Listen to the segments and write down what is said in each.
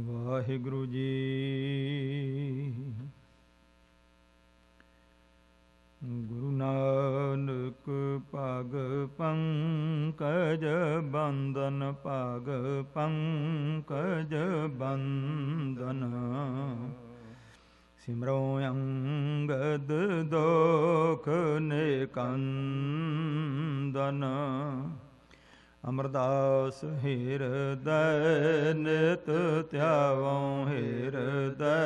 ਵਾਹਿਗੁਰੂ ਜੀ ਗੁਰੂ ਨਾਨਕ ਪਗ ਪੰਕਜ ਬੰਦਨ ਪਗ ਪੰਕਜ ਬੰਦਨ ਸਿਮਰੋ ਅੰਗਦ ਦੋਖ ਨੇਕੰਦਨ ਅਮਰਦਾਸ ਹਿਰਦੈ ਨਿਤ ਧਿਆਵਉ ਹਿਰਦੈ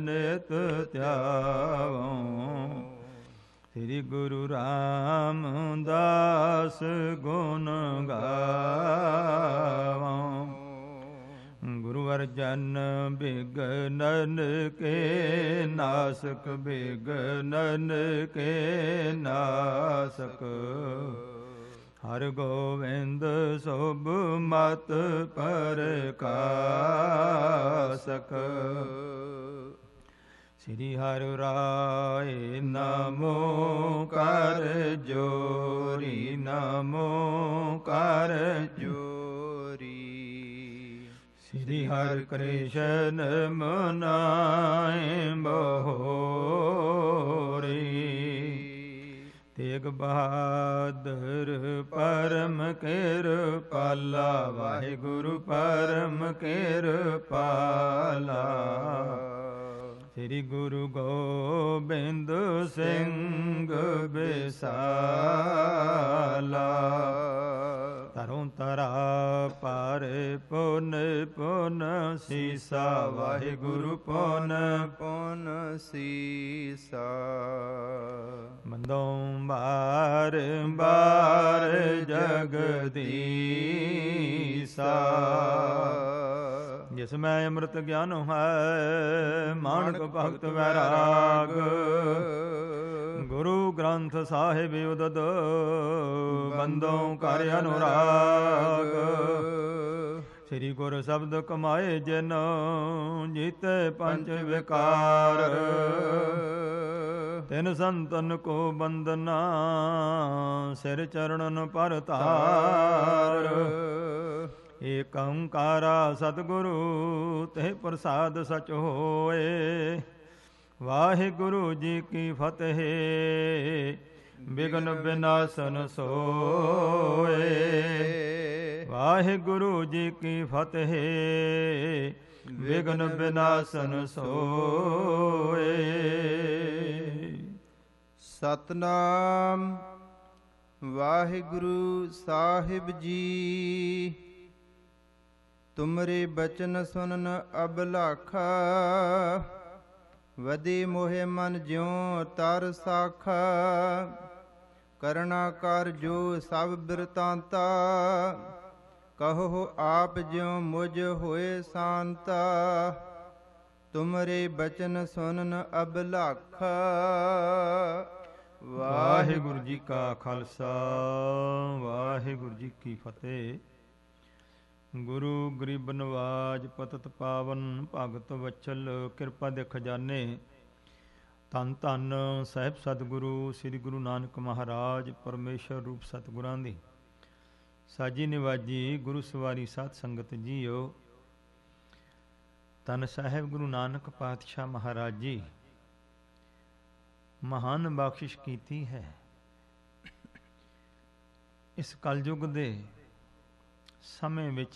ਨਿਤ ਧਿਆਵਉ ਸ੍ਰੀ ਗੁਰੂ ਰਾਮਦਾਸ ਗੁਣ ਗਾਵਉ ਗੁਰੂ ਅਰਜਨ ਬਿਗਨਨ ਕੇ ਨਾਸਕ ਬਿਗਨਨ ਕੇ ਹਰ ਗੋਵਿੰਦ ਸੋਭ ਮਤ ਕਾਸਕ ਸ੍ਰੀ ਹਰਿ ਰਾਏ ਨਮੋ ਕਰ ਜੋਰੀ ਨਮੋ ਕਰ ਜੋਰੀ ਸ੍ਰੀ ਹਰਿ ਕ੍ਰਿਸ਼ਨ ਮਨਾਏ ਬਹੋਰੀ ਤੇਗ ਬਹਾਦਰ ਪਰਮ ਕਿਰਪਾਲਾ ਵਾਹਿਗੁਰੂ ਪਰਮ ਕਿਰਪਾਲਾ ਸ੍ਰੀ ਗੁਰੂ ਗੋਬਿੰਦ ਸਿੰਘ ਬਿਸਾਲਾ ਤਰੋਂ ਤਰਾ ਪਰ ਪੁਨ ਪੁਨ ਸੀਸਾ ਵਾਹਿਗੁਰੂ ਪੁਨ ਪੁਨ ਸੀਸਾ ਮੰਦੋਂ ਬਾਰ ਬਾਰ ਜਗਦੀਸਾ ਜਿਸ ਮੈਂ ਅੰਮ੍ਰਿਤ ਗਿਆਨ ਹੈ ਮਾਨਕ ਭਗਤ ਵੈਰਾਗ ਗੁਰੂ ਗ੍ਰੰਥ ਸਾਹਿਬ ਉਦਦ ਬੰਦੋਂ ਕਰ ਅਨੁਰਾਗ ਸ੍ਰੀ ਗੁਰ ਸ਼ਬਦ ਕਮਾਏ ਜਿਨ ਜੀਤੇ ਪੰਜ ਵਿਕਾਰ ਤਿਨ ਸੰਤਨ ਕੋ ਬੰਦਨਾ ਸਿਰ ਚਰਨਨ ਪਰ ਧਾਰ ਏਕ ਓੰਕਾਰਾ ਸਤਿਗੁਰੂ ਤੇ ਪ੍ਰਸਾਦ ਸਚ ਹੋਏ ਵਾਹਿਗੁਰੂ ਜੀ ਕੀ ਫਤਿਹ ਬਿਗਨ ਬਿਨਾਸਨ ਸੋਏ ਵਾਹਿਗੁਰੂ ਜੀ ਕੀ ਫਤਿਹ ਬਿਗਨ ਬਿਨਾਸਨ ਸੋਏ ਸਤਨਾਮ ਵਾਹਿਗੁਰੂ ਸਾਹਿਬ ਜੀ ਤੁਮਰੇ ਬਚਨ ਸੁਨਨ ਅਬਲਾਖਾ ਵਦੀ ਮੋਹਿ ਮਨ ਜਿਉ ਤਰ ਸਾਖ ਕਰਣਾ ਕਰ ਜੋ ਸਭ ਬਿਰਤਾਂਤਾ ਕਹੋ ਆਪ ਜਿਉ ਮੁਝ ਹੋਏ ਸ਼ਾਂਤ ਤੁਮਰੇ ਬਚਨ ਸੁਨਨ ਅਬ ਲਖ ਵਾਹਿਗੁਰੂ ਜੀ ਕਾ ਖਾਲਸਾ ਵਾਹਿਗੁਰੂ ਜੀ ਕੀ ਫਤਿਹ ਗੁਰੂ ਗਰੀਬ ਨਵਾਜ ਪਤਤ ਪਾਵਨ ਭਗਤ ਵਛਲ ਕਿਰਪਾ ਦੇ ਖਜ਼ਾਨੇ ਤਨ ਤਨ ਸਾਹਿਬ ਸਤਿਗੁਰੂ ਸ੍ਰੀ ਗੁਰੂ ਨਾਨਕ ਮਹਾਰਾਜ ਪਰਮੇਸ਼ਰ ਰੂਪ ਸਤਿਗੁਰਾਂ ਦੀ ਸਾਜੀ ਨਿਵਾਜੀ ਗੁਰੂ ਸਵਾਰੀ ਸਾਧ ਸੰਗਤ ਜੀਓ ਤਨ ਸਾਹਿਬ ਗੁਰੂ ਨਾਨਕ ਪਾਤਸ਼ਾਹ ਮਹਾਰਾਜ ਜੀ ਮਹਾਨ ਬਖਸ਼ਿਸ਼ ਕੀਤੀ ਹੈ ਇਸ ਕਲਯੁਗ ਦੇ ਸਮੇਂ ਵਿੱਚ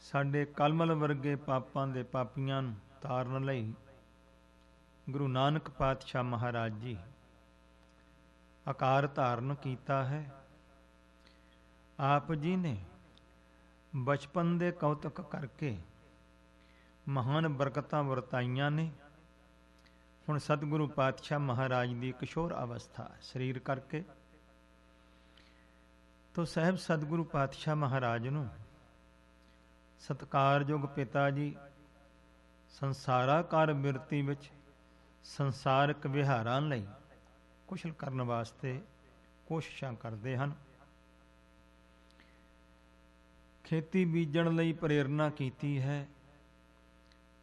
ਸਾਡੇ ਕਲਮਲ ਵਰਗੇ ਪਾਪਾਂ ਦੇ ਪਾਪੀਆਂ ਨੂੰ ਤਾਰਨ ਲਈ ਗੁਰੂ ਨਾਨਕ ਪਾਤਸ਼ਾਹ ਮਹਾਰਾਜ ਜੀ ਆਕਾਰ ਧਾਰਨ ਕੀਤਾ ਹੈ ਆਪ ਜੀ ਨੇ ਬਚਪਨ ਦੇ ਕੌਤਕ ਕਰਕੇ ਮਹਾਨ ਬਰਕਤਾਂ ਵਰਤਾਈਆਂ ਨੇ ਹੁਣ ਸਤਿਗੁਰੂ ਪਾਤਸ਼ਾਹ ਮਹਾਰਾਜ ਦੀ ਕਿਸ਼ੋਰ ਅਵਸਥਾ ਸਰੀਰ ਕਰਕੇ ਤੋ ਸਹਿਬ ਸਤਿਗੁਰੂ ਪਾਤਸ਼ਾਹ ਮਹਾਰਾਜ ਨੂੰ ਸਤਕਾਰਯੋਗ ਪਿਤਾ ਜੀ ਸੰਸਾਰਾਕਾਰ ਮਿਰਤੀ ਵਿੱਚ ਸੰਸਾਰਕ ਵਿਹਾਰਾਂ ਲਈ ਕੁਸ਼ਲ ਕਰਨ ਵਾਸਤੇ ਕੋਸ਼ਿਸ਼ਾਂ ਕਰਦੇ ਹਨ ਖੇਤੀ ਬੀਜਣ ਲਈ ਪ੍ਰੇਰਣਾ ਕੀਤੀ ਹੈ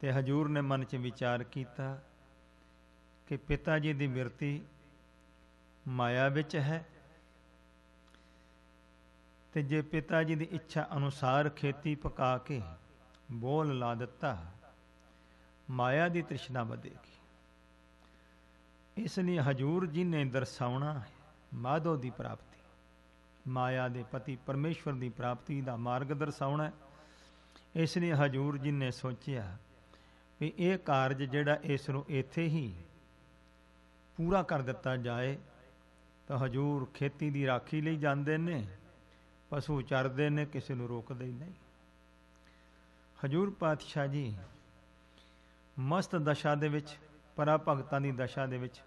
ਤੇ ਹਜੂਰ ਨੇ ਮਨ 'ਚ ਵਿਚਾਰ ਕੀਤਾ ਕਿ ਪਿਤਾ ਜੀ ਦੀ ਮਿਰਤੀ ਮਾਇਆ ਵਿੱਚ ਹੈ ਤੇ ਜੇ ਪਿਤਾ ਜੀ ਦੀ ਇੱਛਾ ਅਨੁਸਾਰ ਖੇਤੀ ਪਕਾ ਕੇ ਬੋਲ ਲਾ ਦਿੱਤਾ ਮਾਇਆ ਦੀ ਤ੍ਰਿਸ਼ਨਾ ਵਧੇਗੀ ਇਸ ਲਈ ਹਜੂਰ ਜੀ ਨੇ ਦਰਸਾਉਣਾ ਮਾਧੋ ਦੀ ਪ੍ਰਾਪਤੀ ਮਾਇਆ ਦੇ ਪਤੀ ਪਰਮੇਸ਼ਵਰ ਦੀ ਪ੍ਰਾਪਤੀ ਦਾ ਮਾਰਗ ਦਰਸਾਉਣਾ ਇਸ ਲਈ ਹਜੂਰ ਜੀ ਨੇ ਸੋਚਿਆ ਵੀ ਇਹ ਕਾਰਜ ਜਿਹੜਾ ਇਸ ਨੂੰ ਇੱਥੇ ਹੀ ਪੂਰਾ ਕਰ ਦਿੱਤਾ ਜਾਏ ਤਾਂ ਹਜੂਰ ਖੇਤੀ ਦੀ ਰਾਖੀ ਲਈ ਜਾਂਦੇ ਨੇ ਪਸ਼ੂ ਚਰਦੇ ਨੇ ਕਿਸੇ ਨੂੰ ਰੋਕਦੇ ਨਹੀਂ ਹਜੂਰ ਪਾਤਸ਼ਾਹ ਜੀ ਮਸਤ ਦਸ਼ਾ ਦੇ ਵਿੱਚ ਪਰਾ ਭਗਤਾਂ ਦੀ ਦਸ਼ਾ ਦੇ ਵਿੱਚ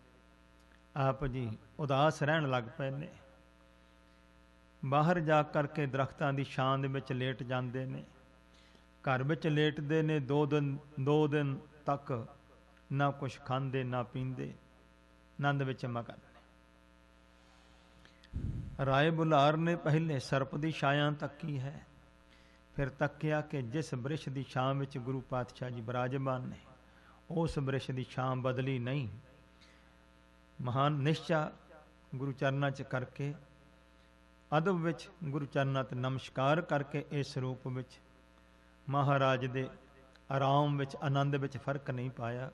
ਆਪ ਜੀ ਉਦਾਸ ਰਹਿਣ ਲੱਗ ਪਏ ਨੇ ਬਾਹਰ ਜਾ ਕਰਕੇ ਦਰਖਤਾਂ ਦੀ ਛਾਂ ਦੇ ਵਿੱਚ ਲੇਟ ਜਾਂਦੇ ਨੇ ਘਰ ਵਿੱਚ ਲੇਟਦੇ ਨੇ 2 ਦਿਨ 2 ਦਿਨ ਤੱਕ ਨਾ ਕੁਝ ਖਾਂਦੇ ਨਾ ਪੀਂਦੇ ਆਨੰਦ ਵਿੱਚ ਮਗਨ ਨੇ ਰਾਏ ਬੁਲਾਰ ਨੇ ਪਹਿਲੇ ਸਰਪ ਦੀ ਛਾਇਆ ਤੱਕੀ ਹੈ ਫਿਰ ਤੱਕਿਆ ਕਿ ਜਿਸ ਬ੍ਰਿਸ਼ ਦੀ ਛਾਂ ਵਿੱਚ ਗੁਰੂ ਪਾਤਸ਼ਾਹ ਜੀ ਬਰਾਜਮਾਨ ਨੇ ਉਸ ਬ੍ਰਿਸ਼ ਦੀ ਛਾਂ ਬਦਲੀ ਨਹੀਂ ਮਹਾਨ ਨਿਸ਼ਚਾ ਗੁਰੂ ਚਰਨਾਂ 'ਚ ਕਰਕੇ ਅਦਬ ਵਿੱਚ ਗੁਰੂ ਚਰਨਾਂ 'ਤੇ ਨਮਸਕਾਰ ਕਰਕੇ ਇਸ ਰੂਪ ਵਿੱਚ ਮਹਾਰਾਜ ਦੇ ਆਰਾਮ ਵਿੱਚ ਆਨੰਦ ਵਿੱਚ ਫਰਕ ਨਹੀਂ ਪਾਇਆ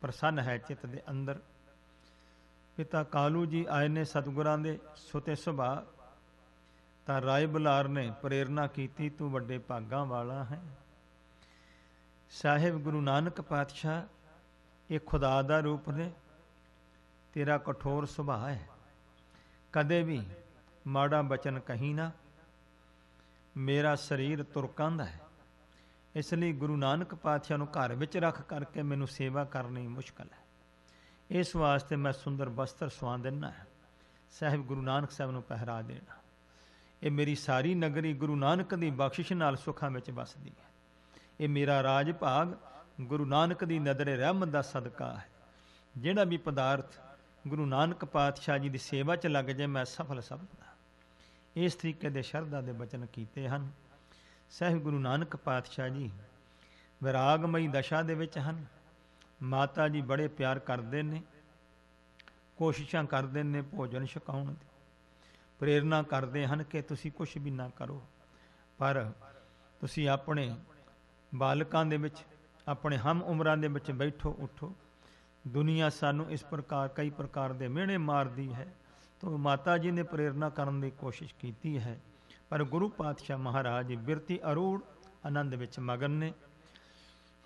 ਪ੍ਰਸੰਨ ਹੈ ਚਿੱਤ ਦੇ ਅੰਦਰ ਪਿਤਾ ਕਾਲੂ ਜੀ ਆਏ ਨੇ ਸਤਿਗੁਰਾਂ ਦੇ ਸੁਤੇ ਸੁਭਾ ਤਾਂ ਰਾਏ ਬੁਲਾਰ ਨੇ ਪ੍ਰੇਰਣਾ ਕੀਤੀ ਤੂੰ ਵੱਡੇ ਭਾਗਾਂ ਵਾਲਾ ਹੈ ਸਾਹਿਬ ਗੁਰੂ ਨਾਨਕ ਪਾਤਸ਼ਾਹ ਇਹ ਖੁਦਾ ਦਾ ਰੂਪ ਨੇ ਤੇਰਾ ਕਠੋਰ ਸੁਭਾਅ ਹੈ ਕਦੇ ਵੀ ਮਾੜਾ ਬਚਨ ਕਹੀਂ ਨਾ ਮੇਰਾ ਸਰੀਰ ਤੁਰਕਾਂ ਦਾ ਹੈ ਇਸ ਲਈ ਗੁਰੂ ਨਾਨਕ ਪਾਤਸ਼ਾਹ ਨੂੰ ਘਰ ਵਿੱਚ ਰੱਖ ਕਰਕੇ ਮੈਨੂੰ ਸੇਵਾ ਕਰਨੀ ਮੁਸ਼ਕਲ ਹੈ ਇਸ ਵਾਸਤੇ ਮੈਂ ਸੁੰਦਰ ਬਸਤਰ ਸਵਾ ਦੇਣਾ ਹੈ ਸਾਹਿਬ ਗੁਰੂ ਨਾਨਕ ਸਾਹਿਬ ਨੂੰ ਪਹਿਰਾ ਦੇਣਾ ਇਹ ਮੇਰੀ ਸਾਰੀ ਨਗਰੀ ਗੁਰੂ ਨਾਨਕ ਦੀ ਬਖਸ਼ਿਸ਼ ਨਾਲ ਸੁੱਖਾਂ ਵਿੱਚ ਵਸਦੀ ਹੈ ਇਹ ਮੇਰਾ ਰਾਜ ਭਾਗ ਗੁਰੂ ਨਾਨਕ ਦੀ ਨਦਰੇ ਰਹਿਮਤ ਦਾ ਸਦਕਾ ਹੈ ਜਿਹੜਾ ਵੀ ਪਦਾਰਥ ਗੁਰੂ ਨਾਨਕ ਪਾਤਸ਼ਾਹ ਜੀ ਦੀ ਸੇਵਾ 'ਚ ਲੱਗ ਜਾਏ ਮੈਂ ਸਫਲ ਸਮਝਦਾ ਇਸ ਤਰੀਕੇ ਦੇ ਸ਼ਰਧਾ ਦੇ ਬਚਨ ਕੀਤੇ ਹਨ ਸਹਿਬ ਗੁਰੂ ਨਾਨਕ ਪਾਤਸ਼ਾਹ ਜੀ ਵਿਰਾਗਮਈ ਦਸ਼ਾ ਦੇ ਵਿੱਚ ਹਨ ਮਾਤਾ ਜੀ ਬੜੇ ਪਿਆਰ ਕਰਦੇ ਨੇ ਕੋਸ਼ਿਸ਼ਾਂ ਕਰਦੇ ਨੇ ਭੋਜਨ ਛਕਾਉਣ ਦੀ ਪ੍ਰੇਰਣਾ ਕਰਦੇ ਹਨ ਕਿ ਤੁਸੀਂ ਕੁਝ ਵੀ ਨਾ ਕਰੋ ਪਰ ਤੁਸੀਂ ਆਪਣੇ ਬਾਲਕਾਂ ਦੇ ਵਿੱਚ ਆਪਣੇ ਹਮ ਉਮਰਾਂ ਦੇ ਵਿੱਚ ਬੈਠੋ ਉਠੋ ਦੁਨੀਆ ਸਾਨੂੰ ਇਸ ਪ੍ਰਕਾਰ ਕਈ ਪ੍ਰਕਾਰ ਦੇ ਮਿਹਣੇ ਮਾਰਦੀ ਹੈ ਤੋਂ ਮਾਤਾ ਜੀ ਨੇ ਪ੍ਰੇਰਣਾ ਕਰਨ ਦੀ ਕੋਸ਼ਿਸ਼ ਕੀਤੀ ਹੈ ਪਰ ਗੁਰੂ ਪਾਤਸ਼ਾਹ ਮਹਾਰਾਜ ਬਿਰਤੀ ਅਰੂੜ ਆਨੰਦ ਵਿੱਚ ਮਗਨ ਨੇ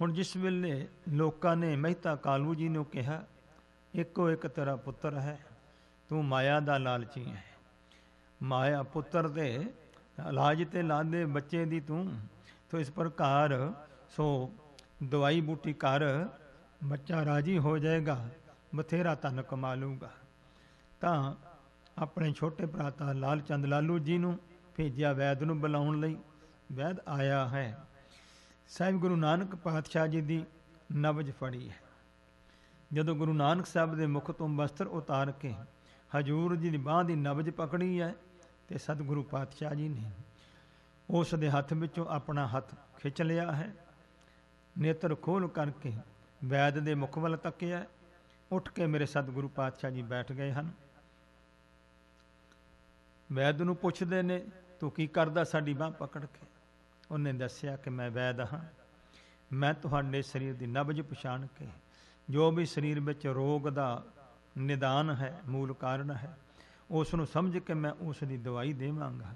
ਹੁਣ ਜਿਸ ਵੇਲੇ ਲੋਕਾਂ ਨੇ ਮਹਿਤਾ ਕਾਲੂ ਜੀ ਨੂੰ ਕਿਹਾ ਇੱਕੋ ਇੱਕ ਤੇਰਾ ਪੁੱਤਰ ਹੈ ਤੂੰ ਮਾਇਆ ਦਾ ਲਾਲਚੀ ਹੈ ਮਾਇਆ ਪੁੱਤਰ ਦੇ ਇਲਾਜ ਤੇ ਲਾਦੇ ਬੱਚੇ ਦੀ ਤੂੰ ਤੋ ਇਸ ਪ੍ਰਕਾਰ ਸੋ ਦਵਾਈ ਬੂਟੀ ਕਰ ਬੱਚਾ ਰਾਜੀ ਹੋ ਜਾਏਗਾ ਬਥੇਰਾ ਧਨ ਕਮਾ ਲੂਗਾ ਤਾਂ ਆਪਣੇ ਛੋਟੇ ਭਰਾ ਤਾਂ ਲਾਲ ਚੰਦ ਲਾਲੂ ਜੀ ਨੂੰ ਭੇਜਿਆ ਵੈਦ ਨੂੰ ਬੁਲਾਉਣ ਲਈ ਵੈਦ ਆਇਆ ਹੈ ਸਾਹਿਬ ਗੁਰੂ ਨਾਨਕ ਪਾਤਸ਼ਾਹ ਜੀ ਦੀ ਨਵਜ ਫੜੀ ਹੈ ਜਦੋਂ ਗੁਰੂ ਨਾਨਕ ਸਾਹਿਬ ਦੇ ਮੁਖ ਤੋਂ ਵਸਤਰ ਉਤਾਰ ਕੇ ਹਜੂਰ ਜੀ ਦੀ ਬਾਹ ਦੀ ਨਵਜ ਪਕੜੀ ਹੈ ਤੇ ਸਤਿਗੁਰੂ ਪਾਤਸ਼ਾਹ ਜੀ ਨੇ ਉਸ ਦੇ ਹੱਥ ਵਿੱਚੋਂ ਆਪਣਾ ਹੱਥ ਖਿੱਚ ਲਿਆ ਹੈ ਨੇਤਰ ਖੋਲ ਕਰਕੇ ਵੈਦ ਦੇ ਮੁਖ ਵੱਲ ਤੱਕਿਆ ਉੱਠ ਕੇ ਮੇਰੇ ਸਤਿਗੁਰੂ ਪਾਤਸ਼ਾਹ ਜੀ ਬੈਠ ਗਏ ਹਨ ਵੈਦ ਨੂੰ ਪੁੱਛਦੇ ਨੇ ਤੂੰ ਕੀ ਕਰਦਾ ਸਾਡੀ ਬਾਹ ਪਕੜ ਕੇ ਉਹਨੇ ਦੱਸਿਆ ਕਿ ਮੈਂ ਵੈਦ ਹਾਂ ਮੈਂ ਤੁਹਾਡੇ ਸਰੀਰ ਦੀ ਨਬਜ ਪਛਾਣ ਕੇ ਜੋ ਵੀ ਸਰੀਰ ਵਿੱਚ ਰੋਗ ਦਾ ਨਿਦਾਨ ਹੈ ਮੂਲ ਕਾਰਨ ਹੈ ਉਸ ਨੂੰ ਸਮਝ ਕੇ ਮੈਂ ਉਸ ਦੀ ਦਵਾਈ ਦੇਵਾਂਗਾ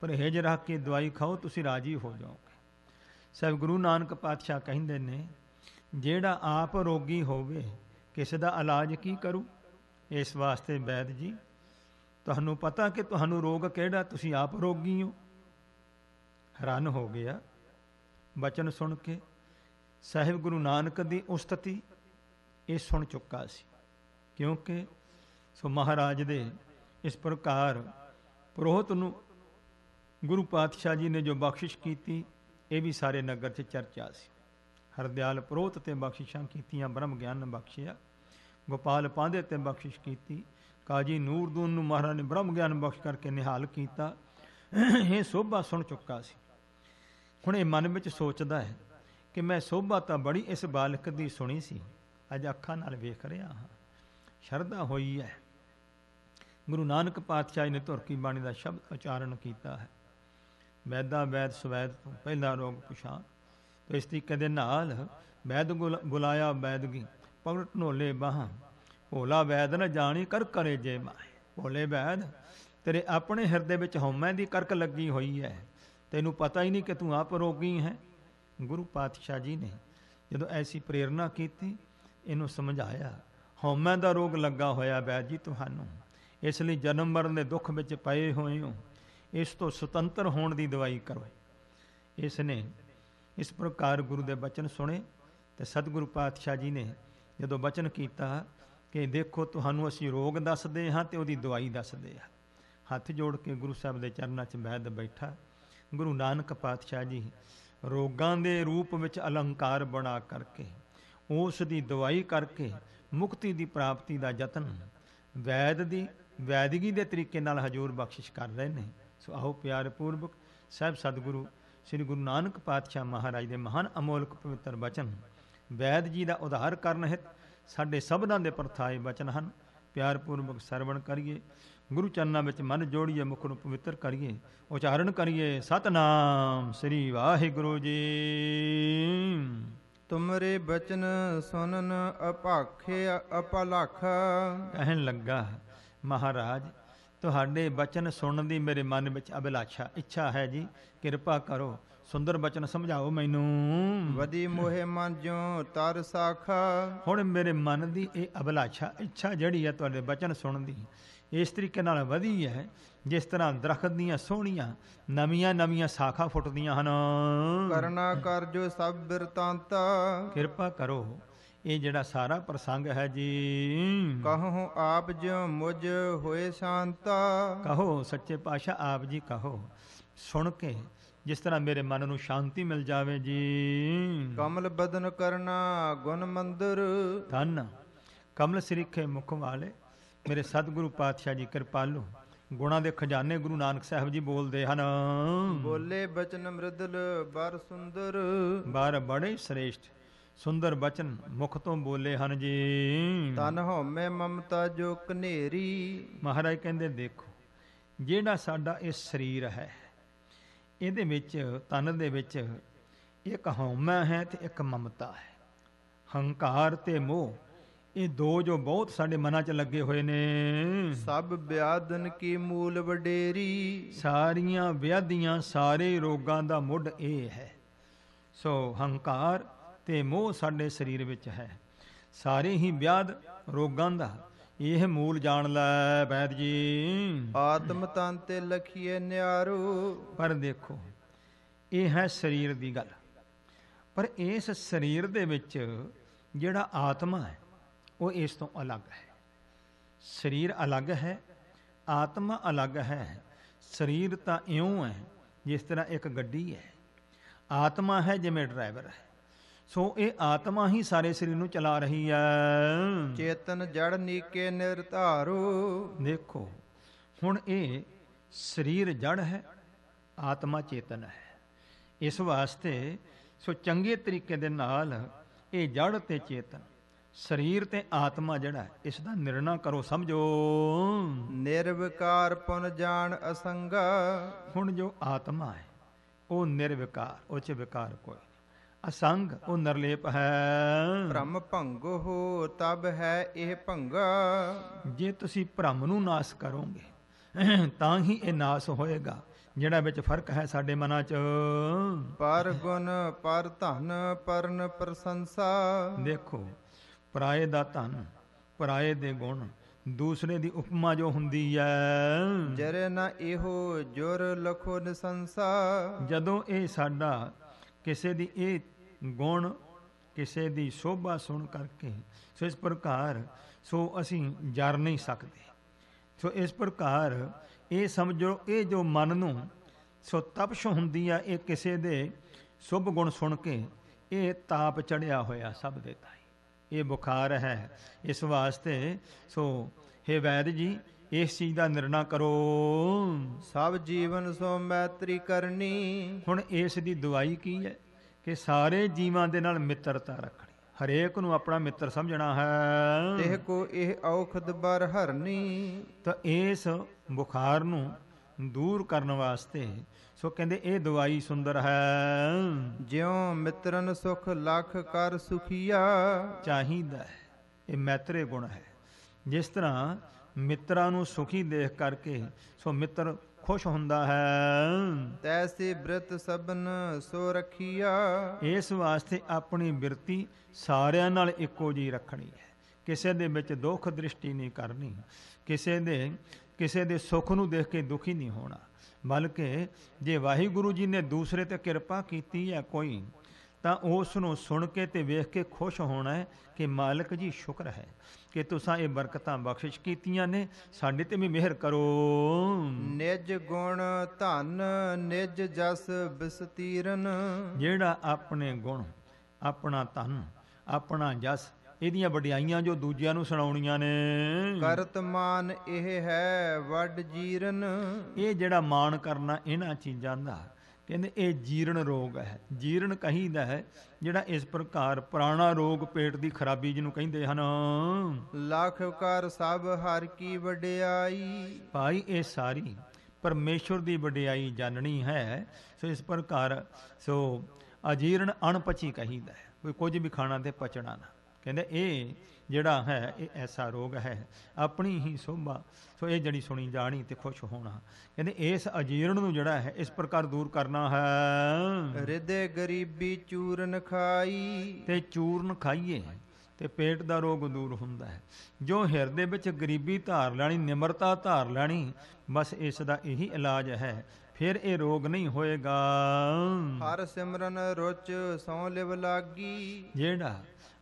ਪਰ ਪਰਹੇਜ ਰੱਖ ਕੇ ਦਵਾਈ ਖਾਓ ਤੁਸੀਂ ਰਾਜੀ ਹੋ ਜਾਓਗੇ ਸਭ ਗੁਰੂ ਨਾਨਕ ਪਾਤਸ਼ਾਹ ਕਹਿੰਦੇ ਨੇ ਜਿਹੜਾ ਆਪ ਰੋਗੀ ਹੋਵੇ ਕਿਸੇ ਦਾ ਇਲਾਜ ਕੀ ਕਰੂ ਇਸ ਵਾਸਤੇ ਵੈਦ ਜੀ ਤੁਹਾਨੂੰ ਪਤਾ ਕਿ ਤੁਹਾਨੂੰ ਰੋਗ ਕਿਹੜਾ ਤੁਸੀਂ ਆਪ ਰੋਗੀ ਹੋ ਹੈਰਾਨ ਹੋ ਗਿਆ ਬਚਨ ਸੁਣ ਕੇ ਸਾਹਿਬ ਗੁਰੂ ਨਾਨਕ ਦੀ ਉਸਤਤੀ ਇਹ ਸੁਣ ਚੁੱਕਾ ਸੀ ਕਿਉਂਕਿ ਸੋ ਮਹਾਰਾਜ ਦੇ ਇਸ ਪ੍ਰਕਾਰ ਪ੍ਰੋਹਤ ਨੂੰ ਗੁਰੂ ਪਾਤਸ਼ਾਹ ਜੀ ਨੇ ਜੋ ਬਖਸ਼ਿਸ਼ ਕੀਤੀ ਇਹ ਵੀ ਸਾਰੇ ਨਗਰ 'ਚ ਚਰਚਾ ਸੀ ਹਰਦਿਆਲ ਪ੍ਰੋਹਤ ਤੇ ਬਖਸ਼ਿਸ਼ਾਂ ਕੀਤੀਆਂ ਬ੍ਰਹਮ ਗਿਆਨ ਬਖਸ਼ਿਆ ਗੋਪਾਲ ਪਾਂਦੇ ਤੇ ਬਖਸ਼ਿਸ਼ ਕੀਤੀ ਕਾਜੀ ਨੂਰਦੂਨ ਨੂੰ ਮਹਾਰਾਜ ਨੇ ਬ੍ਰਹਮ ਗਿਆਨ ਬਖਸ਼ ਕਰਕੇ ਨਿਹਾਲ ਕੀਤਾ ਇਹ ਸੋਭਾ ਸੁਣ ਚੁੱਕਾ ਸੀ ਹੁਣ ਇਹ ਮਨ ਵਿੱਚ ਸੋਚਦਾ ਹੈ ਕਿ ਮੈਂ ਸੋਭਾ ਤਾਂ ਬੜੀ ਇਸ ਬਾਲਕ ਦੀ ਸੁਣੀ ਸੀ ਅੱਜ ਅੱਖਾਂ ਨਾਲ ਵੇਖ ਰਿਹਾ ਹਾਂ ਸ਼ਰਧਾ ਹੋਈ ਹੈ ਗੁਰੂ ਨਾਨਕ ਪਾਤਸ਼ਾਹ ਨੇ ਧੁਰ ਕੀ ਬਾਣੀ ਦਾ ਸ਼ਬਦ ਉਚਾਰਨ ਕੀਤਾ ਹੈ ਵੈਦਾ ਵੈਦ ਸਵੈਦ ਤੋਂ ਪਹਿਲਾ ਰੋਗ ਪਛਾਣ ਤੋ ਇਸ ਤਰੀਕੇ ਦੇ ਨਾਲ ਵੈਦ ਬੁਲਾਇਆ ਵੈਦਗੀ ਪਗੜ ਢੋਲੇ ਬਾਹਾਂ ਭੋਲਾ ਵੈਦ ਨਾ ਜਾਣੀ ਕਰ ਕਰੇ ਜੇ ਮਾਏ ਭੋਲੇ ਵੈਦ ਤੇਰੇ ਆਪਣੇ ਹਿਰਦੇ ਵਿੱਚ ਹਉਮੈ ਦੀ ਕਰਕ ਲੱਗੀ ਹੋਈ ਹੈ ਤੈਨੂੰ ਪਤਾ ਹੀ ਨਹੀਂ ਕਿ ਤੂੰ ਆਪ ਰੋਗੀ ਹੈ ਗੁਰੂ ਪਾਤਸ਼ਾਹ ਜੀ ਨੇ ਜਦੋਂ ਐਸੀ ਪ੍ਰੇਰਣਾ ਕੀਤੀ ਇਹਨੂੰ ਸਮਝਾਇਆ ਹਉਮੈ ਦਾ ਰੋਗ ਲੱਗਾ ਹੋਇਆ ਬੈ ਜੀ ਤੁਹਾਨੂੰ ਇਸ ਲਈ ਜਨਮ ਮਰਨ ਦੇ ਦੁੱਖ ਵਿੱਚ ਪਏ ਹੋਏ ਹੋ ਇਸ ਤੋਂ ਸੁਤੰਤਰ ਹੋਣ ਦੀ ਦਵਾਈ ਕਰੋ ਇਸ ਨੇ ਇਸ ਪ੍ਰਕਾਰ ਗੁਰੂ ਦੇ ਬਚਨ ਸੁਣੇ ਤੇ ਸਤਿਗੁਰੂ ਪਾਤਸ਼ਾਹ ਜੀ ਨੇ ਜਦੋਂ ਬਚਨ ਕੀਤਾ ਕਿ ਦੇਖੋ ਤੁਹਾਨੂੰ ਅਸੀਂ ਰੋਗ ਦੱਸਦੇ ਹਾਂ ਤੇ ਉਹਦੀ ਦਵਾਈ ਦੱਸਦੇ ਹਾਂ ਹੱਥ ਜੋੜ ਕੇ ਗੁਰੂ ਸਾਹਿਬ ਦੇ ਚਰਨਾਂ 'ਚ ਬੈਠ ਬੈਠਾ ਗੁਰੂ ਨਾਨਕ ਪਾਤਸ਼ਾਹ ਜੀ ਰੋਗਾਂ ਦੇ ਰੂਪ ਵਿੱਚ ਅਲੰਕਾਰ ਬਣਾ ਕਰਕੇ ਉਸ ਦੀ ਦਵਾਈ ਕਰਕੇ ਮੁਕਤੀ ਦੀ ਪ੍ਰਾਪਤੀ ਦਾ ਯਤਨ ਵੈਦ ਦੀ ਵੈਦਗੀ ਦੇ ਤਰੀਕੇ ਨਾਲ ਹਜੂਰ ਬਖਸ਼ਿਸ਼ ਕਰ ਰਹੇ ਨੇ ਸੋ ਆਓ ਪਿਆਰ ਪੂਰਵਕ ਸਹਿਬ ਸਤਿਗੁਰੂ ਸ੍ਰੀ ਗੁਰੂ ਨਾਨਕ ਪਾਤਸ਼ਾਹ ਮਹਾਰਾਜ ਦੇ ਮਹਾਨ ਅਮੋਲਕ ਪਵਿੱਤਰ ਬਚਨ ਵੈਦ ਜੀ ਦਾ ਉਧਾਰ ਕਰਨ ਹਿਤ ਸਾਡੇ ਸਭਨਾਂ ਦੇ ਪਰਥਾਏ ਬਚਨ ਹਨ ਪਿਆਰ ਪੂਰਵਕ ਸਰਵਣ ਕਰੀਏ ਗੁਰੂ ਚਰਨਾਂ ਵਿੱਚ ਮਨ ਜੋੜੀਏ ਮੁਖ ਨੂੰ ਪਵਿੱਤਰ ਕਰੀਏ ਉਚਾਰਨ ਕਰੀਏ ਸਤਨਾਮ ਸ੍ਰੀ ਵਾਹਿਗੁਰੂ ਜੀ ਤੁਮਰੇ ਬਚਨ ਸੁਨਨ ਅਪਾਖੇ ਅਪਲਖ ਕਹਿਣ ਲੱਗਾ ਮਹਾਰਾਜ ਤੁਹਾਡੇ ਬਚਨ ਸੁਣਨ ਦੀ ਮੇਰੇ ਮਨ ਵਿੱਚ ਅਭਿਲਾਸ਼ਾ ਇੱਛਾ ਹੈ ਜੀ ਕਿਰਪਾ ਕਰੋ ਸੁੰਦਰ ਬਚਨ ਸਮਝਾਓ ਮੈਨੂੰ ਵਦੀ ਮੋਹਿ ਮਨ ਜੋ ਤਰ ਸਾਖਾ ਹੁਣ ਮੇਰੇ ਮਨ ਦੀ ਇਹ ਅਭਿਲਾਸ਼ਾ ਇੱਛਾ ਜਿਹੜੀ ਹੈ ਤੁਹਾਡੇ ਬਚਨ ਸੁਣਨ ਦੀ ਇਸ ਤਰੀਕੇ ਨਾਲ ਵਧੀ ਹੈ ਜਿਸ ਤਰ੍ਹਾਂ ਦਰਖਤ ਦੀਆਂ ਸੋਹਣੀਆਂ ਨਵੀਆਂ ਨਵੀਆਂ ਸਾਖਾਂ ਫੁੱਟਦੀਆਂ ਹਨ ਕਰਨਾ ਕਰ ਜੋ ਸਭ ਬਿਰਤਾਂਤ ਕਿਰਪਾ ਕਰੋ ਇਹ ਜਿਹੜਾ ਸਾਰਾ ਪ੍ਰਸੰਗ ਹੈ ਜੀ ਕਹੋ ਆਪ ਜਿਉ ਮੁਝ ਹੋਏ ਸ਼ਾਂਤ ਕਹੋ ਸੱਚੇ ਪਾਸ਼ਾ ਆਪ ਜੀ ਕਹੋ ਸੁਣ ਕੇ ਜਿਸ ਤਰ੍ਹਾਂ ਮੇਰੇ ਮਨ ਨੂੰ ਸ਼ਾਂਤੀ ਮਿਲ ਜਾਵੇ ਜੀ ਕਮਲ ਬਦਨ ਕਰਨਾ ਗੁਣ ਮੰਦਰ ਧੰਨ ਕਮਲ ਸ੍ਰੀਖੇ ਮੁਖ ਵਾਲੇ ਮੇਰੇ ਸਤਿਗੁਰੂ ਪਾਤਸ਼ਾਹ ਜੀ ਕਿਰਪਾਲੂ ਗੁਣਾ ਦੇ ਖਜ਼ਾਨੇ ਗੁਰੂ ਨਾਨਕ ਸਾਹਿਬ ਜੀ ਬੋਲਦੇ ਹਨ ਬੋਲੇ ਬਚਨ ਮਰਦਲ ਬਰ ਸੁੰਦਰ ਬਰ ਬੜੇ ਸ੍ਰੇਸ਼ਟ ਸੁੰਦਰ ਬਚਨ ਮੁਖ ਤੋਂ ਬੋਲੇ ਹਨ ਜੀ ਤਨ ਹਉਮੈ ਮਮਤਾ ਜੋ ਕਨੇਰੀ ਮਹਾਰਾਜ ਕਹਿੰਦੇ ਦੇਖੋ ਜਿਹੜਾ ਸਾਡਾ ਇਹ ਸਰੀਰ ਹੈ ਇਹਦੇ ਵਿੱਚ ਤਨ ਦੇ ਵਿੱਚ ਇੱਕ ਹਉਮੈ ਹੈ ਤੇ ਇੱਕ ਮਮਤਾ ਹੈ ਹੰਕਾਰ ਤੇ ਮੋਹ ਇਹ ਦੋ ਜੋ ਬਹੁਤ ਸਾਡੇ ਮਨਾਂ 'ਚ ਲੱਗੇ ਹੋਏ ਨੇ ਸਭ ਵਿਆਦਨ ਕੀ ਮੂਲ ਵਡੇਰੀ ਸਾਰੀਆਂ ਵਿਆਧੀਆਂ ਸਾਰੇ ਰੋਗਾਂ ਦਾ ਮੁੱਢ ਇਹ ਹੈ ਸੋ ਹੰਕਾਰ ਤੇ ਮੋਹ ਸਾਡੇ ਸਰੀਰ ਵਿੱਚ ਹੈ ਸਾਰੇ ਹੀ ਵਿਆਦ ਰੋਗਾਂ ਦਾ ਇਹ ਮੂਲ ਜਾਣ ਲੈ ਬੈਦ ਜੀ ਆਤਮ ਤਨ ਤੇ ਲਖੀਏ ਨਿਆਰੋ ਪਰ ਦੇਖੋ ਇਹ ਹੈ ਸਰੀਰ ਦੀ ਗੱਲ ਪਰ ਇਸ ਸਰੀਰ ਦੇ ਵਿੱਚ ਜਿਹੜਾ ਆਤਮਾ ਹੈ ਉਹ ਇਸ ਤੋਂ ਅਲੱਗ ਹੈ ਸਰੀਰ ਅਲੱਗ ਹੈ ਆਤਮਾ ਅਲੱਗ ਹੈ ਸਰੀਰ ਤਾਂ ਇਉਂ ਹੈ ਜਿਸ ਤਰ੍ਹਾਂ ਇੱਕ ਗੱਡੀ ਹੈ ਆਤਮਾ ਹੈ ਜਿਵੇਂ ਡਰਾਈਵਰ ਹੈ ਸੋ ਇਹ ਆਤਮਾ ਹੀ ਸਾਰੇ ਸਰੀਰ ਨੂੰ ਚਲਾ ਰਹੀ ਹੈ ਚੇਤਨ ਜੜ ਨੀਕੇ ਨਿਰਧਾਰੂ ਦੇਖੋ ਹੁਣ ਇਹ ਸਰੀਰ ਜੜ ਹੈ ਆਤਮਾ ਚੇਤਨ ਹੈ ਇਸ ਵਾਸਤੇ ਸੋ ਚੰਗੇ ਤਰੀਕੇ ਦੇ ਨਾਲ ਇਹ ਜੜ ਤੇ ਚੇਤਨ ਸਰੀਰ ਤੇ ਆਤਮਾ ਜਿਹੜਾ ਇਸ ਦਾ ਨਿਰਣਾ ਕਰੋ ਸਮਝੋ ਨਿਰਵਿਕਾਰ ਪੁਨ ਜਾਣ ਅਸੰਗ ਹੁਣ ਜੋ ਆਤਮਾ ਹੈ ਉਹ ਨਿਰਵਿਕਾਰ ਉਹ ਚ ਵਿਕਾਰ ਕੋਈ ਅਸੰਗ ਉਹ ਨਿਰਲੇਪ ਹੈ ਭ੍ਰਮ ਭੰਗ ਹੋ ਤਬ ਹੈ ਇਹ ਭੰਗ ਜੇ ਤੁਸੀਂ ਭ੍ਰਮ ਨੂੰ ਨਾਸ ਕਰੋਗੇ ਤਾਂ ਹੀ ਇਹ ਨਾਸ ਹੋਏਗਾ ਜਿਹੜਾ ਵਿੱਚ ਫਰਕ ਹੈ ਸਾਡੇ ਮਨਾਂ 'ਚ ਪਰ ਗੁਣ ਪਰ ਧਨ ਪਰਨ ਪ੍ਰਸ਼ੰਸਾ ਦੇਖੋ ਪਰਾਏ ਦਾ ਧਨ ਪਰਾਏ ਦੇ ਗੁਣ ਦੂਸਰੇ ਦੀ ਉਪਮਾ ਜੋ ਹੁੰਦੀ ਹੈ ਜਰ ਨਾ ਇਹੋ ਜੁਰ ਲਖੋ ਨਿਸੰਸਾ ਜਦੋਂ ਇਹ ਸਾਡਾ ਕਿਸੇ ਦੀ ਇਹ ਗੁਣ ਕਿਸੇ ਦੀ ਸ਼ੋਭਾ ਸੁਣ ਕਰਕੇ ਸੋ ਇਸ ਪ੍ਰਕਾਰ ਸੋ ਅਸੀਂ ਜਰ ਨਹੀਂ ਸਕਦੇ ਸੋ ਇਸ ਪ੍ਰਕਾਰ ਇਹ ਸਮਝੋ ਇਹ ਜੋ ਮਨ ਨੂੰ ਸੋ ਤਪਸ਼ ਹੁੰਦੀ ਆ ਇਹ ਕਿਸੇ ਦੇ ਸ਼ੁਭ ਗੁਣ ਸੁਣ ਕੇ ਇਹ ਤਾਪ ਚੜਿਆ ਹੋਇਆ ਸਭ ਦੇ ਤਾਈ ਇਹ ਬੁਖਾਰ ਹੈ ਇਸ ਵਾਸਤੇ ਸੋ ਹੇ ਵੈਦ ਜੀ ਇਸ ਚੀਜ਼ ਦਾ ਨਿਰਣਾ ਕਰੋ ਸਭ ਜੀਵਨ ਸੋ ਮੈਤਰੀ ਕਰਨੀ ਹੁਣ ਇਸ ਦੀ ਦਵਾਈ ਕੀ ਹੈ ਕਿ ਸਾਰੇ ਜੀਵਾਂ ਦੇ ਨਾਲ ਮਿੱਤਰਤਾ ਰੱਖਣੀ ਹਰੇਕ ਨੂੰ ਆਪਣਾ ਮਿੱਤਰ ਸਮਝਣਾ ਹੈ ਇਹ ਕੋ ਇਹ ਔਖਦ ਬਰ ਹਰਨੀ ਤਾਂ ਇਸ ਬੁਖਾਰ ਨੂੰ ਦੂਰ ਕਰਨ ਵਾਸਤੇ ਸੋ ਕਹਿੰਦੇ ਇਹ ਦਵਾਈ ਸੁੰਦਰ ਹੈ ਜਿਉ ਮਿੱਤਰਨ ਸੁਖ ਲਖ ਕਰ ਸੁਖੀਆ ਚਾਹੀਦਾ ਹੈ ਇਹ ਮੈਤਰੇ ਗੁਣ ਹੈ ਜਿਸ ਤਰ੍ਹਾਂ ਮਿੱਤਰਾਂ ਨੂੰ ਸੁਖੀ ਦੇਖ ਕਰਕੇ ਸੋ ਮਿੱਤਰ ਖੁਸ਼ ਹੁੰਦਾ ਹੈ ਤੈਸੇ ਬ੍ਰਤ ਸਭਨ ਸੋ ਰਖੀਆ ਇਸ ਵਾਸਤੇ ਆਪਣੀ ਬਿਰਤੀ ਸਾਰਿਆਂ ਨਾਲ ਇੱਕੋ ਜੀ ਰੱਖਣੀ ਹੈ ਕਿਸੇ ਦੇ ਵਿੱਚ ਦੁੱਖ ਦ੍ਰਿਸ਼ਟੀ ਨਹੀਂ ਕਰਨੀ ਕਿਸੇ ਦੇ ਕਿਸੇ ਦੇ ਸੁੱਖ ਨੂੰ ਦੇਖ ਕੇ ਦੁਖੀ ਨਹੀਂ ਹੋਣਾ ਬਲਕਿ ਜੇ ਵਾਹਿਗੁਰੂ ਜੀ ਨੇ ਦੂਸਰੇ ਤੇ ਕਿਰਪਾ ਕੀਤੀ ਹੈ ਕੋਈ ਤਾਂ ਉਸ ਨੂੰ ਸੁਣ ਕੇ ਤੇ ਵੇਖ ਕੇ ਖੁਸ਼ ਹੋਣਾ ਹੈ ਕਿ ਮਾਲਕ ਜੀ ਸ਼ੁਕਰ ਹੈ ਕਿ ਤੁਸੀਂ ਇਹ ਬਰਕਤਾਂ ਬਖਸ਼ਿਸ਼ ਕੀਤੀਆਂ ਨੇ ਸਾਡੇ ਤੇ ਵੀ ਮਿਹਰ ਕਰੋ ਨਿਜ ਗੁਣ ਧਨ ਨਿਜ ਜਸ ਬਿਸਤੀਰਨ ਜਿਹੜਾ ਆਪਣੇ ਗੁਣ ਆਪਣਾ ਧਨ ਆਪਣਾ ਜਸ ਇਹਦੀਆਂ ਵਡਿਆਈਆਂ ਜੋ ਦੂਜਿਆਂ ਨੂੰ ਸੁਣਾਉਣੀਆਂ ਨੇ ਕਰਤ ਮਾਨ ਇਹ ਹੈ ਵੱਡ ਜੀਰਨ ਇਹ ਜਿਹੜਾ ਮਾਨ ਕਰਨਾ ਇਹਨਾਂ ਚੀਜ਼ਾਂ ਦਾ ਕਹਿੰਦੇ ਇਹ ਜੀਰਣ ਰੋਗ ਹੈ ਜੀਰਣ ਕਹਿੰਦਾ ਹੈ ਜਿਹੜਾ ਇਸ ਪ੍ਰਕਾਰ ਪੁਰਾਣਾ ਰੋਗ ਪੇਟ ਦੀ ਖਰਾਬੀ ਜਿਹਨੂੰ ਕਹਿੰਦੇ ਹਨ ਲੱਖ ਕਰ ਸਭ ਹਰ ਕੀ ਵਡਿਆਈ ਭਾਈ ਇਹ ਸਾਰੀ ਪਰਮੇਸ਼ਵਰ ਦੀ ਵਡਿਆਈ ਜਾਣਨੀ ਹੈ ਸੋ ਇਸ ਪ੍ਰਕਾਰ ਸੋ ਅਜੀਰਣ ਅਣਪਚੀ ਕਹਿੰਦਾ ਹੈ ਕੋਈ ਕੁਝ ਵੀ ਖਾਣਾ ਤੇ ਪਚਣਾ ਨਾ ਕਹਿੰਦੇ ਇਹ ਜਿਹੜਾ ਹੈ ਇਹ ਐਸਾ ਰੋਗ ਹੈ ਆਪਣੀ ਹੀ ਸੋਭਾ ਸੋ ਇਹ ਜਣੀ ਸੁਣੀ ਜਾਣੀ ਤੇ ਖੁਸ਼ ਹੋਣਾ ਕਹਿੰਦੇ ਇਸ ਅਜੀਰਣ ਨੂੰ ਜਿਹੜਾ ਹੈ ਇਸ ਪ੍ਰਕਾਰ ਦੂਰ ਕਰਨਾ ਹੈ ਰਿਦੇ ਗਰੀਬੀ ਚੂਰਨ ਖਾਈ ਤੇ ਚੂਰਨ ਖਾਈਏ ਤੇ ਪੇਟ ਦਾ ਰੋਗ ਦੂਰ ਹੁੰਦਾ ਹੈ ਜੋ ਹਿਰਦੇ ਵਿੱਚ ਗਰੀਬੀ ਧਾਰ ਲੈਣੀ ਨਿਮਰਤਾ ਧਾਰ ਲੈਣੀ ਬਸ ਇਸ ਦਾ ਇਹੀ ਇਲਾਜ ਹੈ ਫਿਰ ਇਹ ਰੋਗ ਨਹੀਂ ਹੋਏਗਾ ਹਰ ਸਿਮਰਨ ਰੁਚ ਸੌ ਲਿਵ ਲਾਗੀ ਜਿਹੜਾ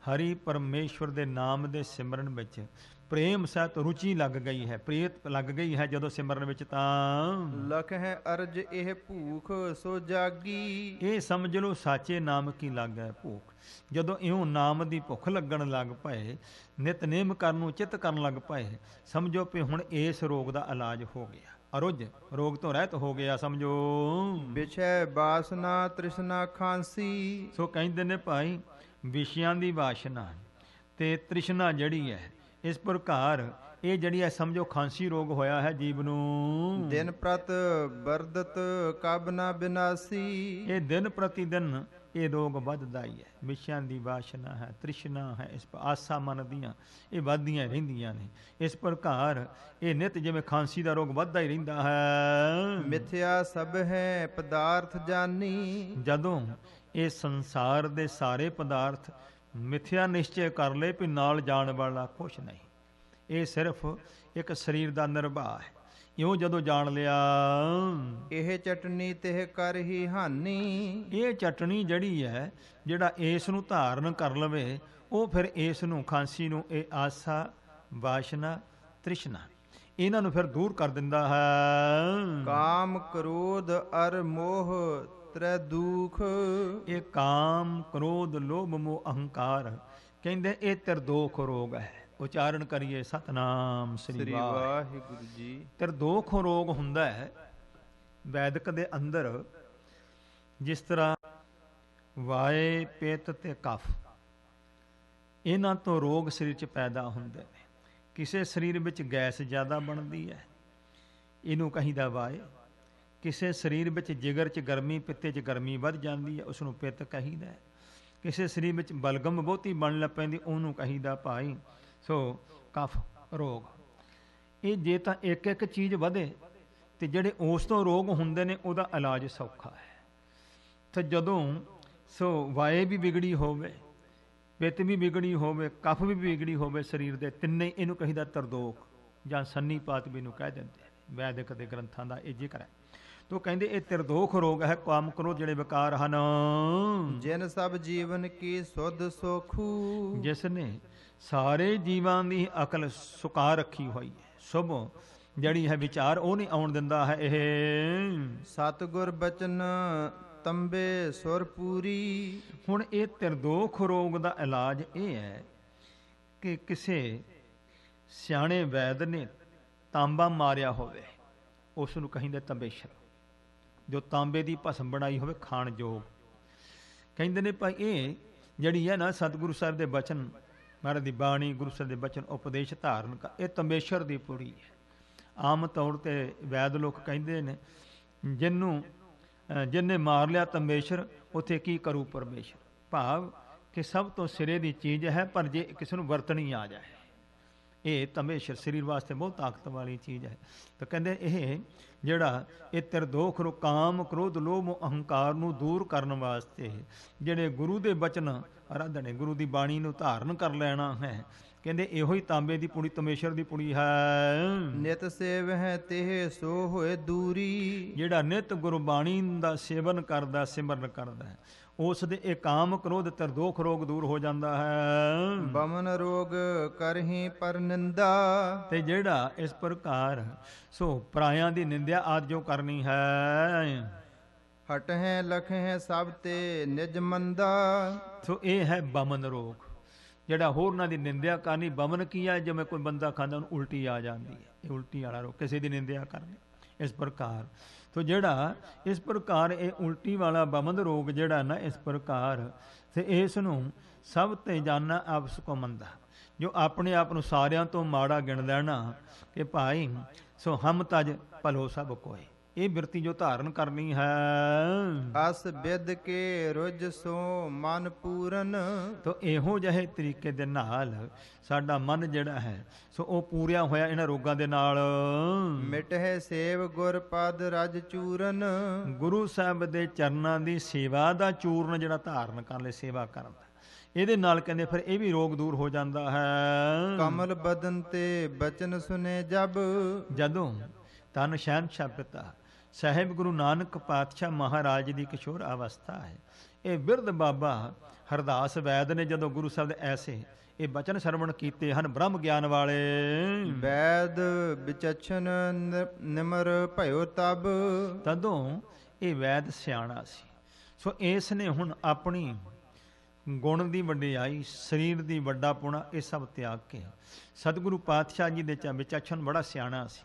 ਹਰੀ ਪਰਮੇਸ਼ਵਰ ਦੇ ਨਾਮ ਦੇ ਸਿਮਰਨ ਵਿੱਚ ਪ੍ਰੇਮ ਸਹਿਤ ਰੁਚੀ ਲੱਗ ਗਈ ਹੈ ਪ੍ਰੀਤ ਲੱਗ ਗਈ ਹੈ ਜਦੋਂ ਸਿਮਰਨ ਵਿੱਚ ਤਾਂ ਲਖ ਹੈ ਅਰਜ ਇਹ ਭੂਖ ਸੋ ਜਾਗੀ ਇਹ ਸਮਝ ਲਓ ਸਾਚੇ ਨਾਮ ਕੀ ਲੱਗ ਹੈ ਭੂਖ ਜਦੋਂ ਇਉਂ ਨਾਮ ਦੀ ਭੁੱਖ ਲੱਗਣ ਲੱਗ ਪਏ ਨਿਤਨੇਮ ਕਰਨ ਨੂੰ ਚਿਤ ਕਰਨ ਲੱਗ ਪਏ ਸਮਝੋ ਕਿ ਹੁਣ ਇਸ ਰੋਗ ਦਾ ਇਲਾਜ ਹੋ ਗਿਆ ਅਰੁਜ ਰੋਗ ਤੋਂ ਰਹਿਤ ਹੋ ਗਿਆ ਸਮਝੋ ਵਿਛੈ ਬਾਸਨਾ ਤ੍ਰਿਸ਼ਨਾ ਖਾਂਸੀ ਸੋ ਕਹਿੰਦੇ ਨੇ ਭਾਈ ਵਿਸ਼ਿਆਂ ਦੀ ਵਾਸ਼ਨਾ ਤੇ ਤ੍ਰਿਸ਼ਨਾ ਜੜੀ ਹੈ ਇਸ ਪ੍ਰਕਾਰ ਇਹ ਜਿਹੜੀ ਹੈ ਸਮਝੋ ਖਾਂਸੀ ਰੋਗ ਹੋਇਆ ਹੈ ਜੀਵ ਨੂੰ ਦਿਨ ਪ੍ਰਤ ਵਰਦਤ ਕਬ ਨਾ ਬਿਨਾਸੀ ਇਹ ਦਿਨ ਪ੍ਰਤੀ ਦਿਨ ਇਹ ਰੋਗ ਵੱਧਦਾ ਹੀ ਹੈ ਵਿਸ਼ਿਆਂ ਦੀ ਵਾਸ਼ਨਾ ਹੈ ਤ੍ਰਿਸ਼ਨਾ ਹੈ ਇਸ ਆਸਾ ਮਨ ਦੀਆਂ ਇਹ ਵੱਧਦੀਆਂ ਰਹਿੰਦੀਆਂ ਨੇ ਇਸ ਪ੍ਰਕਾਰ ਇਹ ਨਿਤ ਜਿਵੇਂ ਖਾਂਸੀ ਦਾ ਰੋਗ ਵੱਧਦਾ ਹੀ ਰਹਿੰਦਾ ਹੈ ਮਿਥਿਆ ਸਭ ਹੈ ਪਦਾਰਥ ਜਾਨੀ ਜਦੋਂ ਇਹ ਸੰਸਾਰ ਦੇ ਸਾਰੇ ਪਦਾਰਥ ਮਿਥਿਆ ਨਿਸ਼ਚੈ ਕਰ ਲੈ ਵੀ ਨਾਲ ਜਾਣ ਵਾਲਾ ਕੁਛ ਨਹੀਂ ਇਹ ਸਿਰਫ ਇੱਕ ਸਰੀਰ ਦਾ ਨਿਰਭਾ ਹੈ ਇਉਂ ਜਦੋਂ ਜਾਣ ਲਿਆ ਇਹ ਚਟਣੀ ਤੇ ਕਰ ਹੀ ਹਾਨੀ ਇਹ ਚਟਣੀ ਜਿਹੜੀ ਹੈ ਜਿਹੜਾ ਇਸ ਨੂੰ ਧਾਰਨ ਕਰ ਲਵੇ ਉਹ ਫਿਰ ਇਸ ਨੂੰ ਖਾਂਸੀ ਨੂੰ ਇਹ ਆਸਾ ਵਾਸ਼ਨਾ ਤ੍ਰਿਸ਼ਨਾ ਇਹਨਾਂ ਨੂੰ ਫਿਰ ਦੂਰ ਕਰ ਦਿੰਦਾ ਹੈ ਕਾਮ ਕ੍ਰੋਧ ਅਰ ਮੋਹ ਤ੍ਰੈ ਦੁਖ ਇਹ ਕਾਮ ਕ੍ਰੋਧ ਲੋਭ ਮੋਹ ਅਹੰਕਾਰ ਕਹਿੰਦੇ ਇਹ ਤਰਦੋਖ ਰੋਗ ਹੈ ਉਚਾਰਨ ਕਰੀਏ ਸਤਨਾਮ ਸ੍ਰੀ ਵਾਹਿਗੁਰੂ ਜੀ ਤਰਦੋਖ ਰੋਗ ਹੁੰਦਾ ਹੈ ਵੈਦਿਕ ਦੇ ਅੰਦਰ ਜਿਸ ਤਰ੍ਹਾਂ ਵਾਏ ਪੇਤ ਤੇ ਕਫ ਇਹਨਾਂ ਤੋਂ ਰੋਗ ਸਰੀਰ 'ਚ ਪੈਦਾ ਹੁੰਦੇ ਨੇ ਕਿਸੇ ਸਰੀਰ ਵਿੱਚ ਗੈਸ ਜ਼ਿਆਦਾ ਬਣਦੀ ਹੈ ਇਹਨੂੰ ਕਹਿੰਦਾ ਵਾਏ ਕਿਸੇ ਸਰੀਰ ਵਿੱਚ ਜਿਗਰ 'ਚ ਗਰਮੀ ਪਿੱਤੇ 'ਚ ਗਰਮੀ ਵੱਧ ਜਾਂਦੀ ਹੈ ਉਸ ਨੂੰ ਪਿੱਤ ਕਹੀਦਾ ਹੈ ਕਿਸੇ ਸਰੀਰ ਵਿੱਚ ਬਲਗਮ ਬਹੁਤੀ ਬਣ ਲੱਗ ਪੈਂਦੀ ਉਹਨੂੰ ਕਹੀਦਾ ਭਾਈ ਸੋ ਕਫ ਰੋਗ ਇਹ ਜੇ ਤਾਂ ਇੱਕ ਇੱਕ ਚੀਜ਼ ਵਧੇ ਤੇ ਜਿਹੜੇ ਉਸ ਤੋਂ ਰੋਗ ਹੁੰਦੇ ਨੇ ਉਹਦਾ ਇਲਾਜ ਸੌਖਾ ਹੈ ਤੇ ਜਦੋਂ ਸੋ ਵਾਏ ਵੀ ਵਿਗੜੀ ਹੋਵੇ ਪਿੱਤ ਵੀ ਵਿਗੜੀ ਹੋਵੇ ਕਫ ਵੀ ਵਿਗੜੀ ਹੋਵੇ ਸਰੀਰ ਦੇ ਤਿੰਨੇ ਇਹਨੂੰ ਕਹੀਦਾ ਤਰਦੋਕ ਜਾਂ ਸੰਨੀਪਾਤ ਵੀ ਨੂੰ ਕਹਿ ਦਿੰਦੇ ਵੈਦਿਕ ਦੇ ਗ੍ਰੰਥਾਂ ਦਾ ਇਹ ਜ਼ਿਕਰ ਹੈ ਤੋ ਕਹਿੰਦੇ ਇਹ ਤਿਰਦੋਖ ਰੋਗ ਹੈ ਕਾਮ ਕਰੋ ਜਿਹੜੇ ਵਿਕਾਰ ਹਨ ਜਿਨ ਸਭ ਜੀਵਨ ਕੀ ਸੁਧ ਸੋਖੂ ਜਿਸ ਨੇ ਸਾਰੇ ਜੀਵਾਂ ਦੀ ਅਕਲ ਸੁਕਾ ਰੱਖੀ ਹੋਈ ਹੈ ਸੁਭ ਜਿਹੜੀ ਹੈ ਵਿਚਾਰ ਉਹ ਨਹੀਂ ਆਉਣ ਦਿੰਦਾ ਹੈ ਇਹ ਸਤਗੁਰ ਬਚਨ ਤੰਬੇ ਸੁਰਪੂਰੀ ਹੁਣ ਇਹ ਤਿਰਦੋਖ ਰੋਗ ਦਾ ਇਲਾਜ ਇਹ ਹੈ ਕਿ ਕਿਸੇ ਸਿਆਣੇ ਵੈਦ ਨੇ ਤਾਂਬਾ ਮਾਰਿਆ ਹੋਵੇ ਉਸ ਨੂੰ ਕਹਿੰਦੇ ਤੰਬੇਸ਼ਰ ਜੋ ਤਾਂਬੇ ਦੀ ਭਸਮ ਬਣਾਈ ਹੋਵੇ ਖਾਣ ਯੋਗ ਕਹਿੰਦੇ ਨੇ ਭਾਈ ਇਹ ਜਿਹੜੀ ਹੈ ਨਾ ਸਤਿਗੁਰੂ ਸਾਹਿਬ ਦੇ ਬਚਨ ਮਹਾਰਾਜ ਦੀ ਬਾਣੀ ਗੁਰੂ ਸਾਹਿਬ ਦੇ ਬਚਨ ਉਪਦੇਸ਼ ਧਾਰਨ ਕਰ ਇਹ ਤਮੇਸ਼ਰ ਦੀ ਪੂਰੀ ਹੈ ਆਮ ਤੌਰ ਤੇ ਵੈਦ ਲੋਕ ਕਹਿੰਦੇ ਨੇ ਜਿੰਨੂੰ ਜਿੰਨੇ ਮਾਰ ਲਿਆ ਤਮੇਸ਼ਰ ਉਥੇ ਕੀ ਕਰੂ ਪਰਮੇਸ਼ਰ ਭਾਵ ਕਿ ਸਭ ਤੋਂ ਸਿਰੇ ਦੀ ਚੀਜ਼ ਹੈ ਪਰ ਜੇ ਕਿਸੇ ਨੂੰ ਵਰਤਣੀ ਆ ਜਾਏ ਇਹ ਤਮੇਸ਼ਰ ਸਰੀਰ ਵਾਸਤੇ ਬਹੁਤ ਤਾਕਤ ਵਾਲੀ ਚੀਜ਼ ਹੈ ਤਾਂ ਕਹਿੰਦੇ ਇਹ ਜਿਹੜਾ ਇਹ ਤਿਰਦੋਖ ਰੋ ਕਾਮ ਕ੍ਰੋਧ ਲੋਭ ਅਹੰਕਾਰ ਨੂੰ ਦੂਰ ਕਰਨ ਵਾਸਤੇ ਜਿਹੜੇ ਗੁਰੂ ਦੇ ਬਚਨ ਅਰਾਧਣੇ ਗੁਰੂ ਦੀ ਬਾਣੀ ਨੂੰ ਧਾਰਨ ਕਰ ਲੈਣਾ ਹੈ ਕਹਿੰਦੇ ਇਹੋ ਹੀ ਤਾਂਬੇ ਦੀ ਪੁਣੀ ਤਮੇਸ਼ਰ ਦੀ ਪੁਣੀ ਹੈ ਨਿਤ ਸੇਵ ਹੈ ਤੇਹ ਸੋ ਹੋਏ ਦੂਰੀ ਜਿਹੜਾ ਨਿਤ ਗੁਰਬਾਣੀ ਦਾ ਸੇਵਨ ਕਰਦਾ ਸਿਮਰਨ ਕਰਦਾ ਹੈ ਉਸ ਦੇ ਇਹ ਕਾਮ ਕ੍ਰੋਧ ਦੋਖ ਰੋਗ ਦੂਰ ਹੋ ਜਾਂਦਾ ਹੈ ਬਮਨ ਰੋਗ ਕਰਹੀ ਪਰ ਨਿੰਦਾ ਤੇ ਜਿਹੜਾ ਇਸ ਪ੍ਰਕਾਰ ਸੋ ਪ੍ਰਾਇਆਂ ਦੀ ਨਿੰਦਿਆ ਆਦ ਜੋ ਕਰਨੀ ਹੈ ਹਟ ਹੈ ਲਖ ਹੈ ਸਭ ਤੇ ਨਿਜ ਮੰਦਾ ਸੋ ਇਹ ਹੈ ਬਮਨ ਰੋਗ ਜਿਹੜਾ ਹੋਰਨਾਂ ਦੀ ਨਿੰਦਿਆ ਕਰਨੀ ਬਮਨ ਕੀ ਹੈ ਜਿਵੇਂ ਕੋਈ ਬੰਦਾ ਖਾਂਦਾ ਉਹਨੂੰ ਉਲਟੀ ਆ ਜਾਂਦੀ ਹੈ ਇਹ ਉਲਟੀ ਵਾਲਾ ਰੋਗ ਕਿਸੇ ਦੀ ਨਿੰਦਿਆ ਕਰਨੀ ਇਸ ਪ੍ਰਕਾਰ ਸੋ ਜਿਹੜਾ ਇਸ ਪ੍ਰਕਾਰ ਇਹ ਉਲਟੀ ਵਾਲਾ ਬਮਦ ਰੋਗ ਜਿਹੜਾ ਨਾ ਇਸ ਪ੍ਰਕਾਰ ਤੇ ਇਸ ਨੂੰ ਸਭ ਤੇ ਜਾਨਾ ਆਪਸ ਕੋ ਮੰਦਾ ਜੋ ਆਪਣੇ ਆਪ ਨੂੰ ਸਾਰਿਆਂ ਤੋਂ ਮਾੜਾ ਗਿਣ ਲੈਣਾ ਕਿ ਭਾਈ ਸੋ ਹਮ ਤਜ ਭਲੋ ਸਭ ਕੋਏ ਇਹ ਬਿਰਤੀ ਜੋ ਧਾਰਨ ਕਰਨੀ ਹੈ ਅਸ ਵਿਦ ਕੇ ਰੁਜ ਸੋ ਮਨ ਪੂਰਨ ਤੋ ਇਹੋ ਜਿਹੇ ਤਰੀਕੇ ਦੇ ਨਾਲ ਸਾਡਾ ਮਨ ਜਿਹੜਾ ਹੈ ਸੋ ਉਹ ਪੂਰਿਆ ਹੋਇਆ ਇਹਨਾਂ ਰੋਗਾਂ ਦੇ ਨਾਲ ਮਿਟ ਹੈ ਸੇਵ ਗੁਰ ਪਦ ਰਜ ਚੂਰਨ ਗੁਰੂ ਸਾਹਿਬ ਦੇ ਚਰਨਾਂ ਦੀ ਸੇਵਾ ਦਾ ਚੂਰਨ ਜਿਹੜਾ ਧਾਰਨ ਕਰ ਲੈ ਸੇਵਾ ਕਰਨ ਦਾ ਇਹਦੇ ਨਾਲ ਕਹਿੰਦੇ ਫਿਰ ਇਹ ਵੀ ਰੋਗ ਦੂਰ ਹੋ ਜਾਂਦਾ ਹੈ ਕਮਲ ਬਦਨ ਤੇ ਬਚਨ ਸੁਨੇ ਜਬ ਜਦੋਂ ਤਨ ਸ਼ਾਂਤ ਪਿਤਾ ਸਾਹਿਬ ਗੁਰੂ ਨਾਨਕ ਪਾਤਸ਼ਾਹ ਮਹਾਰਾਜ ਦੀ ਕਿਸ਼ੋਰ ਅਵਸਥਾ ਹੈ ਇਹ ਬਿਰਧ ਬਾਬਾ ਹਰਦਾਸ ਵੈਦ ਨੇ ਜਦੋਂ ਗੁਰੂ ਸਾਹਿਬ ਦੇ ਐਸੇ ਇਹ ਬਚਨ ਸਰਵਣ ਕੀਤੇ ਹਨ ਬ੍ਰਹਮ ਗਿਆਨ ਵਾਲੇ ਵੈਦ ਵਿਚਛਨ ਨਿਮਰ ਭਇਓ ਤਬ ਤਦੋਂ ਇਹ ਵੈਦ ਸਿਆਣਾ ਸੀ ਸੋ ਇਸ ਨੇ ਹੁਣ ਆਪਣੀ ਗੁਣ ਦੀ ਵਡਿਆਈ ਸਰੀਰ ਦੀ ਵੱਡਾ ਪੁਣਾ ਇਹ ਸਭ ਤਿਆਗ ਕੇ ਸਤਿਗੁਰੂ ਪਾਤਸ਼ਾਹ ਜੀ ਦੇ ਚਾ ਵਿਚਛਨ ਬੜਾ ਸਿਆਣਾ ਸੀ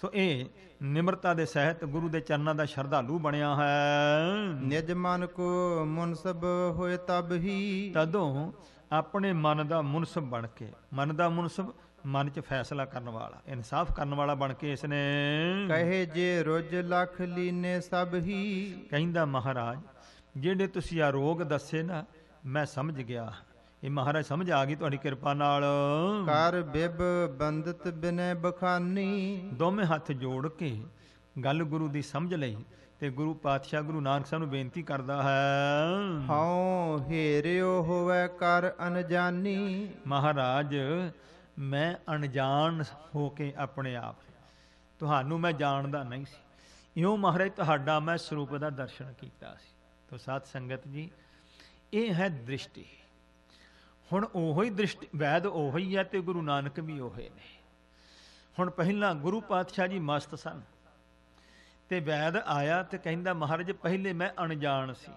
ਸੋ ਇਹ ਨਿਮਰਤਾ ਦੇ ਸਹਿਤ ਗੁਰੂ ਦੇ ਚਰਨਾਂ ਦਾ ਸ਼ਰਧਾਲੂ ਬਣਿਆ ਹੈ ਨਿਜ ਮਨ ਕੋ ਮਨਸਬ ਹੋਏ ਤਬ ਹੀ ਤਦੋਂ ਆਪਣੇ ਮਨ ਦਾ ਮਨਸਬ ਬਣ ਕੇ ਮਨ ਦਾ ਮਨਸਬ ਮਨ 'ਚ ਫੈਸਲਾ ਕਰਨ ਵਾਲਾ ਇਨਸਾਫ ਕਰਨ ਵਾਲਾ ਬਣ ਕੇ ਇਸ ਨੇ ਕਹੇ ਜੇ ਰੁਜ ਲਖ ਲੀਨੇ ਸਭ ਹੀ ਕਹਿੰਦਾ ਮਹਾਰਾਜ ਜਿਹੜੇ ਤੁਸੀਂ ਆ ਰੋਗ ਦੱਸੇ ਨਾ ਮੈਂ ਸਮਝ ਗਿਆ ਇਹ ਮਹਾਰਾਜ ਸਮਝ ਆ ਗਈ ਤੁਹਾਡੀ ਕਿਰਪਾ ਨਾਲ ਕਰ ਬਿਬ ਬੰਦਤ ਬਿਨੈ ਬਖਾਨੀ ਦੋਵੇਂ ਹੱਥ ਜੋੜ ਕੇ ਗੱਲ ਗੁਰੂ ਦੀ ਸਮਝ ਲਈ ਤੇ ਗੁਰੂ ਪਾਤਸ਼ਾਹ ਗੁਰੂ ਨਾਨਕ ਸਾਹਿਬ ਨੂੰ ਬੇਨਤੀ ਕਰਦਾ ਹੈ ਹਉ ਹੇਰਿਓ ਹੋਵੇ ਕਰ ਅਨਜਾਨੀ ਮਹਾਰਾਜ ਮੈਂ ਅਣਜਾਣ ਹੋ ਕੇ ਆਪਣੇ ਆਪ ਤੁਹਾਨੂੰ ਮੈਂ ਜਾਣਦਾ ਨਹੀਂ ਸੀ ਇਉਂ ਮਹਾਰਾਜ ਤੁਹਾਡਾ ਮੈਂ ਸਰੂਪ ਦਾ ਦਰਸ਼ਨ ਕੀਤਾ ਸੀ ਤੋ ਸਾਧ ਸੰਗਤ ਜੀ ਇਹ ਹੈ ਦ੍ਰਿਸ਼ਟੀ ਹੁਣ ਉਹੋ ਹੀ ਦ੍ਰਿਸ਼ਟ ਵੈਦ ਉਹੋ ਹੀ ਹੈ ਤੇ ਗੁਰੂ ਨਾਨਕ ਵੀ ਉਹੇ ਨੇ ਹੁਣ ਪਹਿਲਾਂ ਗੁਰੂ ਪਾਤਸ਼ਾਹ ਜੀ ਮਸਤ ਸਨ ਤੇ ਵੈਦ ਆਇਆ ਤੇ ਕਹਿੰਦਾ ਮਹਾਰਾਜ ਪਹਿਲੇ ਮੈਂ ਅਣਜਾਣ ਸੀ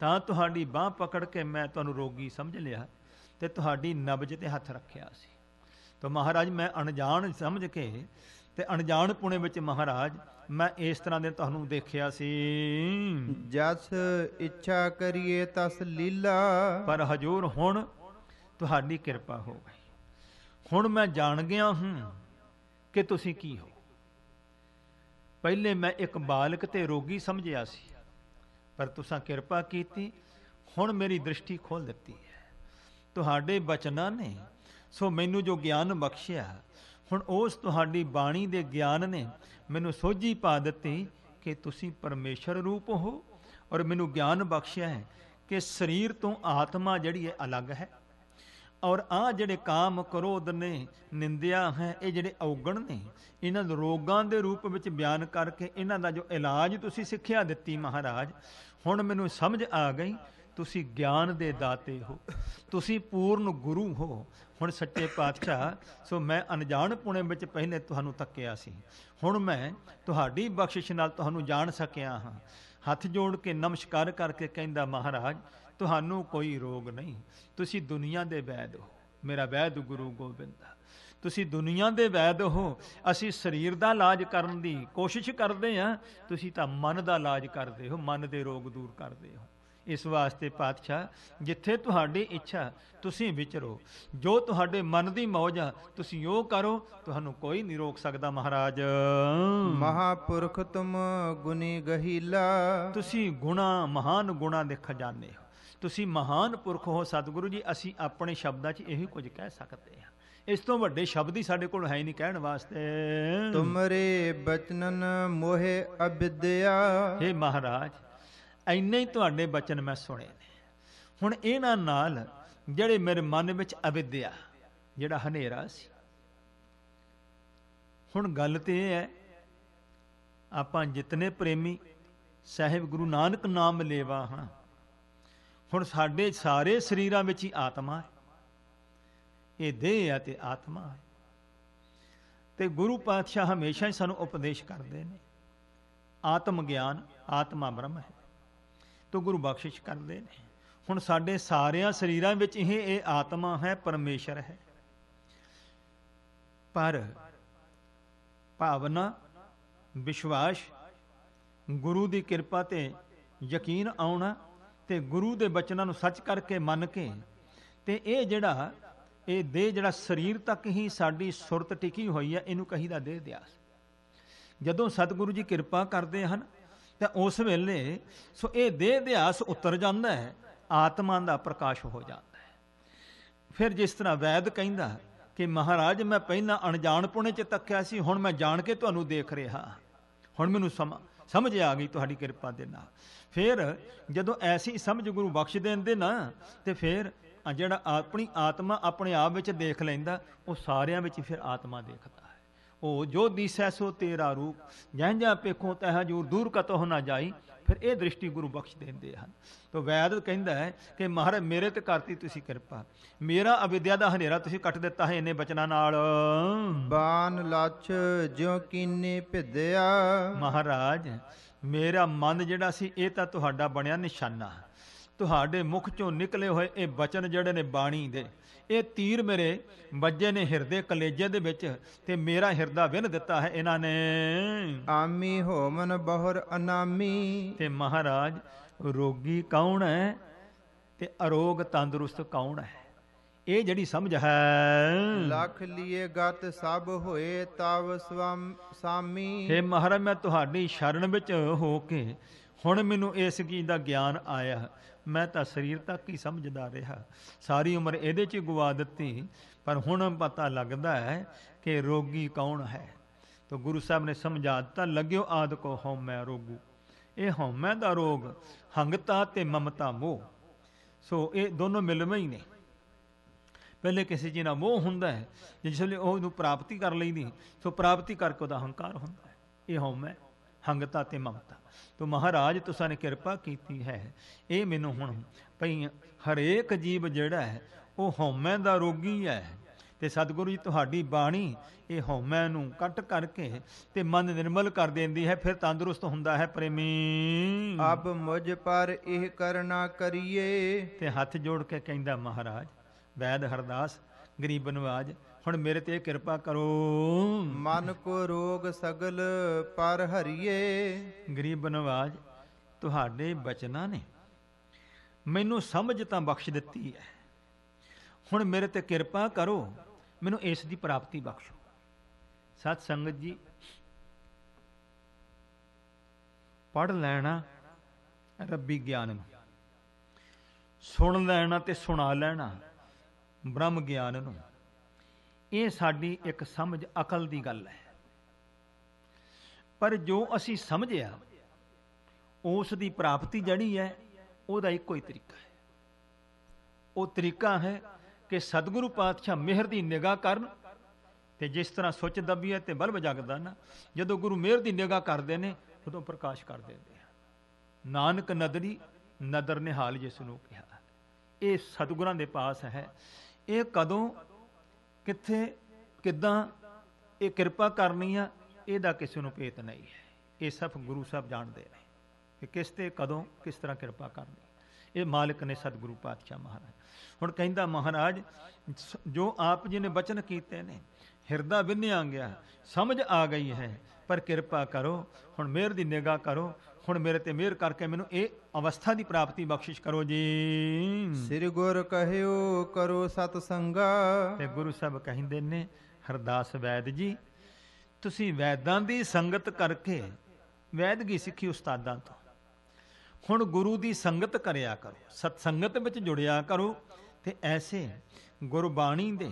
ਤਾਂ ਤੁਹਾਡੀ ਬਾਹ ਪਕੜ ਕੇ ਮੈਂ ਤੁਹਾਨੂੰ ਰੋਗੀ ਸਮਝ ਲਿਆ ਤੇ ਤੁਹਾਡੀ ਨਬਜ ਤੇ ਹੱਥ ਰੱਖਿਆ ਸੀ ਤਾਂ ਮਹਾਰਾਜ ਮੈਂ ਅਣਜਾਣ ਸਮਝ ਕੇ ਤੇ ਅਣਜਾਣ ਪੁਣੇ ਵਿੱਚ ਮਹਾਰਾਜ ਮੈਂ ਇਸ ਤਰ੍ਹਾਂ ਦੇ ਤੁਹਾਨੂੰ ਦੇਖਿਆ ਸੀ ਜਸ ਇੱਛਾ ਕਰੀਏ ਤਸ ਲੀਲਾ ਪਰ ਹਜੂਰ ਹੁਣ ਤੁਹਾਡੀ ਕਿਰਪਾ ਹੋ ਗਈ ਹੁਣ ਮੈਂ ਜਾਣ ਗਿਆ ਹਾਂ ਕਿ ਤੁਸੀਂ ਕੀ ਹੋ ਪਹਿਲੇ ਮੈਂ ਇੱਕ ਬਾਲਕ ਤੇ ਰੋਗੀ ਸਮਝਿਆ ਸੀ ਪਰ ਤੁਸੀਂ ਕਿਰਪਾ ਕੀਤੀ ਹੁਣ ਮੇਰੀ ਦ੍ਰਿਸ਼ਟੀ ਖੋਲ ਦਿੱਤੀ ਹੈ ਤੁਹਾਡੇ ਬਚਨਾਂ ਨੇ ਸੋ ਮੈਨੂੰ ਜੋ ਗਿਆਨ ਬਖਸ਼ਿਆ ਹੁਣ ਉਸ ਤੁਹਾਡੀ ਬਾਣੀ ਦੇ ਗਿਆਨ ਨੇ ਮੈਨੂੰ ਸੋਝੀ ਪਾ ਦਿੱਤੀ ਕਿ ਤੁਸੀਂ ਪਰਮੇਸ਼ਰ ਰੂਪ ਹੋ ਔਰ ਮੈਨੂੰ ਗਿਆਨ ਬਖਸ਼ਿਆ ਹੈ ਕਿ ਸਰੀਰ ਤੋਂ ਆਤਮਾ ਜਿਹੜੀ ਹੈ ਅਲੱਗ ਹੈ ਔਰ ਆ ਜਿਹੜੇ ਕਾਮ ਕ੍ਰੋਧ ਨੇ ਨਿੰਦਿਆ ਹੈ ਇਹ ਜਿਹੜੇ ਔਗਣ ਨੇ ਇਹਨਾਂ ਨੂੰ ਰੋਗਾਂ ਦੇ ਰੂਪ ਵਿੱਚ ਬਿਆਨ ਕਰਕੇ ਇਹਨਾਂ ਦਾ ਜੋ ਇਲਾਜ ਤੁਸੀਂ ਸਿੱਖਿਆ ਦਿੱਤੀ ਮਹਾਰਾਜ ਹੁਣ ਮੈਨੂੰ ਸਮਝ ਆ ਗਈ ਤੁਸੀਂ ਗਿਆਨ ਦੇ ਦਾਤੇ ਹੋ ਤੁਸੀਂ ਪੂਰਨ ਗੁਰੂ ਹੋ ਹੁਣ ਸੱਚੇ ਪਾਤਸ਼ਾਹ ਸੋ ਮੈਂ ਅਣਜਾਣ ਪੁਣੇ ਵਿੱਚ ਪਹਿਲੇ ਤੁਹਾਨੂੰ ਤੱਕਿਆ ਸੀ ਹੁਣ ਮੈਂ ਤੁਹਾਡੀ ਬਖਸ਼ਿਸ਼ ਨਾਲ ਤੁਹਾਨੂੰ ਜਾਣ ਸਕਿਆ ਹਾਂ ਹੱਥ ਜੋੜ ਕੇ ਨਮਸਕਾਰ ਕਰਕੇ ਕਹਿੰਦਾ ਮਹਾਰਾਜ ਤੁਹਾਨੂੰ ਕੋਈ ਰੋਗ ਨਹੀਂ ਤੁਸੀਂ ਦੁਨੀਆ ਦੇ ਵੈਦ ਹੋ ਮੇਰਾ ਵੈਦ ਗੁਰੂ ਗੋਬਿੰਦ ਤੁਸੀਂ ਦੁਨੀਆ ਦੇ ਵੈਦ ਹੋ ਅਸੀਂ ਸਰੀਰ ਦਾ ਇਲਾਜ ਕਰਨ ਦੀ ਕੋਸ਼ਿਸ਼ ਕਰਦੇ ਆ ਤੁਸੀਂ ਤਾਂ ਮਨ ਦਾ ਇਲਾਜ ਕਰਦੇ ਹੋ ਮਨ ਦੇ ਰੋਗ ਦੂਰ ਕਰਦੇ ਹੋ ਇਸ ਵਾਸਤੇ ਪਾਤਸ਼ਾਹ ਜਿੱਥੇ ਤੁਹਾਡੀ ਇੱਛਾ ਤੁਸੀਂ ਵਿਚਰੋ ਜੋ ਤੁਹਾਡੇ ਮਨ ਦੀ ਮੌਜ ਆ ਤੁਸੀਂ ਉਹ ਕਰੋ ਤੁਹਾਨੂੰ ਕੋਈ ਨਹੀਂ ਰੋਕ ਸਕਦਾ ਮਹਾਰਾਜ ਮਹਾਪੁਰਖ ਤੁਮ ਗੁਨੀ ਗਹੀਲਾ ਤੁਸੀਂ ਗੁਣਾ ਮਹਾਨ ਗੁਣਾ ਦੇ ਖਜ਼ਾਨੇ ਹੋ ਤੁਸੀਂ ਮਹਾਨ ਪੁਰਖ ਹੋ ਸਤਿਗੁਰੂ ਜੀ ਅਸੀਂ ਆਪਣੇ ਸ਼ਬਦਾਂ 'ਚ ਇਹੀ ਕੁਝ ਕਹਿ ਸਕਦੇ ਹਾਂ ਇਸ ਤੋਂ ਵੱਡੇ ਸ਼ਬਦ ਹੀ ਸਾਡੇ ਕੋਲ ਹੈ ਨਹੀਂ ਕਹਿਣ ਵਾਸਤੇ ਤੁਮਰੇ ਬਚਨਨ ਮੋਹਿ ਅਬਿਦਿਆ ਏ ਮਹਾਰਾਜ ਐਨੇ ਹੀ ਤੁਹਾਡੇ ਬਚਨ ਮੈਂ ਸੁਣੇ ਨੇ ਹੁਣ ਇਹਨਾਂ ਨਾਲ ਜਿਹੜੇ ਮੇਰੇ ਮਨ ਵਿੱਚ ਅਵਿਦਿਆ ਜਿਹੜਾ ਹਨੇਰਾ ਸੀ ਹੁਣ ਗੱਲ ਤੇ ਇਹ ਹੈ ਆਪਾਂ ਜਿੰਨੇ ਪ੍ਰੇਮੀ ਸਾਹਿਬ ਗੁਰੂ ਨਾਨਕ ਨਾਮ ਲੇਵਾ ਹਾਂ ਹੁਣ ਸਾਡੇ ਸਾਰੇ ਸਰੀਰਾਂ ਵਿੱਚ ਹੀ ਆਤਮਾ ਹੈ ਇਹ ਦੇਹ ਹੈ ਤੇ ਆਤਮਾ ਹੈ ਤੇ ਗੁਰੂ ਪਾਤਸ਼ਾਹ ਹਮੇਸ਼ਾ ਹੀ ਸਾਨੂੰ ਉਪਦੇਸ਼ ਕਰਦੇ ਨੇ ਆਤਮ ਗਿਆਨ ਆਤਮਾ ਬ੍ਰਹਮ ਹੈ ਤੋਂ ਗੁਰੂ ਬਖਸ਼ਿਸ਼ ਕਰਦੇ ਨੇ ਹੁਣ ਸਾਡੇ ਸਾਰਿਆਂ ਸਰੀਰਾਂ ਵਿੱਚ ਇਹ ਇਹ ਆਤਮਾ ਹੈ ਪਰਮੇਸ਼ਰ ਹੈ ਪਰ ਭਾਵਨਾ ਵਿਸ਼ਵਾਸ ਗੁਰੂ ਦੀ ਕਿਰਪਾ ਤੇ ਯਕੀਨ ਆਉਣਾ ਤੇ ਗੁਰੂ ਦੇ ਬਚਨਾਂ ਨੂੰ ਸੱਚ ਕਰਕੇ ਮੰਨ ਕੇ ਤੇ ਇਹ ਜਿਹੜਾ ਇਹ ਦੇਹ ਜਿਹੜਾ ਸਰੀਰ ਤੱਕ ਹੀ ਸਾਡੀ ਸੁਰਤ ਟਿਕੀ ਹੋਈ ਹੈ ਇਹਨੂੰ ਕਹੀਦਾ ਦੇਹ ਦਿਆਸ ਜਦੋਂ ਸਤਿਗੁਰੂ ਜੀ ਕਿਰਪਾ ਕਰਦੇ ਹਨ ਤਾਂ ਉਸ ਵੇਲੇ ਸੋ ਇਹ ਦੇਹ ਦਿਆਸ ਉਤਰ ਜਾਂਦਾ ਹੈ ਆਤਮਾ ਦਾ ਪ੍ਰਕਾਸ਼ ਹੋ ਜਾਂਦਾ ਹੈ ਫਿਰ ਜਿਸ ਤਰ੍ਹਾਂ ਵੈਦ ਕਹਿੰਦਾ ਕਿ ਮਹਾਰਾਜ ਮੈਂ ਪਹਿਲਾਂ ਅਣਜਾਣ ਪੁਣੇ ਚ ਤੱਕਿਆ ਸੀ ਹੁਣ ਮੈਂ ਜਾਣ ਕੇ ਤੁਹਾਨੂੰ ਦੇਖ ਰਿਹਾ ਹੁਣ ਮੈਨੂੰ ਸਮਾਂ ਸਮਝ ਆ ਗਈ ਤੁਹਾਡੀ ਕਿਰਪਾ ਦੇ ਨਾਲ ਫਿਰ ਜਦੋਂ ਐਸੀ ਸਮਝ ਗੁਰੂ ਬਖਸ਼ ਦੇਂਦੇ ਨਾ ਤੇ ਫਿਰ ਜਿਹੜਾ ਆਪਣੀ ਆਤਮਾ ਆਪਣੇ ਆਪ ਵਿੱਚ ਦੇਖ ਲੈਂਦਾ ਉਹ ਸਾਰਿਆਂ ਵਿੱਚ ਫਿਰ ਆਤਮਾ ਦੇਖਦਾ ਹੈ ਉਹ ਜੋ ਦੀਸੈ ਸੋ ਤੇਰਾ ਰੂਪ ਜਹਾਂ ਜਾਂ ਪੇਖੋ ਤਹਾਂ ਜੂਰ ਦੂਰ ਕਤੋਂ ਨਾ ਜਾਈ ਫਿਰ ਇਹ ਦ੍ਰਿਸ਼ਟੀ ਗੁਰੂ ਬਖਸ਼ ਦਿੰਦੇ ਹਨ ਤਾਂ ਵੈਦ ਕਹਿੰਦਾ ਹੈ ਕਿ ਮਹਾਰਾਜ ਮੇਰੇ ਤੇ ਕਰਤੀ ਤੁਸੀਂ ਕਿਰਪਾ ਮੇਰਾ ਅਵਿਦਿਆ ਦਾ ਹਨੇਰਾ ਤੁਸੀਂ ਕੱਟ ਦਿੱਤਾ ਹੈ ਇਹਨੇ ਬਚਨਾਂ ਨਾਲ ਬਾਨ ਲੱਛ ਜਿਉ ਕੀਨੇ ਭਿੱਦਿਆ ਮਹਾਰਾਜ ਮੇਰਾ ਮਨ ਜਿਹੜਾ ਸੀ ਇਹ ਤਾਂ ਤੁਹਾਡਾ ਬਣਿਆ ਨਿਸ਼ਾਨਾ ਤੁਹਾਡੇ ਮੁਖ ਚੋਂ ਨਿਕਲੇ ਹੋਏ ਇਹ ਬਚਨ ਜਿਹੜੇ ਨੇ ਬਾਣੀ ਦੇ ਇਹ ਤੀਰ ਮੇਰੇ ਵੱਜੇ ਨੇ ਹਿਰਦੇ ਕਲੇਜੇ ਦੇ ਵਿੱਚ ਤੇ ਮੇਰਾ ਹਿਰਦਾ ਵਿੰਨ ਦਿੱਤਾ ਹੈ ਇਹਨਾਂ ਨੇ ਆਮੀ ਹੋਮਨ ਬਹੁਰ ਅਨਾਮੀ ਤੇ ਮਹਾਰਾਜ ਰੋਗੀ ਕੌਣ ਹੈ ਤੇ ਅਰੋਗ ਤੰਦਰੁਸਤ ਕੌਣ ਹੈ ਇਹ ਜਿਹੜੀ ਸਮਝ ਹੈ ਲਖ ਲੀਏ ਗਤ ਸਭ ਹੋਏ ਤਵ ਸਵਮ ਸਾਮੀ ਏ ਮਹਾਰਾਜ ਮੈਂ ਤੁਹਾਡੀ ਸ਼ਰਨ ਵਿੱਚ ਹੋ ਕੇ ਹੁਣ ਮੈਨੂੰ ਇਸ ਕੀ ਦਾ ਗਿਆਨ ਆਇਆ ਮੈਂ ਤਾਂ ਸਰੀਰ ਤੱਕ ਹੀ ਸਮਝਦਾ ਰਿਹਾ ਸਾਰੀ ਉਮਰ ਇਹਦੇ 'ਚ ਗਵਾ ਦਿੱਤੀ ਪਰ ਹੁਣ ਪਤਾ ਲੱਗਦਾ ਹੈ ਕਿ ਰੋਗੀ ਕੌਣ ਹੈ ਤਾਂ ਗੁਰੂ ਸਾਹਿਬ ਨੇ ਸਮਝਾ ਦਿੱਤਾ ਲੱਗਿਓ ਆਦ ਕੋ ਮੈਂ ਰੋਗੂ ਇਹ ਮੈਂ ਦਾ ਰੋਗ ਹੰਗਤਾ ਤੇ ਮਮਤਾ ਮੋ ਸੋ ਇਹ ਦੋਨੋਂ ਮਿਲਵੇਂ ਹੀ ਨੇ ਪਹਿਲੇ ਕਿਸੇ ਜੀ ਨਾਲ ਮੋਹ ਹੁੰਦਾ ਹੈ ਜਿਸ ਵੇਲੇ ਉਹ ਨੂੰ ਪ੍ਰਾਪਤੀ ਕਰ ਲਈ ਨਹੀਂ ਸੋ ਪ੍ਰਾਪਤੀ ਕਰਕੇ ਉਹਦਾ ਹੰਕਾਰ ਹੁੰਦਾ ਹੈ ਇਹ ਮੈਂ ਹੰਗਤਾ ਤੇ ਮਮਤਾ ਤੋ ਮਹਾਰਾਜ ਤੁਸਾਂ ਨੇ ਕਿਰਪਾ ਕੀਤੀ ਹੈ ਇਹ ਮੈਨੂੰ ਹੁਣ ਪਈ ਹਰੇਕ ਜੀਵ ਜਿਹੜਾ ਹੈ ਉਹ ਹਉਮੈ ਦਾ ਰੋਗੀ ਹੈ ਤੇ ਸਤਿਗੁਰੂ ਜੀ ਤੁਹਾਡੀ ਬਾਣੀ ਇਹ ਹਉਮੈ ਨੂੰ ਕੱਟ ਕਰਕੇ ਤੇ ਮਨ ਨਿਰਮਲ ਕਰ ਦਿੰਦੀ ਹੈ ਫਿਰ ਤੰਦਰੁਸਤ ਹੁੰਦਾ ਹੈ ਪ੍ਰੇਮੀ ਅਬ ਮੁਝ ਪਰ ਇਹ ਕਰਨਾ ਕਰੀਏ ਤੇ ਹੱਥ ਜੋੜ ਕੇ ਕਹਿੰਦਾ ਮਹਾਰਾਜ ਵੈਦ ਹਰਦਾਸ ਗਰੀਬ ਨਵਾਜ ਹੁਣ ਮੇਰੇ ਤੇ ਕਿਰਪਾ ਕਰੋ ਮਨ ਕੋ ਰੋਗ ਸਗਲ ਪਰ ਹਰੀਏ ਗਰੀਬ ਨਵਾਜ ਤੁਹਾਡੇ ਬਚਨਾਂ ਨੇ ਮੈਨੂੰ ਸਮਝ ਤਾਂ ਬਖਸ਼ ਦਿੱਤੀ ਹੈ ਹੁਣ ਮੇਰੇ ਤੇ ਕਿਰਪਾ ਕਰੋ ਮੈਨੂੰ ਇਸ ਦੀ ਪ੍ਰਾਪਤੀ ਬਖਸ਼ੋ ਸਤ ਸੰਗਤ ਜੀ ਪੜ ਲੈਣਾ ਰੱਬੀ ਗਿਆਨ ਨੂੰ ਸੁਣ ਲੈਣਾ ਤੇ ਸੁਣਾ ਲੈਣਾ ਬ੍ਰਹਮ ਗਿਆਨ ਨੂੰ ਇਹ ਸਾਡੀ ਇੱਕ ਸਮਝ ਅਕਲ ਦੀ ਗੱਲ ਹੈ ਪਰ ਜੋ ਅਸੀਂ ਸਮਝਿਆ ਉਸ ਦੀ ਪ੍ਰਾਪਤੀ ਜਿਹੜੀ ਹੈ ਉਹਦਾ ਇੱਕੋ ਹੀ ਤਰੀਕਾ ਹੈ ਉਹ ਤਰੀਕਾ ਹੈ ਕਿ ਸਤਿਗੁਰੂ ਪਾਤਸ਼ਾਹ ਮਿਹਰ ਦੀ ਨਿਗਾਹ ਕਰਨ ਤੇ ਜਿਸ ਤਰ੍ਹਾਂ ਸੁੱਚ ਦੱਬੀ ਹੈ ਤੇ ਬਲਬ ਜਗਦਾ ਨਾ ਜਦੋਂ ਗੁਰੂ ਮਿਹਰ ਦੀ ਨਿਗਾਹ ਕਰਦੇ ਨੇ ਉਦੋਂ ਪ੍ਰਕਾਸ਼ ਕਰ ਦਿੰਦੇ ਆ ਨਾਨਕ ਨਦਰੀ ਨਦਰ ਨਿਹਾਲ ਜਿਸ ਨੂੰ ਕਿਹਾ ਇਹ ਸਤਿਗੁਰਾਂ ਦੇ ਪਾਸ ਹੈ ਇਹ ਕਦੋਂ ਕਿੱਥੇ ਕਿਦਾਂ ਇਹ ਕਿਰਪਾ ਕਰਨੀ ਆ ਇਹਦਾ ਕਿਸੇ ਨੂੰ ਪੇਤ ਨਹੀਂ ਹੈ ਇਹ ਸਭ ਗੁਰੂ ਸਾਹਿਬ ਜਾਣਦੇ ਨੇ ਕਿ ਕਿਸ ਤੇ ਕਦੋਂ ਕਿਸ ਤਰ੍ਹਾਂ ਕਿਰਪਾ ਕਰਨੀ ਇਹ ਮਾਲਕ ਨੇ ਸਤਿਗੁਰੂ ਪਾਤਸ਼ਾਹ ਮਹਾਰਾਜ ਹੁਣ ਕਹਿੰਦਾ ਮਹਾਰਾਜ ਜੋ ਆਪ ਜੀ ਨੇ ਬਚਨ ਕੀਤੇ ਨੇ ਹਿਰਦਾ ਬਿੰਨਿਆ ਗਿਆ ਸਮਝ ਆ ਗਈ ਹੈ ਪਰ ਕਿਰਪਾ ਕਰੋ ਹੁਣ ਮਿਹਰ ਦੀ ਨਿਗਾਹ ਕਰੋ ਹੁਣ ਮੇਰੇ ਤੇ ਮਿਹਰ ਕਰਕੇ ਮੈਨੂੰ ਇਹ ਅਵਸਥਾ ਦੀ ਪ੍ਰਾਪਤੀ ਬਖਸ਼ਿਸ਼ ਕਰੋ ਜੀ ਸ੍ਰੀ ਗੁਰ ਕਹਿਓ ਕਰੋ ਸਤ ਸੰਗਾ ਤੇ ਗੁਰੂ ਸਾਹਿਬ ਕਹਿੰਦੇ ਨੇ ਹਰਦਾਸ ਵੈਦ ਜੀ ਤੁਸੀਂ ਵੈਦਾਂ ਦੀ ਸੰਗਤ ਕਰਕੇ ਵੈਦਗੀ ਸਿੱਖੀ ਉਸਤਾਦਾਂ ਤੋਂ ਹੁਣ ਗੁਰੂ ਦੀ ਸੰਗਤ ਕਰਿਆ ਕਰੋ ਸਤ ਸੰਗਤ ਵਿੱਚ ਜੁੜਿਆ ਕਰੋ ਤੇ ਐਸੇ ਗੁਰਬਾਣੀ ਦੇ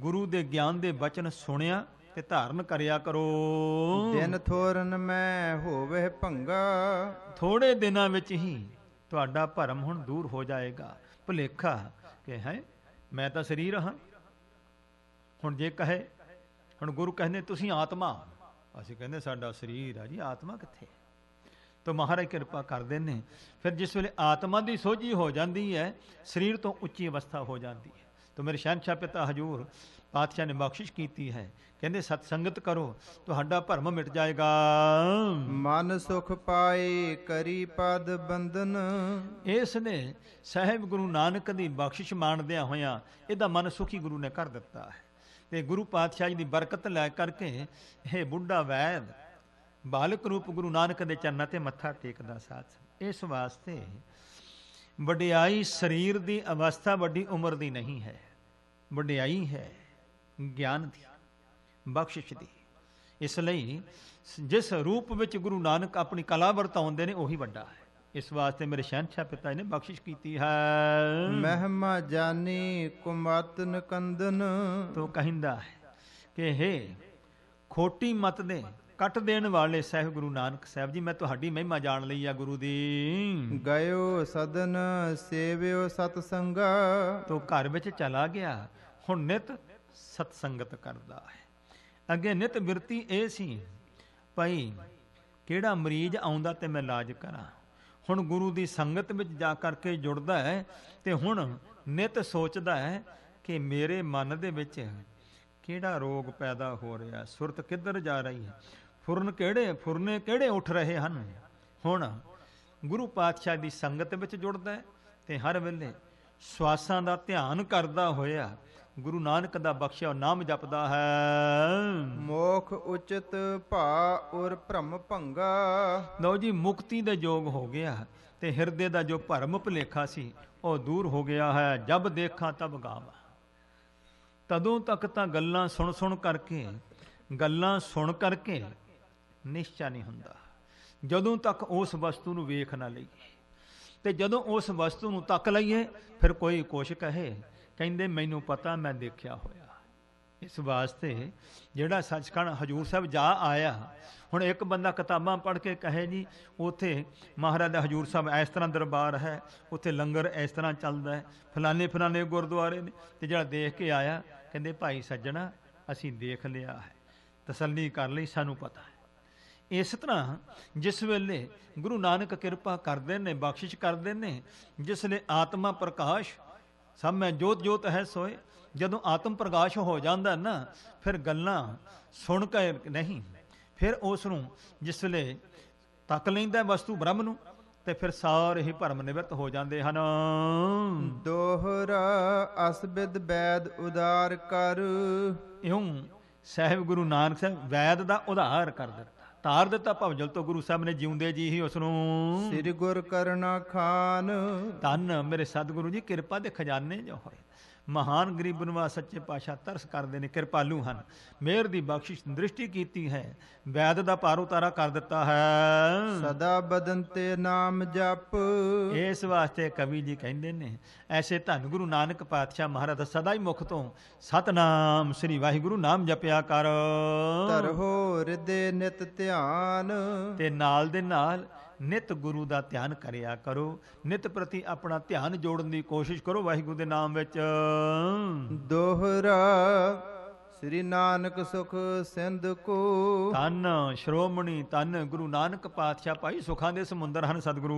ਗੁਰੂ ਦੇ ਗਿਆਨ ਦੇ ਬਚਨ ਸੁਣਿਆ ਕੇ ਧਾਰਨ ਕਰਿਆ ਕਰੋ ਦਿਨ ਥੋਰਨ ਮੈਂ ਹੋਵੇ ਭੰਗਾ ਥੋੜੇ ਦਿਨਾਂ ਵਿੱਚ ਹੀ ਤੁਹਾਡਾ ਭਰਮ ਹੁਣ ਦੂਰ ਹੋ ਜਾਏਗਾ ਭੁਲੇਖਾ ਕਿ ਹੈ ਮੈਂ ਤਾਂ ਸਰੀਰ ਹਾਂ ਹੁਣ ਜੇ ਕਹੇ ਹੁਣ ਗੁਰੂ ਕਹਿੰਦੇ ਤੁਸੀਂ ਆਤਮਾ ਅਸੀਂ ਕਹਿੰਦੇ ਸਾਡਾ ਸਰੀਰ ਆ ਜੀ ਆਤਮਾ ਕਿੱਥੇ ਤੋ ਮਹਾਰਾਜ ਕਿਰਪਾ ਕਰਦੇ ਨੇ ਫਿਰ ਜਿਸ ਵੇਲੇ ਆਤਮਾ ਦੀ ਸੋਝੀ ਹੋ ਜਾਂਦੀ ਹੈ ਸਰੀਰ ਤੋਂ ਉੱਚੀ ਅਵਸਥਾ ਹੋ ਜਾਂਦੀ ਹੈ ਤੋ ਮੇਰੇ ਸ਼ਾਨਸ਼ਾ ਪਿਤਾ ਹਜੂਰ ਪਾਤਸ਼ਾਹ ਨੇ ਬਖਸ਼ਿਸ਼ ਕੀਤੀ ਹੈ ਕਹਿੰਦੇ ਸਤ ਸੰਗਤ ਕਰੋ ਤੁਹਾਡਾ ਭਰਮ ਮਿਟ ਜਾਏਗਾ ਮਨ ਸੁਖ ਪਾਏ ਕਰੀ ਪਦ ਬੰਦਨ ਇਸ ਨੇ ਸਹਿਬ ਗੁਰੂ ਨਾਨਕ ਦੀ ਬਖਸ਼ਿਸ਼ ਮੰਨਦਿਆਂ ਹੋਇਆਂ ਇਹਦਾ ਮਨ ਸੁਖੀ ਗੁਰੂ ਨੇ ਕਰ ਦਿੱਤਾ ਹੈ ਤੇ ਗੁਰੂ ਪਾਤਸ਼ਾਹ ਜੀ ਦੀ ਬਰਕਤ ਲੈ ਕਰਕੇ ਇਹ ਬੁੱਢਾ ਵੈਦ ਬਾਲਕ ਰੂਪ ਗੁਰੂ ਨਾਨਕ ਦੇ ਚਰਨਾਂ ਤੇ ਮੱਥਾ ਟੇਕਦਾ ਸਾਥ ਇਸ ਵਾਸਤੇ ਵਡਿਆਈ ਸਰੀਰ ਦੀ ਅਵਸਥਾ ਵੱਡੀ ਉਮਰ ਦੀ ਨਹੀਂ ਹੈ ਵਡਿਆਈ ਹੈ ਗਿਆਨ ਦੀ ਬਖਸ਼ਿਸ਼ ਦੀ ਇਸ ਲਈ ਜਿਸ ਰੂਪ ਵਿੱਚ ਗੁਰੂ ਨਾਨਕ ਆਪਣੀ ਕਲਾ ਵਰਤਾਉਂਦੇ ਨੇ ਉਹੀ ਵੱਡਾ ਹੈ ਇਸ ਵਾਸਤੇ ਮੇਰੇ ਸ਼ਹਿਨशाह ਪਿਤਾ ਨੇ ਬਖਸ਼ਿਸ਼ ਕੀਤੀ ਹੈ ਮਹਿਮਾ ਜਾਨੀ ਕੁਮਤ ਨਕੰਦਨ ਤੋ ਕਹਿੰਦਾ ਹੈ ਕਿ हे ਖੋਟੀ ਮਤ ਦੇ ਕੱਟ ਦੇਣ ਵਾਲੇ ਸਹਿਬ ਗੁਰੂ ਨਾਨਕ ਸਾਹਿਬ ਜੀ ਮੈਂ ਤੁਹਾਡੀ ਮਹਿਮਾ ਜਾਣ ਲਈ ਆ ਗੁਰੂ ਦੀ ਗਇਓ ਸਦਨ ਸੇਵਿਓ ਸਤ ਸੰਗਾ ਤੋ ਘਰ ਵਿੱਚ ਚਲਾ ਗਿਆ ਹੁਣ ਨਿਤ ਸਤ ਸੰਗਤ ਕਰਦਾ ਹੈ ਅੱਗੇ ਨਿਤ ਬਿਰਤੀ ਇਹ ਸੀ ਭਈ ਕਿਹੜਾ ਮਰੀਜ਼ ਆਉਂਦਾ ਤੇ ਮੈਂ ਇਲਾਜ ਕਰਾਂ ਹੁਣ ਗੁਰੂ ਦੀ ਸੰਗਤ ਵਿੱਚ ਜਾ ਕਰਕੇ ਜੁੜਦਾ ਹੈ ਤੇ ਹੁਣ ਨਿਤ ਸੋਚਦਾ ਹੈ ਕਿ ਮੇਰੇ ਮਨ ਦੇ ਵਿੱਚ ਕਿਹੜਾ ਰੋਗ ਪੈਦਾ ਹੋ ਰਿਹਾ ਸੁਰਤ ਕਿੱਧਰ ਜਾ ਰਹੀ ਹੈ ਫੁਰਨ ਕਿਹੜੇ ਫੁਰਨੇ ਕਿਹੜੇ ਉੱਠ ਰਹੇ ਹਨ ਹੁਣ ਗੁਰੂ ਪਾਤਸ਼ਾਹ ਦੀ ਸੰਗਤ ਵਿੱਚ ਜੁੜਦਾ ਹੈ ਤੇ ਹਰ ਵੇਲੇ ਸਵਾਸਾਂ ਦਾ ਧਿਆਨ ਕਰਦਾ ਹੋਇਆ ਗੁਰੂ ਨਾਨਕ ਦਾ ਬਖਸ਼ਿਆ ਨਾਮ ਜਪਦਾ ਹੈ ਮੋਖ ਉਚਿਤ ਭਾ ਔਰ ਭ੍ਰਮ ਭੰਗਾ ਲਓ ਜੀ ਮੁਕਤੀ ਦੇ ਯੋਗ ਹੋ ਗਿਆ ਤੇ ਹਿਰਦੇ ਦਾ ਜੋ ਭਰਮ ਭਲੇਖਾ ਸੀ ਉਹ ਦੂਰ ਹੋ ਗਿਆ ਹੈ ਜਬ ਦੇਖਾਂ ਤਬ ਗਾਵਾਂ ਤਦੋਂ ਤੱਕ ਤਾਂ ਗੱਲਾਂ ਸੁਣ ਸੁਣ ਕਰਕੇ ਗੱਲਾਂ ਸੁਣ ਕਰਕੇ ਨਿਸ਼ਚਾ ਨਹੀਂ ਹੁੰਦਾ ਜਦੋਂ ਤੱਕ ਉਸ ਵਸਤੂ ਨੂੰ ਵੇਖ ਨਾ ਲਈਏ ਤੇ ਜਦੋਂ ਉਸ ਵਸਤੂ ਨੂੰ ਤੱਕ ਲਈਏ ਫਿਰ ਕੋਈ ਕੁਛ ਕਹੇ ਕਹਿੰਦੇ ਮੈਨੂੰ ਪਤਾ ਮੈਂ ਦੇਖਿਆ ਹੋਇਆ ਇਸ ਵਾਸਤੇ ਜਿਹੜਾ ਸੱਚਖੰਡ ਹਜੂਰ ਸਾਹਿਬ ਜਾ ਆਇਆ ਹੁਣ ਇੱਕ ਬੰਦਾ ਕਿਤਾਬਾਂ ਪੜ੍ਹ ਕੇ ਕਹੇ ਜੀ ਉਥੇ ਮਹਾਰਾਜ ਦਾ ਹਜੂਰ ਸਾਹਿਬ ਇਸ ਤਰ੍ਹਾਂ ਦਰਬਾਰ ਹੈ ਉਥੇ ਲੰਗਰ ਇਸ ਤਰ੍ਹਾਂ ਚੱਲਦਾ ਹੈ ਫਲਾਣੇ ਫਲਾਣੇ ਗੁਰਦੁਆਰੇ ਨੇ ਤੇ ਜਿਹੜਾ ਦੇਖ ਕੇ ਆਇਆ ਕਹਿੰਦੇ ਭਾਈ ਸੱਜਣਾ ਅਸੀਂ ਦੇਖ ਲਿਆ ਹੈ ਤਸੱਲੀ ਕਰ ਲਈ ਸਾਨੂੰ ਪਤਾ ਹੈ ਇਸ ਤਰ੍ਹਾਂ ਜਿਸ ਵੇਲੇ ਗੁਰੂ ਨਾਨਕ ਕਿਰਪਾ ਕਰਦੇ ਨੇ ਬਖਸ਼ਿਸ਼ ਕਰਦੇ ਨੇ ਜਿਸ ਨੇ ਆਤਮਾ ਪ੍ਰਕਾਸ਼ ਸਭ ਮੈਂ ਜੋਤ ਜੋਤ ਹੈ ਸੋਏ ਜਦੋਂ ਆਤਮ ਪ੍ਰਗਾਸ਼ ਹੋ ਜਾਂਦਾ ਨਾ ਫਿਰ ਗੱਲਾਂ ਸੁਣ ਕੇ ਨਹੀਂ ਫਿਰ ਉਸ ਨੂੰ ਜਿਸ ਵੇਲੇ ਤੱਕ ਲੈਂਦਾ ਵਸਤੂ ਬ੍ਰਹਮ ਨੂੰ ਤੇ ਫਿਰ ਸਾਰੇ ਹੀ ਭਰਮ ਨਿਵਰਤ ਹੋ ਜਾਂਦੇ ਹਨ ਦੋਹਰਾ ਅਸਬਿਦ ਬੈਦ ਉਦਾਰ ਕਰ ਇਉਂ ਸਹਿਬ ਗੁਰੂ ਨਾਨਕ ਸਾਹਿਬ ਵੈਦ ਦਾ ਉਧਾਰ ਕਰ ਦਿੱਤਾ ਧਾਰ ਦਿੱਤਾ ਭਵਜਲ ਤੋਂ ਗੁਰੂ ਸਾਹਿਬ ਨੇ ਜਿਉਂਦੇ ਜੀ ਹੀ ਉਸ ਨੂੰ ਸ੍ਰੀ ਗੁਰ ਕਰਨਾ ਖਾਨ ਧੰਨ ਮੇਰੇ ਸਤਿਗੁਰੂ ਜੀ ਕਿਰਪਾ ਦੇ ਖਜ਼ਾਨੇ ਜੋ ਹੋਏ ਮਹਾਨ ਗਰੀਬ ਨਵਾ ਸੱਚੇ ਪਾਸ਼ਾ ਤਰਸ ਕਰਦੇ ਨੇ ਕਿਰਪਾਲੂ ਹਨ ਮਿਹਰ ਦੀ ਬਖਸ਼ਿਸ਼ ਦ੍ਰਿਸ਼ਟੀ ਕੀਤੀ ਹੈ ਵੈਦ ਦਾ ਪਾਰ ਉਤਾਰਾ ਕਰ ਦਿੱਤਾ ਹੈ ਸਦਾ ਬਦਨ ਤੇ ਨਾਮ ਜਪ ਇਸ ਵਾਸਤੇ ਕਵੀ ਜੀ ਕਹਿੰਦੇ ਨੇ ਐਸੇ ਧੰਨ ਗੁਰੂ ਨਾਨਕ ਪਾਤਸ਼ਾਹ ਮਹਾਰਾਜ ਸਦਾ ਹੀ ਮੁਖ ਤੋਂ ਸਤਨਾਮ ਸ੍ਰੀ ਵਾਹਿਗੁਰੂ ਨਾਮ ਜਪਿਆ ਕਰ ਤਰ ਹੋਰ ਹਿਰਦੇ ਨਿਤ ਧਿਆਨ ਤੇ ਨਾਲ ਦੇ ਨਾਲ ਨਿਤ ਗੁਰੂ ਦਾ ਧਿਆਨ ਕਰਿਆ ਕਰੋ ਨਿਤ ਪ੍ਰਤੀ ਆਪਣਾ ਧਿਆਨ ਜੋੜਨ ਦੀ ਕੋਸ਼ਿਸ਼ ਕਰੋ ਵਾਹਿਗੁਰੂ ਦੇ ਨਾਮ ਵਿੱਚ ਦੋਹਰਾ ਸ੍ਰੀ ਨਾਨਕ ਸੁਖ ਸਿੰਧ ਕੋ ਤਨ ਸ਼੍ਰੋਮਣੀ ਤਨ ਗੁਰੂ ਨਾਨਕ ਪਾਤਸ਼ਾਹ ਭਾਈ ਸੁਖਾਂ ਦੇ ਸਮੁੰਦਰ ਹਨ ਸਤਿਗੁਰੂ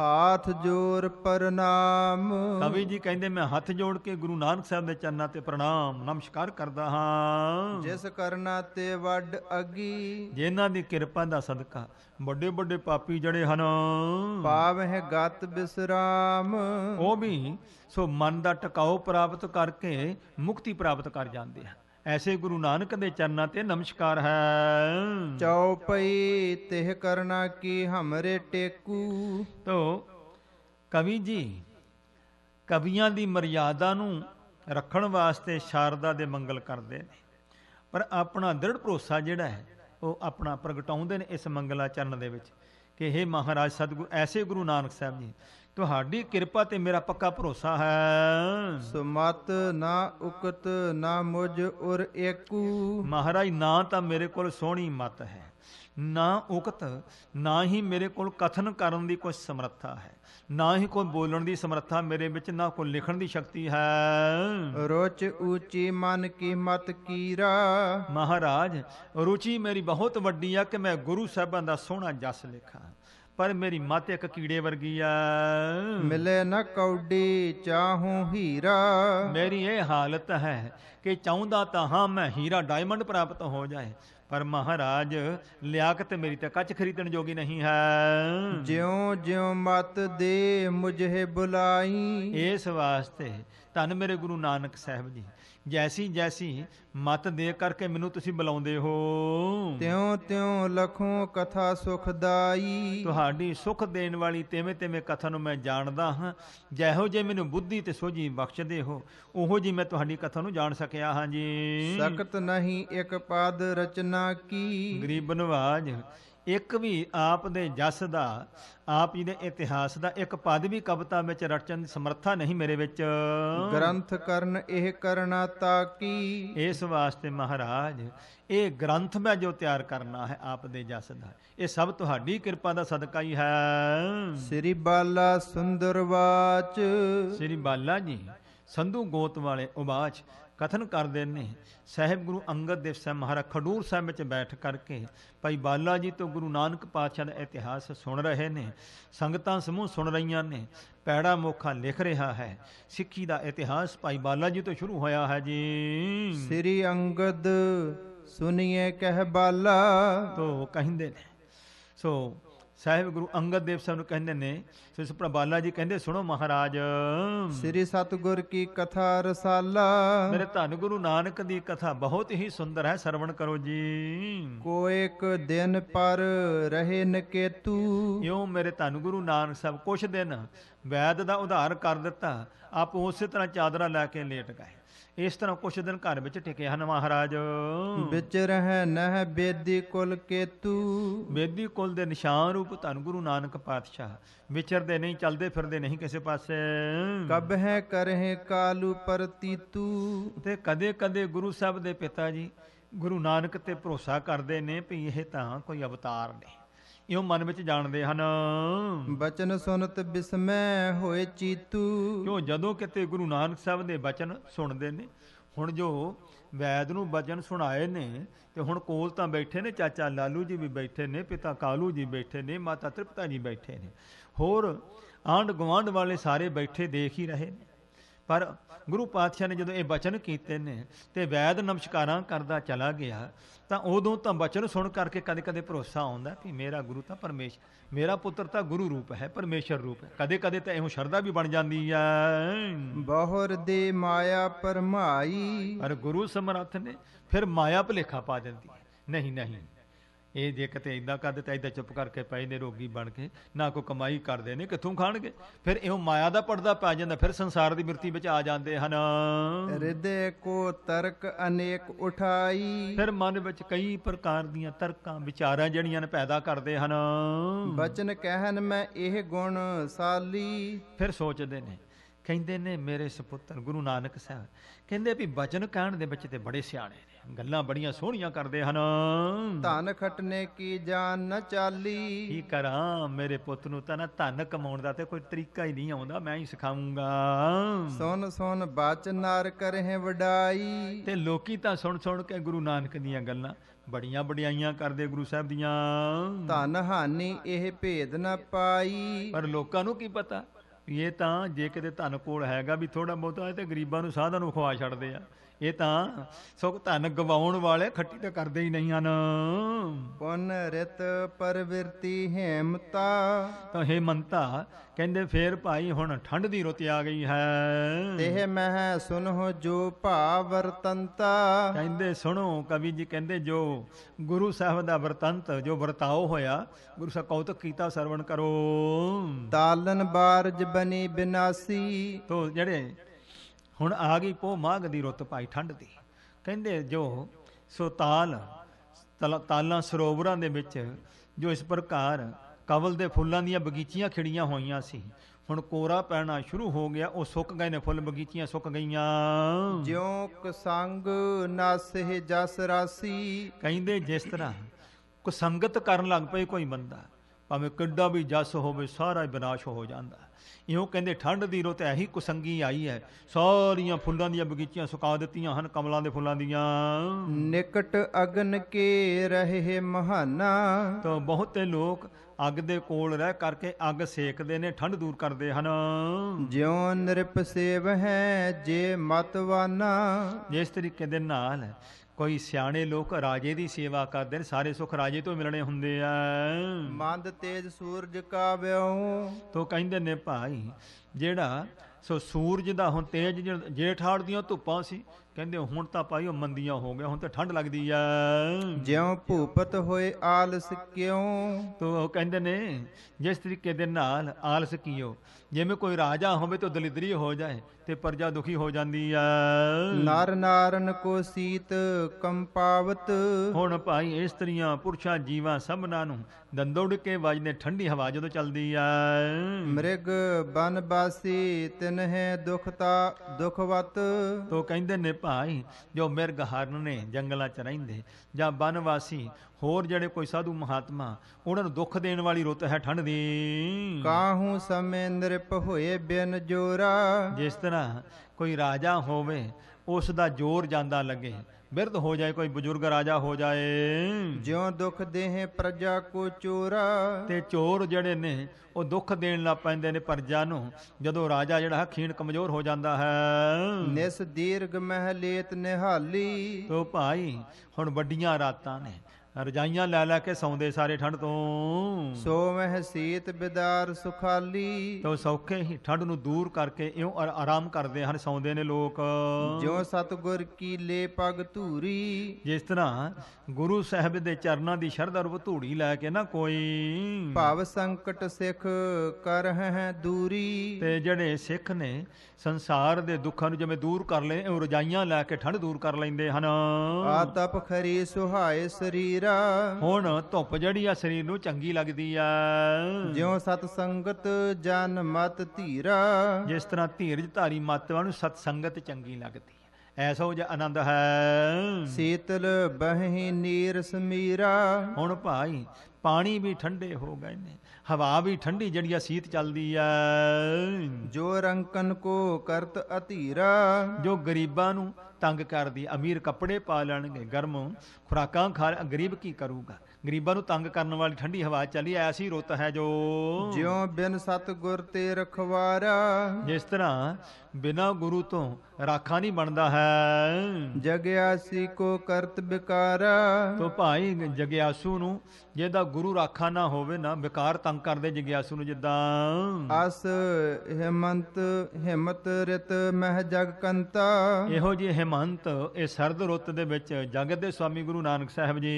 ਹੱਥ ਜੋੜ ਪ੍ਰਣਾਮ ਕਵੀ ਜੀ ਕਹਿੰਦੇ ਮੈਂ ਹੱਥ ਜੋੜ ਕੇ ਗੁਰੂ ਨਾਨਕ ਸਾਹਿਬ ਦੇ ਚਰਨਾਂ ਤੇ ਪ੍ਰਣਾਮ ਨਮਸਕਾਰ ਕਰਦਾ ਹਾਂ ਜਿਸ ਕਰਨਾ ਤੇ ਵੱਡ ਅਗੀ ਜਿਨ੍ਹਾਂ ਦੀ ਕਿਰਪਾ ਦਾ ਸਦਕਾ ਵੱਡੇ ਵੱਡੇ ਪਾਪੀ ਜਿਹੜੇ ਹਨ ਪਾਵਹਿ ਗਤ ਬਿਸਰਾਮ ਉਹ ਵੀ ਸੋ ਮਨ ਦਾ ਟਿਕਾਉ ਪ੍ਰਾਪਤ ਕਰਕੇ ਮੁਕਤੀ ਪ੍ਰਾਪਤ ਕਰ ਜਾਂਦੇ ਹਨ ਐਸੇ ਗੁਰੂ ਨਾਨਕ ਦੇ ਚਰਨਾਂ ਤੇ ਨਮਸਕਾਰ ਹੈ ਚਉਪਈ ਤਿਹ ਕਰਨਾ ਕੀ ਹਮਰੇ ਟੇਕੂ ਤੋ ਕਵੀ ਜੀ ਕਵੀਆਂ ਦੀ ਮਰਿਆਦਾ ਨੂੰ ਰੱਖਣ ਵਾਸਤੇ ਸ਼ਾਰਦਾ ਦੇ ਮੰਗਲ ਕਰਦੇ ਨੇ ਪਰ ਆਪਣਾ ਦ੍ਰਿੜ ਭਰੋਸਾ ਜਿਹੜਾ ਹੈ ਉਹ ਆਪਣਾ ਪ੍ਰਗਟਾਉਂਦੇ ਨੇ ਇਸ ਮੰਗਲਾ ਚਰਨ ਦੇ ਵਿੱਚ ਕਿ ਇਹ ਮਹਾਰਾਜ ਸਤਿਗੁਰੂ ਐਸੇ ਗੁਰੂ ਨਾਨਕ ਸਾਹਿਬ ਜੀ ਤੁਹਾਡੀ ਕਿਰਪਾ ਤੇ ਮੇਰਾ ਪੱਕਾ ਭਰੋਸਾ ਹੈ ਸੁਮਤ ਨਾ ਉਕਤ ਨਾ ਮੁਝ ਔਰ ਏਕੂ ਮਹਾਰਾਜ ਨਾ ਤਾਂ ਮੇਰੇ ਕੋਲ ਸੋਹਣੀ ਮਤ ਹੈ ਨਾ ਉਕਤ ਨਾ ਹੀ ਮੇਰੇ ਕੋਲ ਕਥਨ ਕਰਨ ਦੀ ਕੋਈ ਸਮਰੱਥਾ ਹੈ ਨਾ ਹੀ ਕੋਈ ਬੋਲਣ ਦੀ ਸਮਰੱਥਾ ਮੇਰੇ ਵਿੱਚ ਨਾ ਕੋਈ ਲਿਖਣ ਦੀ ਸ਼ਕਤੀ ਹੈ ਰੁਚ ਉੱਚੀ ਮਨ ਕੀ ਮਤ ਕੀਰਾ ਮਹਾਰਾਜ ਰੁਚੀ ਮੇਰੀ ਬਹੁਤ ਵੱਡੀ ਆ ਕਿ ਮੈਂ ਗੁਰੂ ਸਾਹਿਬਾਂ ਦਾ ਸੋਹਣਾ ਜਸ ਲਿਖਾਂ ਪਰ ਮੇਰੀ ਮੱਤ ਇੱਕ ਕੀੜੇ ਵਰਗੀ ਆ ਮਿਲੇ ਨਾ ਕੌਡੀ ਚਾਹੂੰ ਹੀਰਾ ਮੇਰੀ ਇਹ ਹਾਲਤ ਹੈ ਕਿ ਚਾਹੁੰਦਾ ਤਾਂ ਹਾਂ ਮੈਂ ਹੀਰਾ ਡਾਇਮੰਡ ਪ੍ਰਾਪਤ ਹੋ ਜਾਏ ਪਰ ਮਹਾਰਾਜ ਲਿਆਕਤ ਮੇਰੀ ਤਾਂ ਕੱਚ ਖਰੀਦਣ ਜੋਗੀ ਨਹੀਂ ਹੈ ਜਿਉ ਜਿਉ ਮਤ ਦੇ ਮੁਝੇ ਬੁਲਾਈ ਇਸ ਵਾਸਤੇ ਧੰਨ ਮੇਰੇ ਗੁਰੂ ਨਾਨਕ ਸਾਹਿਬ ਜੀ ਜੈਸੀ ਜੈਸੀ ਮਤ ਦੇ ਕਰਕੇ ਮੈਨੂੰ ਤੁਸੀਂ ਬੁਲਾਉਂਦੇ ਹੋ ਤਿਉ ਤਿਉ ਲਖੋਂ ਕਥਾ ਸੁਖਦਾਈ ਤੁਹਾਡੀ ਸੁਖ ਦੇਣ ਵਾਲੀ ਤੇਵੇਂ ਤੇਵੇਂ ਕਥਾ ਨੂੰ ਮੈਂ ਜਾਣਦਾ ਹਾਂ ਜਿਹੋ ਜੇ ਮੈਨੂੰ ਬੁੱਧੀ ਤੇ ਸੋਝੀ ਬਖਸ਼ਦੇ ਹੋ ਉਹੋ ਜੀ ਮੈਂ ਤੁਹਾਡੀ ਕਥਾ ਨੂੰ ਜਾਣ ਸਕਿਆ ਹਾਂ ਜੀ ਸਖਤ ਨਹੀਂ ਇੱਕ ਪਦ ਰਚਨਾ ਕੀ ਗਰੀਬ ਨਵਾਜ ਇੱਕ ਵੀ ਆਪ ਦੇ ਜਸ ਦਾ ਆਪ ਜੀ ਦੇ ਇਤਿਹਾਸ ਦਾ ਇੱਕ ਪਦ ਵੀ ਕਵਿਤਾ ਵਿੱਚ ਰਚਨ ਸਮਰੱਥਾ ਨਹੀਂ ਮੇਰੇ ਵਿੱਚ ਗ੍ਰੰਥ ਕਰਨ ਇਹ ਕਰਨਾ ਤਾਂ ਕੀ ਇਸ ਵਾਸਤੇ ਮਹਾਰਾਜ ਇਹ ਗ੍ਰੰਥ ਮੈਂ ਜੋ ਤਿਆਰ ਕਰਨਾ ਹੈ ਆਪ ਦੇ ਜਸ ਦਾ ਇਹ ਸਭ ਤੁਹਾਡੀ ਕਿਰਪਾ ਦਾ ਸਦਕਾ ਹੀ ਹੈ ਸ੍ਰੀ ਬਾਲਾ ਸੁੰਦਰ ਬਾਚ ਸ੍ਰੀ ਬਾਲਾ ਜੀ ਸੰਧੂ ਗੋਤ ਵਾਲੇ ਉਬਾਚ ਕਥਨ ਕਰਦੇ ਨੇ ਸਾਹਿਬ ਗੁਰੂ ਅੰਗਦ ਦੇਵ ਸਾਹਿਬ ਮਹਾਰਾ ਖਡੂਰ ਸਾਹਿਬ ਵਿੱਚ ਬੈਠ ਕਰਕੇ ਭਾਈ ਬਾਲਾ ਜੀ ਤੋਂ ਗੁਰੂ ਨਾਨਕ ਪਾਤਸ਼ਾਹ ਦਾ ਇਤਿਹਾਸ ਸੁਣ ਰਹੇ ਨੇ ਸੰਗਤਾਂ ਸਮੂਹ ਸੁਣ ਰਹੀਆਂ ਨੇ ਪੈੜਾ ਮੋਖਾ ਲਿਖ ਰਿਹਾ ਹੈ ਸਿੱਖੀ ਦਾ ਇਤਿਹਾਸ ਭਾਈ ਬਾਲਾ ਜੀ ਤੋਂ ਸ਼ੁਰੂ ਹੋਇਆ ਹੈ ਜੀ ਸ੍ਰੀ ਅੰਗਦ ਸੁਣੀਏ ਕਹਿ ਬਾਲਾ ਤੋਂ ਕਹਿੰਦੇ ਨੇ ਸੋ ਸਾਹਿਬ ਗੁਰੂ ਅੰਗਦ ਦੇਵ ਸਾਹਿਬ ਨੂੰ ਕਹਿੰਦੇ ਨੇ ਸੋ ਸੁਪਨਾ ਬਾਲਾ ਜੀ ਕਹਿੰਦੇ ਸੁਣੋ ਮਹਾਰਾਜ ਸ੍ਰੀ ਸਤਗੁਰ ਕੀ ਕਥਾ ਰਸਾਲਾ ਮੇਰੇ ਧੰਨ ਗੁਰੂ ਨਾਨਕ ਦੀ ਕਥਾ ਬਹੁਤ ਹੀ ਸੁੰਦਰ ਹੈ ਸਰਵਣ ਕਰੋ ਜੀ ਕੋ ਇੱਕ ਦਿਨ ਪਰ ਰਹੇ ਨਕੇਤੂ ਇਉਂ ਮੇਰੇ ਧੰਨ ਗੁਰੂ ਨਾਨਕ ਸਾਹਿਬ ਕੁਛ ਦਿਨ ਵੈਦ ਦਾ ਉਧਾਰ ਕਰ ਦਿੱਤਾ ਆਪ ਉਸੇ ਤਰ੍ਹਾਂ ਚਾਦਰਾ ਲੈ ਕੇ ਲੇਟ ਗਏ ਇਸ ਤਰ੍ਹਾਂ ਕੁਛ ਦਿਨ ਘਰ ਵਿੱਚ ਟਿਕਿਆ ਹਨ ਮਹਾਰਾਜ ਵਿੱਚ ਰਹਿ ਨਹਿ ਬੇਦੀ ਕੁਲ ਕੇਤੂ ਬੇਦੀ ਕੁਲ ਦੇ ਨਿਸ਼ਾਨ ਰੂਪ ਧੰਨ ਗੁਰੂ ਨਾਨਕ ਪਾਤਸ਼ਾਹ ਵਿਚਰਦੇ ਨਹੀਂ ਚੱਲਦੇ ਫਿਰਦੇ ਨਹੀਂ ਕਿਸੇ ਪਾਸੇ ਕਬ ਹੈ ਕਰਹਿ ਕਾਲੂ ਪਰਤੀਤੂ ਤੇ ਕਦੇ ਕਦੇ ਗੁਰੂ ਸਾਹਿਬ ਦੇ ਪਿਤਾ ਜੀ ਗੁਰੂ ਨਾਨਕ ਤੇ ਭਰੋਸਾ ਕਰਦੇ ਨੇ ਭਈ ਇਹ ਤਾਂ ਕੋਈ ਅਵਤਾਰ ਨੇ ਇਉਂ ਮਨ ਵਿੱਚ ਜਾਣਦੇ ਹਨ ਬਚਨ ਸੁਨਤ ਬਿਸਮੈ ਹੋਏ ਚੀਤੂ ਕਿਉਂ ਜਦੋਂ ਕਿਤੇ ਗੁਰੂ ਨਾਨਕ ਸਾਹਿਬ ਦੇ ਬਚਨ ਸੁਣਦੇ ਨੇ ਹੁਣ ਜੋ ਵੈਦ ਨੂੰ ਬਚਨ ਸੁਣਾਏ ਨੇ ਤੇ ਹੁਣ ਕੋਲ ਤਾਂ ਬੈਠੇ ਨੇ ਚਾਚਾ ਲਾਲੂ ਜੀ ਵੀ ਬੈਠੇ ਨੇ ਪਿਤਾ ਕਾਲੂ ਜੀ ਬੈਠੇ ਨੇ ਮਾਤਾ ਤ੍ਰਿਪਤਾ ਜੀ ਬੈਠੇ ਨੇ ਹੋਰ ਆਂਡ ਗਵਾਂਡ ਵਾਲੇ ਸਾਰੇ ਬੈਠੇ ਦੇਖ ਹੀ ਰਹੇ ਨੇ ਪਰ ਗੁਰੂ ਪਾਤਸ਼ਾਹ ਨੇ ਜਦੋਂ ਇਹ ਬਚਨ ਕੀਤੇ ਨੇ ਤੇ ਵੈਦ ਨਮਸਕਾਰਾਂ ਕਰਦਾ ਚਲਾ ਗਿਆ ਤਾਂ ਉਦੋਂ ਤਾਂ ਬਚਨ ਸੁਣ ਕਰਕੇ ਕਦੇ-ਕਦੇ ਭਰੋਸਾ ਆਉਂਦਾ ਕਿ ਮੇਰਾ ਗੁਰੂ ਤਾਂ ਪਰਮੇਸ਼ ਮੇਰਾ ਪੁੱਤਰ ਤਾਂ ਗੁਰੂ ਰੂਪ ਹੈ ਪਰਮੇਸ਼ਰ ਰੂਪ ਹੈ ਕਦੇ-ਕਦੇ ਤਾਂ ਇਹੋ ਸ਼ਰਧਾ ਵੀ ਬਣ ਜਾਂਦੀ ਆ ਬਹੁਰ ਦੇ ਮਾਇਆ ਪਰਮਾਈ ਪਰ ਗੁਰੂ ਸਮਰੱਥ ਨੇ ਫਿਰ ਮਾਇਆ ਭਲੇਖਾ ਪਾ ਦਿੰਦੀ ਨਹੀਂ ਨਹੀਂ ਇਹ ਜੇ ਕਿਤੇ ਇਦਾਂ ਕਰ ਦਿੱਤਾ ਇਦਾਂ ਚੁੱਪ ਕਰਕੇ ਪਏ ਨੇ ਰੋਗੀ ਬਣ ਕੇ ਨਾ ਕੋ ਕਮਾਈ ਕਰਦੇ ਨੇ ਕਿੱਥੋਂ ਖਾਣਗੇ ਫਿਰ ਇਹੋ ਮਾਇਆ ਦਾ ਪਰਦਾ ਪੈ ਜਾਂਦਾ ਫਿਰ ਸੰਸਾਰ ਦੀ ਮਿਰਤੀ ਵਿੱਚ ਆ ਜਾਂਦੇ ਹਨ ਰਿਦੇ ਕੋ ਤਰਕ ਅਨੇਕ ਉਠਾਈ ਫਿਰ ਮਨ ਵਿੱਚ ਕਈ ਪ੍ਰਕਾਰ ਦੀਆਂ ਤਰਕਾਂ ਵਿਚਾਰਾਂ ਜਿਹੜੀਆਂ ਨੇ ਪੈਦਾ ਕਰਦੇ ਹਨ ਬਚਨ ਕਹਿਣ ਮੈਂ ਇਹ ਗੁਣ ਸਾਲੀ ਫਿਰ ਸੋਚਦੇ ਨੇ ਕਹਿੰਦੇ ਨੇ ਮੇਰੇ ਸੁਪੁੱਤਰ ਗੁਰੂ ਨਾਨਕ ਸਾਹਿਬ ਕਹਿੰਦੇ ਵੀ ਬਚਨ ਕਹਿਣ ਦੇ ਵਿੱਚ ਤੇ ਬੜੇ ਸਿਆਣੇ ਗੱਲਾਂ ਬੜੀਆਂ ਸੋਹਣੀਆਂ ਕਰਦੇ ਹਨ ਧਨ ਖਟਨੇ ਕੀ ਜਾਨ ਨ ਚਾਲੀ ਕੀ ਕਰਾਂ ਮੇਰੇ ਪੁੱਤ ਨੂੰ ਤਾਂ ਨਾ ਧਨ ਕਮਾਉਣ ਦਾ ਤੇ ਕੋਈ ਤਰੀਕਾ ਹੀ ਨਹੀਂ ਆਉਂਦਾ ਮੈਂ ਹੀ ਸਿਖਾਵਾਂਗਾ ਸੁਣ ਸੁਣ ਬਾਚ ਨਾਰ ਕਰਹਿ ਵਡਾਈ ਤੇ ਲੋਕੀ ਤਾਂ ਸੁਣ ਸੁਣ ਕੇ ਗੁਰੂ ਨਾਨਕ ਦੀਆਂ ਗੱਲਾਂ ਬੜੀਆਂ ਬੜਿਆਈਆਂ ਕਰਦੇ ਗੁਰੂ ਸਾਹਿਬ ਦੀਆਂ ਧਨ ਹਾਨੀ ਇਹ ਭੇਦ ਨਾ ਪਾਈ ਪਰ ਲੋਕਾਂ ਨੂੰ ਕੀ ਪਤਾ ਇਹ ਤਾਂ ਜੇ ਕਿਤੇ ਧਨ ਕੋਲ ਹੈਗਾ ਵੀ ਥੋੜਾ ਬਹੁਤਾ ਤੇ ਗਰੀਬਾਂ ਨੂੰ ਸਾਧਨ ਨੂੰ ਖਵਾ ਛੱਡਦੇ ਆ ਇਹ ਤਾਂ ਸੁਖ ਧਨ ਗਵਾਉਣ ਵਾਲੇ ਖੱਟੀ ਤਾਂ ਕਰਦੇ ਹੀ ਨਹੀਂ ਹਨ ਪੁਨ ਰਿਤ ਪਰਵਿਰਤੀ ਹੇਮਤਾ ਤਾਂ ਇਹ ਮੰਤਾ ਕਹਿੰਦੇ ਫੇਰ ਭਾਈ ਹੁਣ ਠੰਡ ਦੀ ਰੁੱਤ ਆ ਗਈ ਹੈ ਇਹ ਮਹ ਸੁਨਹੁ ਜੋ ਭਾਵ ਵਰਤੰਤਾ ਕਹਿੰਦੇ ਸੁਣੋ ਕਵੀ ਜੀ ਕਹਿੰਦੇ ਜੋ ਗੁਰੂ ਸਾਹਿਬ ਦਾ ਵਰਤੰਤ ਜੋ ਵਰਤਾਓ ਹੋਇਆ ਗੁਰੂ ਸਾਹਿਬ ਕੌਤਕ ਕੀਤਾ ਸਰਵਣ ਕਰੋ ਤਾਲਨ ਬਾਰਜ ਬਨੀ ਬਿਨਾਸੀ ਤੋਂ ਜਿਹੜੇ ਹੁਣ ਆ ਗਈ ਪੋ ਮਾਘ ਦੀ ਰੁੱਤ ਭਾਈ ਠੰਡ ਦੀ ਕਹਿੰਦੇ ਜੋ ਸੋ ਤਾਲ ਤਾਲਾਂ ਸਰੋਵਰਾਂ ਦੇ ਵਿੱਚ ਜੋ ਇਸ ਪ੍ਰਕਾਰ ਕਵਲ ਦੇ ਫੁੱਲਾਂ ਦੀਆਂ ਬਗੀਚੀਆਂ ਖਿੜੀਆਂ ਹੋਈਆਂ ਸੀ ਹੁਣ ਕੋਰਾ ਪੈਣਾ ਸ਼ੁਰੂ ਹੋ ਗਿਆ ਉਹ ਸੁੱਕ ਗਏ ਨੇ ਫੁੱਲ ਬਗੀਚੀਆਂ ਸੁੱਕ ਗਈਆਂ ਜਿਉ ਕਸੰਗ ਨਸਹਿ ਜਸ ਰਾਸੀ ਕਹਿੰਦੇ ਜਿਸ ਤਰ੍ਹਾਂ ਕੋ ਸੰਗਤ ਕਰਨ ਲੱਗ ਪਈ ਕੋਈ ਬੰਦਾ ਭਾਵੇਂ ਕਿੱਡਾ ਵੀ ਜਸ ਹੋਵੇ ਸਾਰਾ ਵਿਨਾਸ਼ ਹੋ ਜਾਂਦਾ ਇਹੋ ਕਹਿੰਦੇ ਠੰਡ ਦੀ ਰੁੱਤ ਐਹੀ ਕੁਸੰਗੀ ਆਈ ਹੈ ਸਾਰੀਆਂ ਫੁੱਲਾਂ ਦੀਆਂ ਬਗੀਚੀਆਂ ਸੁਕਾ ਦਿੱਤੀਆਂ ਹਨ ਕਮਲਾਂ ਦੇ ਫੁੱਲਾਂ ਦੀਆਂ ਨਿਕਟ ਅਗਨ ਕੇ ਰਹੇ ਮਹਾਨਾ ਤਾਂ ਬਹੁਤੇ ਲੋਕ ਅੱਗ ਦੇ ਕੋਲ ਰਹਿ ਕਰਕੇ ਅੱਗ ਸੇਕਦੇ ਨੇ ਠੰਡ ਦੂਰ ਕਰਦੇ ਹਨ ਜਿਉ ਨਿਰਪ ਸੇਵ ਹੈ ਜੇ ਮਤਵਾਨਾ ਇਸ ਤਰੀਕੇ ਦੇ ਨਾਲ ਕੋਈ ਸਿਆਣੇ ਲੋਕ ਰਾਜੇ ਦੀ ਸੇਵਾ ਕਰਦੇ ਨੇ ਸਾਰੇ ਸੁਖ ਰਾਜੇ ਤੋਂ ਮਿਲਣੇ ਹੁੰਦੇ ਆ ਮੰਦ ਤੇਜ ਸੂਰਜ ਕਾ ਵਿਉ ਤੋ ਕਹਿੰਦੇ ਨੇ ਭਾਈ ਜਿਹੜਾ ਸੋ ਸੂਰਜ ਦਾ ਹੁਣ ਤੇਜ ਜੇਠਾੜ ਦੀਆਂ ਧੁੱਪਾਂ ਸੀ ਕਹਿੰਦੇ ਹੁਣ ਤਾਂ ਭਾਈ ਉਹ ਮੰਦੀਆਂ ਹੋ ਗਿਆ ਹੁਣ ਤਾਂ ਠੰਡ ਲੱਗਦੀ ਆ ਜਿਉ ਭੂਪਤ ਹੋਏ ਆਲਸ ਕਿਉ ਤੋ ਕਹਿੰਦੇ ਨੇ ਜਿਸ ਤਰੀਕੇ ਦੇ ਨਾਲ ਆਲਸ ਕੀਓ ਜਿਵੇਂ ਕੋਈ ਰਾਜਾ ਹੋਵੇ ਤੋ ਦਲਿਦਰੀ ਹੋ ਜਾਏ ਤੇ ਪਰਜਾ ਦੁਖੀ ਹੋ ਜਾਂਦੀ ਐ ਨਰ ਨਾਰਨ ਕੋ ਸੀਤ ਕੰਪਾਵਤ ਹੁਣ ਭਾਈ ਇਸਤਰੀਆਂ ਪੁਰਸ਼ਾਂ ਜੀਵਾਂ ਸਭਨਾਂ ਨੂੰ ਦੰਦੋੜ ਕੇ ਵਜਨੇ ਠੰਡੀ ਹਵਾ ਜਦੋਂ ਚੱਲਦੀ ਆ ਮ੍ਰਿਗ ਬਾਸੀ ਤਿਨਹੇ ਦੁਖਤਾ ਦੁਖਵਤ ਤੋ ਕਹਿੰਦੇ ਨੇ ਭਾਈ ਜੋ ਮਿਰਗ ਹਰਨ ਨੇ ਜੰਗਲਾਂ ਚ ਰਹਿੰਦੇ ਜਾਂ ਬਨਵਾਸੀ ਹੋਰ ਜਿਹੜੇ ਕੋਈ ਸਾਧੂ ਮਹਾਤਮਾ ਉਹਨਾਂ ਨੂੰ ਦੁੱਖ ਦੇਣ ਵਾਲੀ ਰੁੱਤ ਹੈ ਠੰਡ ਦੀ ਕਾਹੂ ਸਮੇ ਨਿਰਪ ਹੋਏ ਬਿਨ ਜੋਰਾ ਜਿਸ ਤਰ੍ਹਾਂ ਕੋਈ ਰਾਜਾ ਹੋਵੇ ਉਸ ਦਾ ਜੋਰ ਜਾਂਦਾ ਲੱਗੇ ਬਿਰਧ ਹੋ ਜਾਏ ਕੋਈ ਬਜ਼ੁਰਗ ਰਾਜਾ ਹੋ ਜਾਏ ਜਿਉ ਦੁੱਖ ਦੇਹ ਪ੍ਰਜਾ ਕੋ ਚੋਰਾ ਤੇ ਚੋਰ ਜਿਹੜੇ ਨੇ ਉਹ ਦੁੱਖ ਦੇਣ ਲੱਗ ਪੈਂਦੇ ਨੇ ਪ੍ਰਜਾ ਨੂੰ ਜਦੋਂ ਰਾਜਾ ਜਿਹੜਾ ਖੀਣ ਕਮਜ਼ੋਰ ਹੋ ਜਾਂਦਾ ਹੈ ਨਿਸ ਦੀਰਗ ਮਹਿ ਲੇਤ ਨਿਹਾਲੀ ਤੋ ਭਾਈ ਹੁਣ ਵੱਡੀਆਂ ਰਾਤਾਂ ਨੇ ਰਜਾਈਆਂ ਲੈ ਲੈ ਕੇ ਸੌਂਦੇ ਸਾਰੇ ਠੰਡ ਤੋਂ ਸੋ ਮਹਿ ਸੀਤ ਬਿਦਾਰ ਸੁਖਾਲੀ ਤੋ ਸੌਖੇ ਹੀ ਠੰਡ ਨੂੰ ਦੂਰ ਕਰਕੇ ਇਉਂ ਆਰਾਮ ਕਰਦੇ ਹਨ ਸੌਂਦੇ ਨੇ ਲੋਕ ਜਿਉ ਸਤਗੁਰ ਕੀ ਲੈ ਪਗ ਧੂਰੀ ਜਿਸ ਤਰ੍ਹਾਂ ਗੁਰੂ ਸਾਹਿਬ ਦੇ ਚਰਨਾਂ ਦੀ ਸ਼ਰਧਾ ਰੂਪ ਧੂੜੀ ਲੈ ਕੇ ਨਾ ਕੋਈ ਭਾਵ ਸੰਕਟ ਸਿੱਖ ਕਰ ਹੈ ਦੂਰੀ ਤੇ ਜਿਹੜੇ ਸਿੱਖ ਨੇ ਸੰਸਾਰ ਦੇ ਦੁੱਖਾਂ ਨੂੰ ਜਿਵੇਂ ਦੂਰ ਕਰ ਲੈ ਰਜਾਈਆਂ ਲੈ ਕੇ ਠੰਡ ਦੂਰ ਕਰ ਲੈਂਦੇ ਹਨ ਆ ਤਪ ਖਰੀ ਸੁਹਾਏ ਸਰੀਰਾ ਹੁਣ ਧੁੱਪ ਜਿਹੜੀ ਆ ਸਰੀਰ ਨੂੰ ਚੰਗੀ ਲੱਗਦੀ ਆ ਜਿਉ ਸਤ ਸੰਗਤ ਜਨ ਮਤ ਧੀਰਾ ਜਿਸ ਤਰ੍ਹਾਂ ਧੀਰਜ ਧਾਰੀ ਮਤਵਾਂ ਨੂੰ ਸਤ ਸੰਗਤ ਚੰਗੀ ਲੱਗਦੀ ਐਸਾ ਉਹ ਜ ਆਨੰਦ ਹੈ ਸੀਤਲ ਬਹਿ ਨੀਰ ਸਮੀਰਾ ਹੁਣ ਭਾਈ ਪਾਣੀ ਵੀ ਠੰਡੇ ਹੋ ਗਏ ਨੇ ਹਵਾ ਵੀ ਠੰਡੀ ਜਿਹੜੀ ਆ ਸੀਤ ਚੱਲਦੀ ਆ ਜੋ ਰੰਕਨ ਕੋ ਕਰਤ ਅਧੀਰਾ ਜੋ ਗਰੀਬਾਂ ਨੂੰ ਤੰਗ ਕਰਦੀ ਅਮੀਰ ਕੱਪੜੇ ਪਾ ਲੈਣਗੇ ਗਰਮ ਖੁਰਾਕਾਂ ਖਾ ਗਰੀਬ ਕੀ ਕਰੂਗਾ ਗਰੀਬਾਂ ਨੂੰ ਤੰਗ ਕਰਨ ਵਾਲੀ ਠੰਡੀ ਹਵਾ ਚੱਲੀ ਐਸੀ ਰੁੱਤ ਹੈ ਜੋ ਜਿਉ ਬਿਨ ਸਤ ਗੁਰ ਤੇ ਰਖਵਾਰਾ ਜਿਸ ਤਰ੍ਹਾਂ ਬਿਨਾ ਗੁਰੂ ਤੋਂ ਰਾਖਾ ਨਹੀਂ ਬਣਦਾ ਹੈ ਜਗਿਆਸੀ ਕੋ ਕਰਤ ਬਿਕਾਰਾ ਤੋ ਭਾਈ ਜਗਿਆਸੂ ਨੂੰ ਜਿਹਦਾ ਗੁਰੂ ਰਾਖਾ ਨਾ ਹੋਵੇ ਨਾ ਵਿਕਾਰ ਤੰਗ ਕਰਦੇ ਜਗਿਆਸੂ ਨੂੰ ਜਿੱਦਾਂ ਅਸ ਹਿਮੰਤ ਹਿਮਤ ਰਿਤ ਮਹਿ ਕੰਤਾ ਇਹੋ ਜੀ ਹਿਮੰਤ ਇਹ ਸਰਦ ਰੁੱਤ ਦੇ ਵਿੱਚ ਜਗਤ ਦੇ ਸਵਾਮੀ ਗੁਰੂ ਨਾਨਕ ਸਾਹਿਬ ਜੀ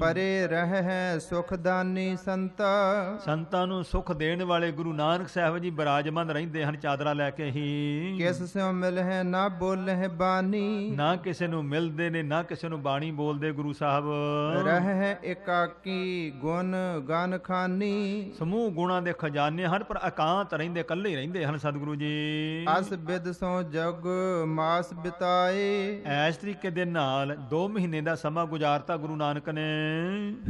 ਪਰੇ ਰਹਿ ਹੈ ਸੁਖਦਾਨੀ ਸੰਤਾ ਸੰਤਾਂ ਨੂੰ ਸੁਖ ਦੇਣ ਵਾਲੇ ਗੁਰੂ ਨਾਨਕ ਸਾਹਿਬ ਜੀ ਬਿਰਾਜਮਾਨ ਰਹਿੰਦੇ ਹਨ ਚਾਦਰਾ ਲੈ ਕੇ ਹੀ ਕਿਸ ਸਿਓ ਮਿਲ ਹੈ ਨਾ ਬੋਲੇ ਬਾਣੀ ਨਾ ਕਿਸੇ ਨੂੰ ਮਿਲਦੇ ਨੇ ਨਾ ਕਿਸੇ ਨੂੰ ਬਾਣੀ ਬੋਲਦੇ ਗੁਰੂ ਸਾਹਿਬ ਰਹਿ ਇਕਾਕੀ ਗੁਣ ਗਨ ਖਾਨੀ ਸਮੂਹ ਗੁਣਾ ਦੇ ਖਜ਼ਾਨੇ ਹਨ ਪਰ ਇਕਾਂਤ ਰਹਿੰਦੇ ਇਕੱਲੇ ਰਹਿੰਦੇ ਹਨ ਸਤਿਗੁਰੂ ਜੀ ਅਸ ਬਿਦ ਸੋ ਜਗ ਮਾਸ ਬਿਤਾਏ ਐਸ ਤਰੀਕੇ ਦੇ ਨਾਲ 2 ਮਹੀਨੇ ਦਾ ਸਮਾਂ ਗੁਜ਼ਾਰਤਾ ਗੁਰੂ ਨਾਨਕ ਨੇ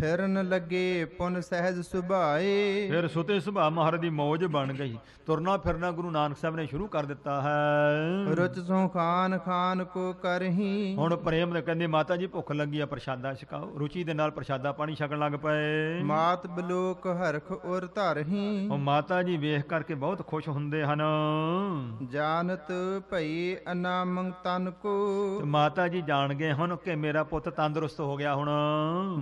ਫਿਰਨ ਲੱਗੇ ਪੁਨ ਸਹਿਜ ਸੁਭਾਏ ਫਿਰ ਸੁਤੇ ਸੁਭਾ ਮਹਾਰਾਜ ਦੀ ਮੌਜ ਬਣ ਗਈ ਤੁਰਨਾ ਫਿਰਨਾ ਗੁਰੂ ਨਾਨਕ ਸਾਹਿਬ ਨੇ ਸ਼ੁਰੂ ਕਰ ਦਿੱਤਾ ਹੈ ਰੁਚ ਸੋ ਖਾਨ ਖਾਨ ਕੋ ਕਰਹੀ ਹੁਣ ਪ੍ਰੇਮ ਨੇ ਕਹਿੰਦੇ ਮਾਤਾ ਜੀ ਭੁੱਖ ਲੱਗੀ ਆ ਪ੍ਰਸ਼ਾਦਾ ਛਕਾਓ ਰੁਚੀ ਦੇ ਨਾਲ ਪ੍ਰਸ਼ਾਦਾ ਪਾਣੀ ਛਕਣ ਲੱਗ ਪਏ ਮਾਤ ਬਲੋਕ ਹਰਖ ਉਰ ਧਰਹੀ ਉਹ ਮਾਤਾ ਜੀ ਵੇਖ ਕਰਕੇ ਬਹੁਤ ਖੁਸ਼ ਹੁੰਦੇ ਹਨ ਜਾਣਤ ਭਈ ਅਨਾਮ ਤਨ ਕੋ ਮਾਤਾ ਜੀ ਜਾਣ ਗਏ ਹੁਣ ਕਿ ਮੇਰਾ ਪੁੱਤ ਤੰਦਰੁਸਤ ਹੋ ਗਿਆ ਹੁਣ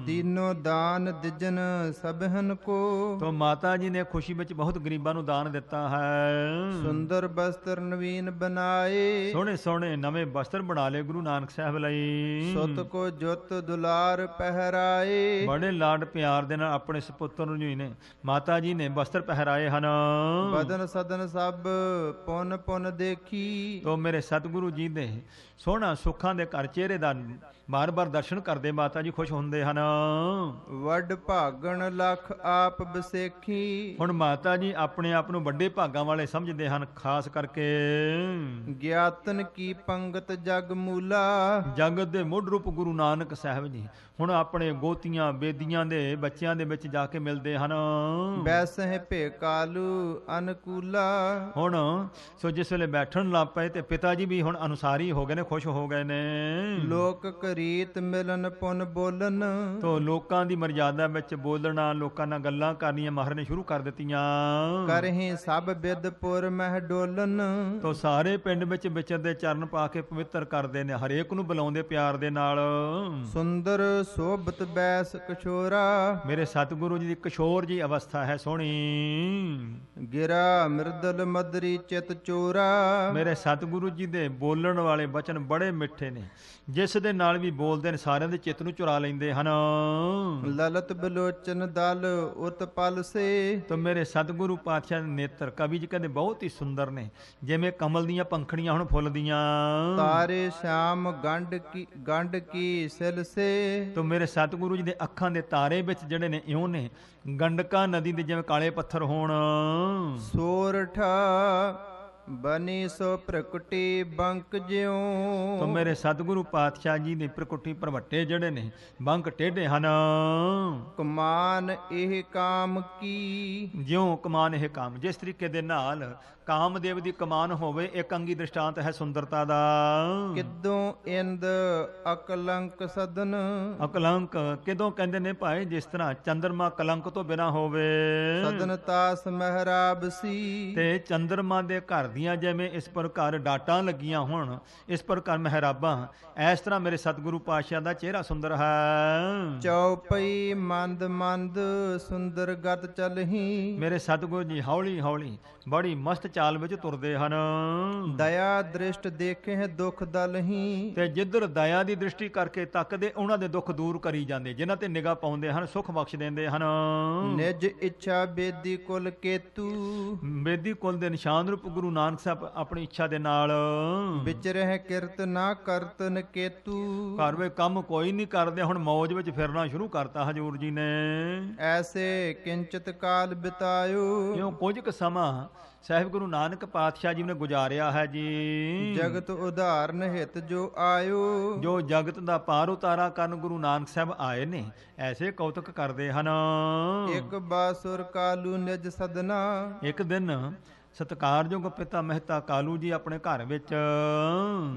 ਦੀਨੋ ਦਾਨ ਦਿਜਨ ਸਭਨ ਕੋ ਤੋ ਮਾਤਾ ਜੀ ਨੇ ਖੁਸ਼ੀ ਵਿੱਚ ਬਹੁਤ ਗਰੀਬਾਂ ਨੂੰ ਦਾਨ ਦਿੱਤਾ ਹੈ ਸੁੰਦਰ ਬਸਤਰ ਨਵੀ ਨਵੀਨ ਬਣਾਏ ਸੋਹਣੇ ਸੋਹਣੇ ਨਵੇਂ ਬਸਤਰ ਬਣਾ ਲਏ ਗੁਰੂ ਨਾਨਕ ਸਾਹਿਬ ਲਈ ਸੁਤ ਕੋ ਜੁਤ ਦੁਲਾਰ ਪਹਿਰਾਏ ਬੜੇ ਲਾਡ ਪਿਆਰ ਦੇ ਨਾਲ ਆਪਣੇ ਸੁਪੁੱਤਰ ਨੂੰ ਜੀ ਨੇ ਮਾਤਾ ਜੀ ਨੇ ਬਸਤਰ ਪਹਿਰਾਏ ਹਨ ਬਦਨ ਸਦਨ ਸਭ ਪੁੰਨ ਪੁੰਨ ਦੇਖੀ ਤੋ ਮੇਰੇ ਸਤਿਗੁਰੂ ਜੀ ਦੇ ਸੋਹਣਾ ਸੁੱਖਾਂ ਦੇ ਘਰ ਚਿਹਰੇ ਦਾ ਬਾਰ-ਬਾਰ ਦਰਸ਼ਨ ਕਰਦੇ ਮਾਤਾ ਜੀ ਖੁਸ਼ ਹੁੰਦੇ ਹਨ ਵੱਡ ਭਾਗਣ ਲਖ ਆਪ ਬਸੇਖੀ ਹੁਣ ਮਾਤਾ ਜੀ ਆਪਣੇ ਆਪ ਨੂੰ ਵੱਡੇ ਭਾਗਾਂ ਵਾਲੇ ਸਮਝਦੇ ਹਨ ਖਾਸ ਕਰਕੇ ਗਿਆਤਨ ਕੀ ਪੰਗਤ ਜਗ ਮੂਲਾ ਜਗਤ ਦੇ ਮੁੱਢ ਰੂਪ ਗੁਰੂ ਨਾਨਕ ਸਾਹਿਬ ਜੀ ਹੁਣ ਆਪਣੇ ਗੋਤੀਆਂ ਬੇਦੀਆਂ ਦੇ ਬੱਚਿਆਂ ਦੇ ਵਿੱਚ ਜਾ ਕੇ ਮਿਲਦੇ ਹਨ ਬੈਸਹਿ ਭੇਕਾਲੂ ਅਨਕੂਲਾ ਹੁਣ ਸੋ ਜਿਸ ਵੇਲੇ ਬੈਠਣ ਲੱਗ ਪਏ ਤੇ ਪਿਤਾ ਜੀ ਵੀ ਹੁਣ ਅਨੁਸਾਰੀ ਹੋ ਗਏ ਨੇ ਖੁਸ਼ ਹੋ ਗਏ ਨੇ ਲੋਕ ਕਰੀਤ ਮਿਲਨ ਪੁਨ ਬੋਲਨ ਤੋ ਲੋਕਾਂ ਦੀ ਮਰਜ਼ਾਦਾ ਵਿੱਚ ਬੋਲਣਾ ਲੋਕਾਂ ਨਾਲ ਗੱਲਾਂ ਕਰਨੀਆਂ ਮਹਾਰ ਨੇ ਸ਼ੁਰੂ ਕਰ ਦਿੱਤੀਆਂ ਕਰਹੀਂ ਸਭ ਬਿਦਪੁਰ ਮਹਿ ਡੋਲਨ ਤੋ ਸਾਰੇ ਪਿੰਡ ਵਿੱਚ ਵਿਚਰਦੇ ਦੇ ਚਰਨ ਪਾ ਕੇ ਪਵਿੱਤਰ ਕਰਦੇ ਨੇ ਹਰੇਕ ਨੂੰ ਬੁਲਾਉਂਦੇ ਪਿਆਰ ਦੇ ਨਾਲ ਸੁੰਦਰ ਸੋਬਤ ਬੈਸ ਕਿਸ਼ੋਰਾ ਮੇਰੇ ਸਤਿਗੁਰੂ ਜੀ ਦੀ ਕਿਸ਼ੋਰ ਜੀ ਅਵਸਥਾ ਹੈ ਸੋਹਣੀ ਗਿਰਾ ਮਿਰਦਲ ਮਦਰੀ ਚਿਤ ਚੋਰਾ ਮੇਰੇ ਸਤਿਗੁਰੂ ਜੀ ਦੇ ਬੋਲਣ ਵਾਲੇ ਬਚਨ ਬੜੇ ਮਿੱਠੇ ਨੇ ਜਿਸ ਦੇ ਨਾਲ ਵੀ ਬੋਲਦੇ ਨੇ ਸਾਰਿਆਂ ਦੇ ਚਿੱਤ ਨੂੰ ਚੁਰਾ ਲੈਂਦੇ ਹਨ ਲਲਤ ਬਲੋਚਨ ਦਲ ਉਤ ਪਲ ਸੇ ਤੋ ਮੇਰੇ ਸਤਿਗੁਰੂ ਪਾਤਸ਼ਾਹ ਦੇ ਨੇਤਰ ਕਵੀ ਜੀ ਕਹਿੰਦੇ ਬਹੁਤ ਹੀ ਸੁੰਦਰ ਨੇ ਜਿਵੇਂ ਕਮਲ ਦੀਆਂ ਪੰਖੜੀਆਂ ਹੁਣ ਫੁੱਲਦੀਆਂ ਤਾਰੇ ਸ਼ਾਮ ਗੰਡ ਕੀ ਗੰਡ ਕੀ ਸਿਲਸੇ ਸੇ ਮੇਰੇ ਸਤਿਗੁਰੂ ਜੀ ਦੇ ਅੱਖਾਂ ਦੇ ਤਾਰੇ ਵਿੱਚ ਜਿਹੜੇ ਨੇ ਇਉਂ ਨੇ ਗੰਡਕਾ ਨਦੀ ਦੇ ਜਿਵੇਂ ਕਾਲੇ ਪੱਥਰ ਹੋਣ ਸੋਰਠਾ ਬਨੀ ਸੋ ਪ੍ਰਕਟੀ ਬੰਕ ਜਿਉ ਤੋ ਮੇਰੇ ਸਤਿਗੁਰੂ ਪਾਤਸ਼ਾਹ ਜੀ ਦੇ ਪ੍ਰਕਟੀ ਪਰਵੱਟੇ ਜਿਹੜੇ ਨੇ ਬੰਕ ਟੇਢੇ ਹਨ ਕਮਾਨ ਇਹ ਕਾਮ ਕੀ ਜਿਉ ਕਮਾਨ ਇਹ ਕਾਮ ਜਿਸ ਤਰੀਕੇ ਦੇ ਨਾਲ ਕਾਮਦੇਵ ਦੀ ਕਮਾਨ ਹੋਵੇ ਇੱਕ ਅੰਗੀ ਦ੍ਰਿਸ਼ਟਾਂਤ ਹੈ ਸੁੰਦਰਤਾ ਦਾ ਕਿਦੋਂ ਇੰਦ ਅਕਲੰਕ ਸਦਨ ਅਕਲੰਕ ਕਿਦੋਂ ਕਹਿੰਦੇ ਨੇ ਭਾਈ ਜਿਸ ਤਰ੍ਹਾਂ ਚੰਦਰਮਾ ਕਲੰਕ ਤੋਂ ਬਿਨਾ ਹੋਵੇ ਤਾਸ ਮਹਿਰਾਬ ਸੀ ਤੇ ਚੰਦਰਮਾ ਦੇ ਘਰ ਲੱਗਦੀਆਂ ਜਿਵੇਂ ਇਸ ਪਰ ਘਰ ਡਾਟਾਂ ਲੱਗੀਆਂ ਹੋਣ ਇਸ ਪਰ ਘਰ ਮਹਿਰਾਬਾਂ ਐਸ ਤਰ੍ਹਾਂ ਮੇਰੇ ਸਤਿਗੁਰੂ ਪਾਤਸ਼ਾਹ ਦਾ ਚਿਹਰਾ ਸੁੰਦਰ ਹੈ ਚੌਪਈ ਮੰਦ ਮੰਦ ਸੁੰਦਰ ਗਤ ਚਲਹੀ ਮੇਰੇ ਸਤਿਗੁਰ ਜੀ ਹੌਲੀ ਹੌਲੀ ਬੜੀ ਮਸਤ ਚਾਲ ਵਿੱਚ ਤੁਰਦੇ ਹਨ ਦਇਆ ਦ੍ਰਿਸ਼ਟ ਦੇਖੇ ਦੁੱਖ ਦਲਹੀ ਤੇ ਜਿੱਧਰ ਦਇਆ ਦੀ ਦ੍ਰਿਸ਼ਟੀ ਕਰਕੇ ਤੱਕਦੇ ਉਹਨਾਂ ਦੇ ਦੁੱਖ ਦੂਰ ਕਰੀ ਜਾਂਦੇ ਜਿਨ੍ਹਾਂ ਤੇ ਨਿਗਾਹ ਪਾਉਂਦੇ ਹਨ ਸੁਖ ਬਖਸ਼ ਦਿੰਦੇ ਹਨ ਨਿਜ ਇੱਛਾ ਬੇਦੀ ਕੁਲ ਕੇਤੂ ਬੇਦੀ ਕੁਲ ਦੇ ਨਿਸ਼ਾਨ ਰੂਪ ਗੁਰੂ ਨਾਨਕ ਨਾਨਕ ਸਾਹਿਬ ਆਪਣੀ ਇੱਛਾ ਦੇ ਨਾਲ ਵਿਚ ਰਹਿ ਕਿਰਤ ਨਾ ਕਰਤ ਨਕੇਤੂ ਘਰ ਵਿੱਚ ਕੰਮ ਕੋਈ ਨਹੀਂ ਕਰਦੇ ਹੁਣ ਮੌਜ ਵਿੱਚ ਫਿਰਨਾ ਸ਼ੁਰੂ ਕਰਤਾ ਹਜੂਰ ਜੀ ਨੇ ਐਸੇ ਕਿੰਚਤ ਕਾਲ ਬਿਤਾਇਓ ਕਿਉਂ ਕੁਝ ਕੁ ਸਮਾਂ ਸਾਹਿਬ ਗੁਰੂ ਨਾਨਕ ਪਾਤਸ਼ਾਹ ਜੀ ਨੇ ਗੁਜ਼ਾਰਿਆ ਹੈ ਜੀ ਜਗਤ ਉਧਾਰਨ ਹਿਤ ਜੋ ਆਇਓ ਜੋ ਜਗਤ ਦਾ ਪਾਰ ਉਤਾਰਾ ਕਰਨ ਗੁਰੂ ਨਾਨਕ ਸਾਹਿਬ ਆਏ ਨੇ ਐਸੇ ਕੌਤਕ ਕਰਦੇ ਹਨ ਇੱਕ ਬਾਸੁਰ ਕਾਲੂ ਨਿਜ ਸਦਨਾ ਇੱਕ ਦਿਨ ਸਤਕਾਰਯੋਗ ਪਿਤਾ ਮਹਿਤਾ ਕਾਲੂ ਜੀ ਆਪਣੇ ਘਰ ਵਿੱਚ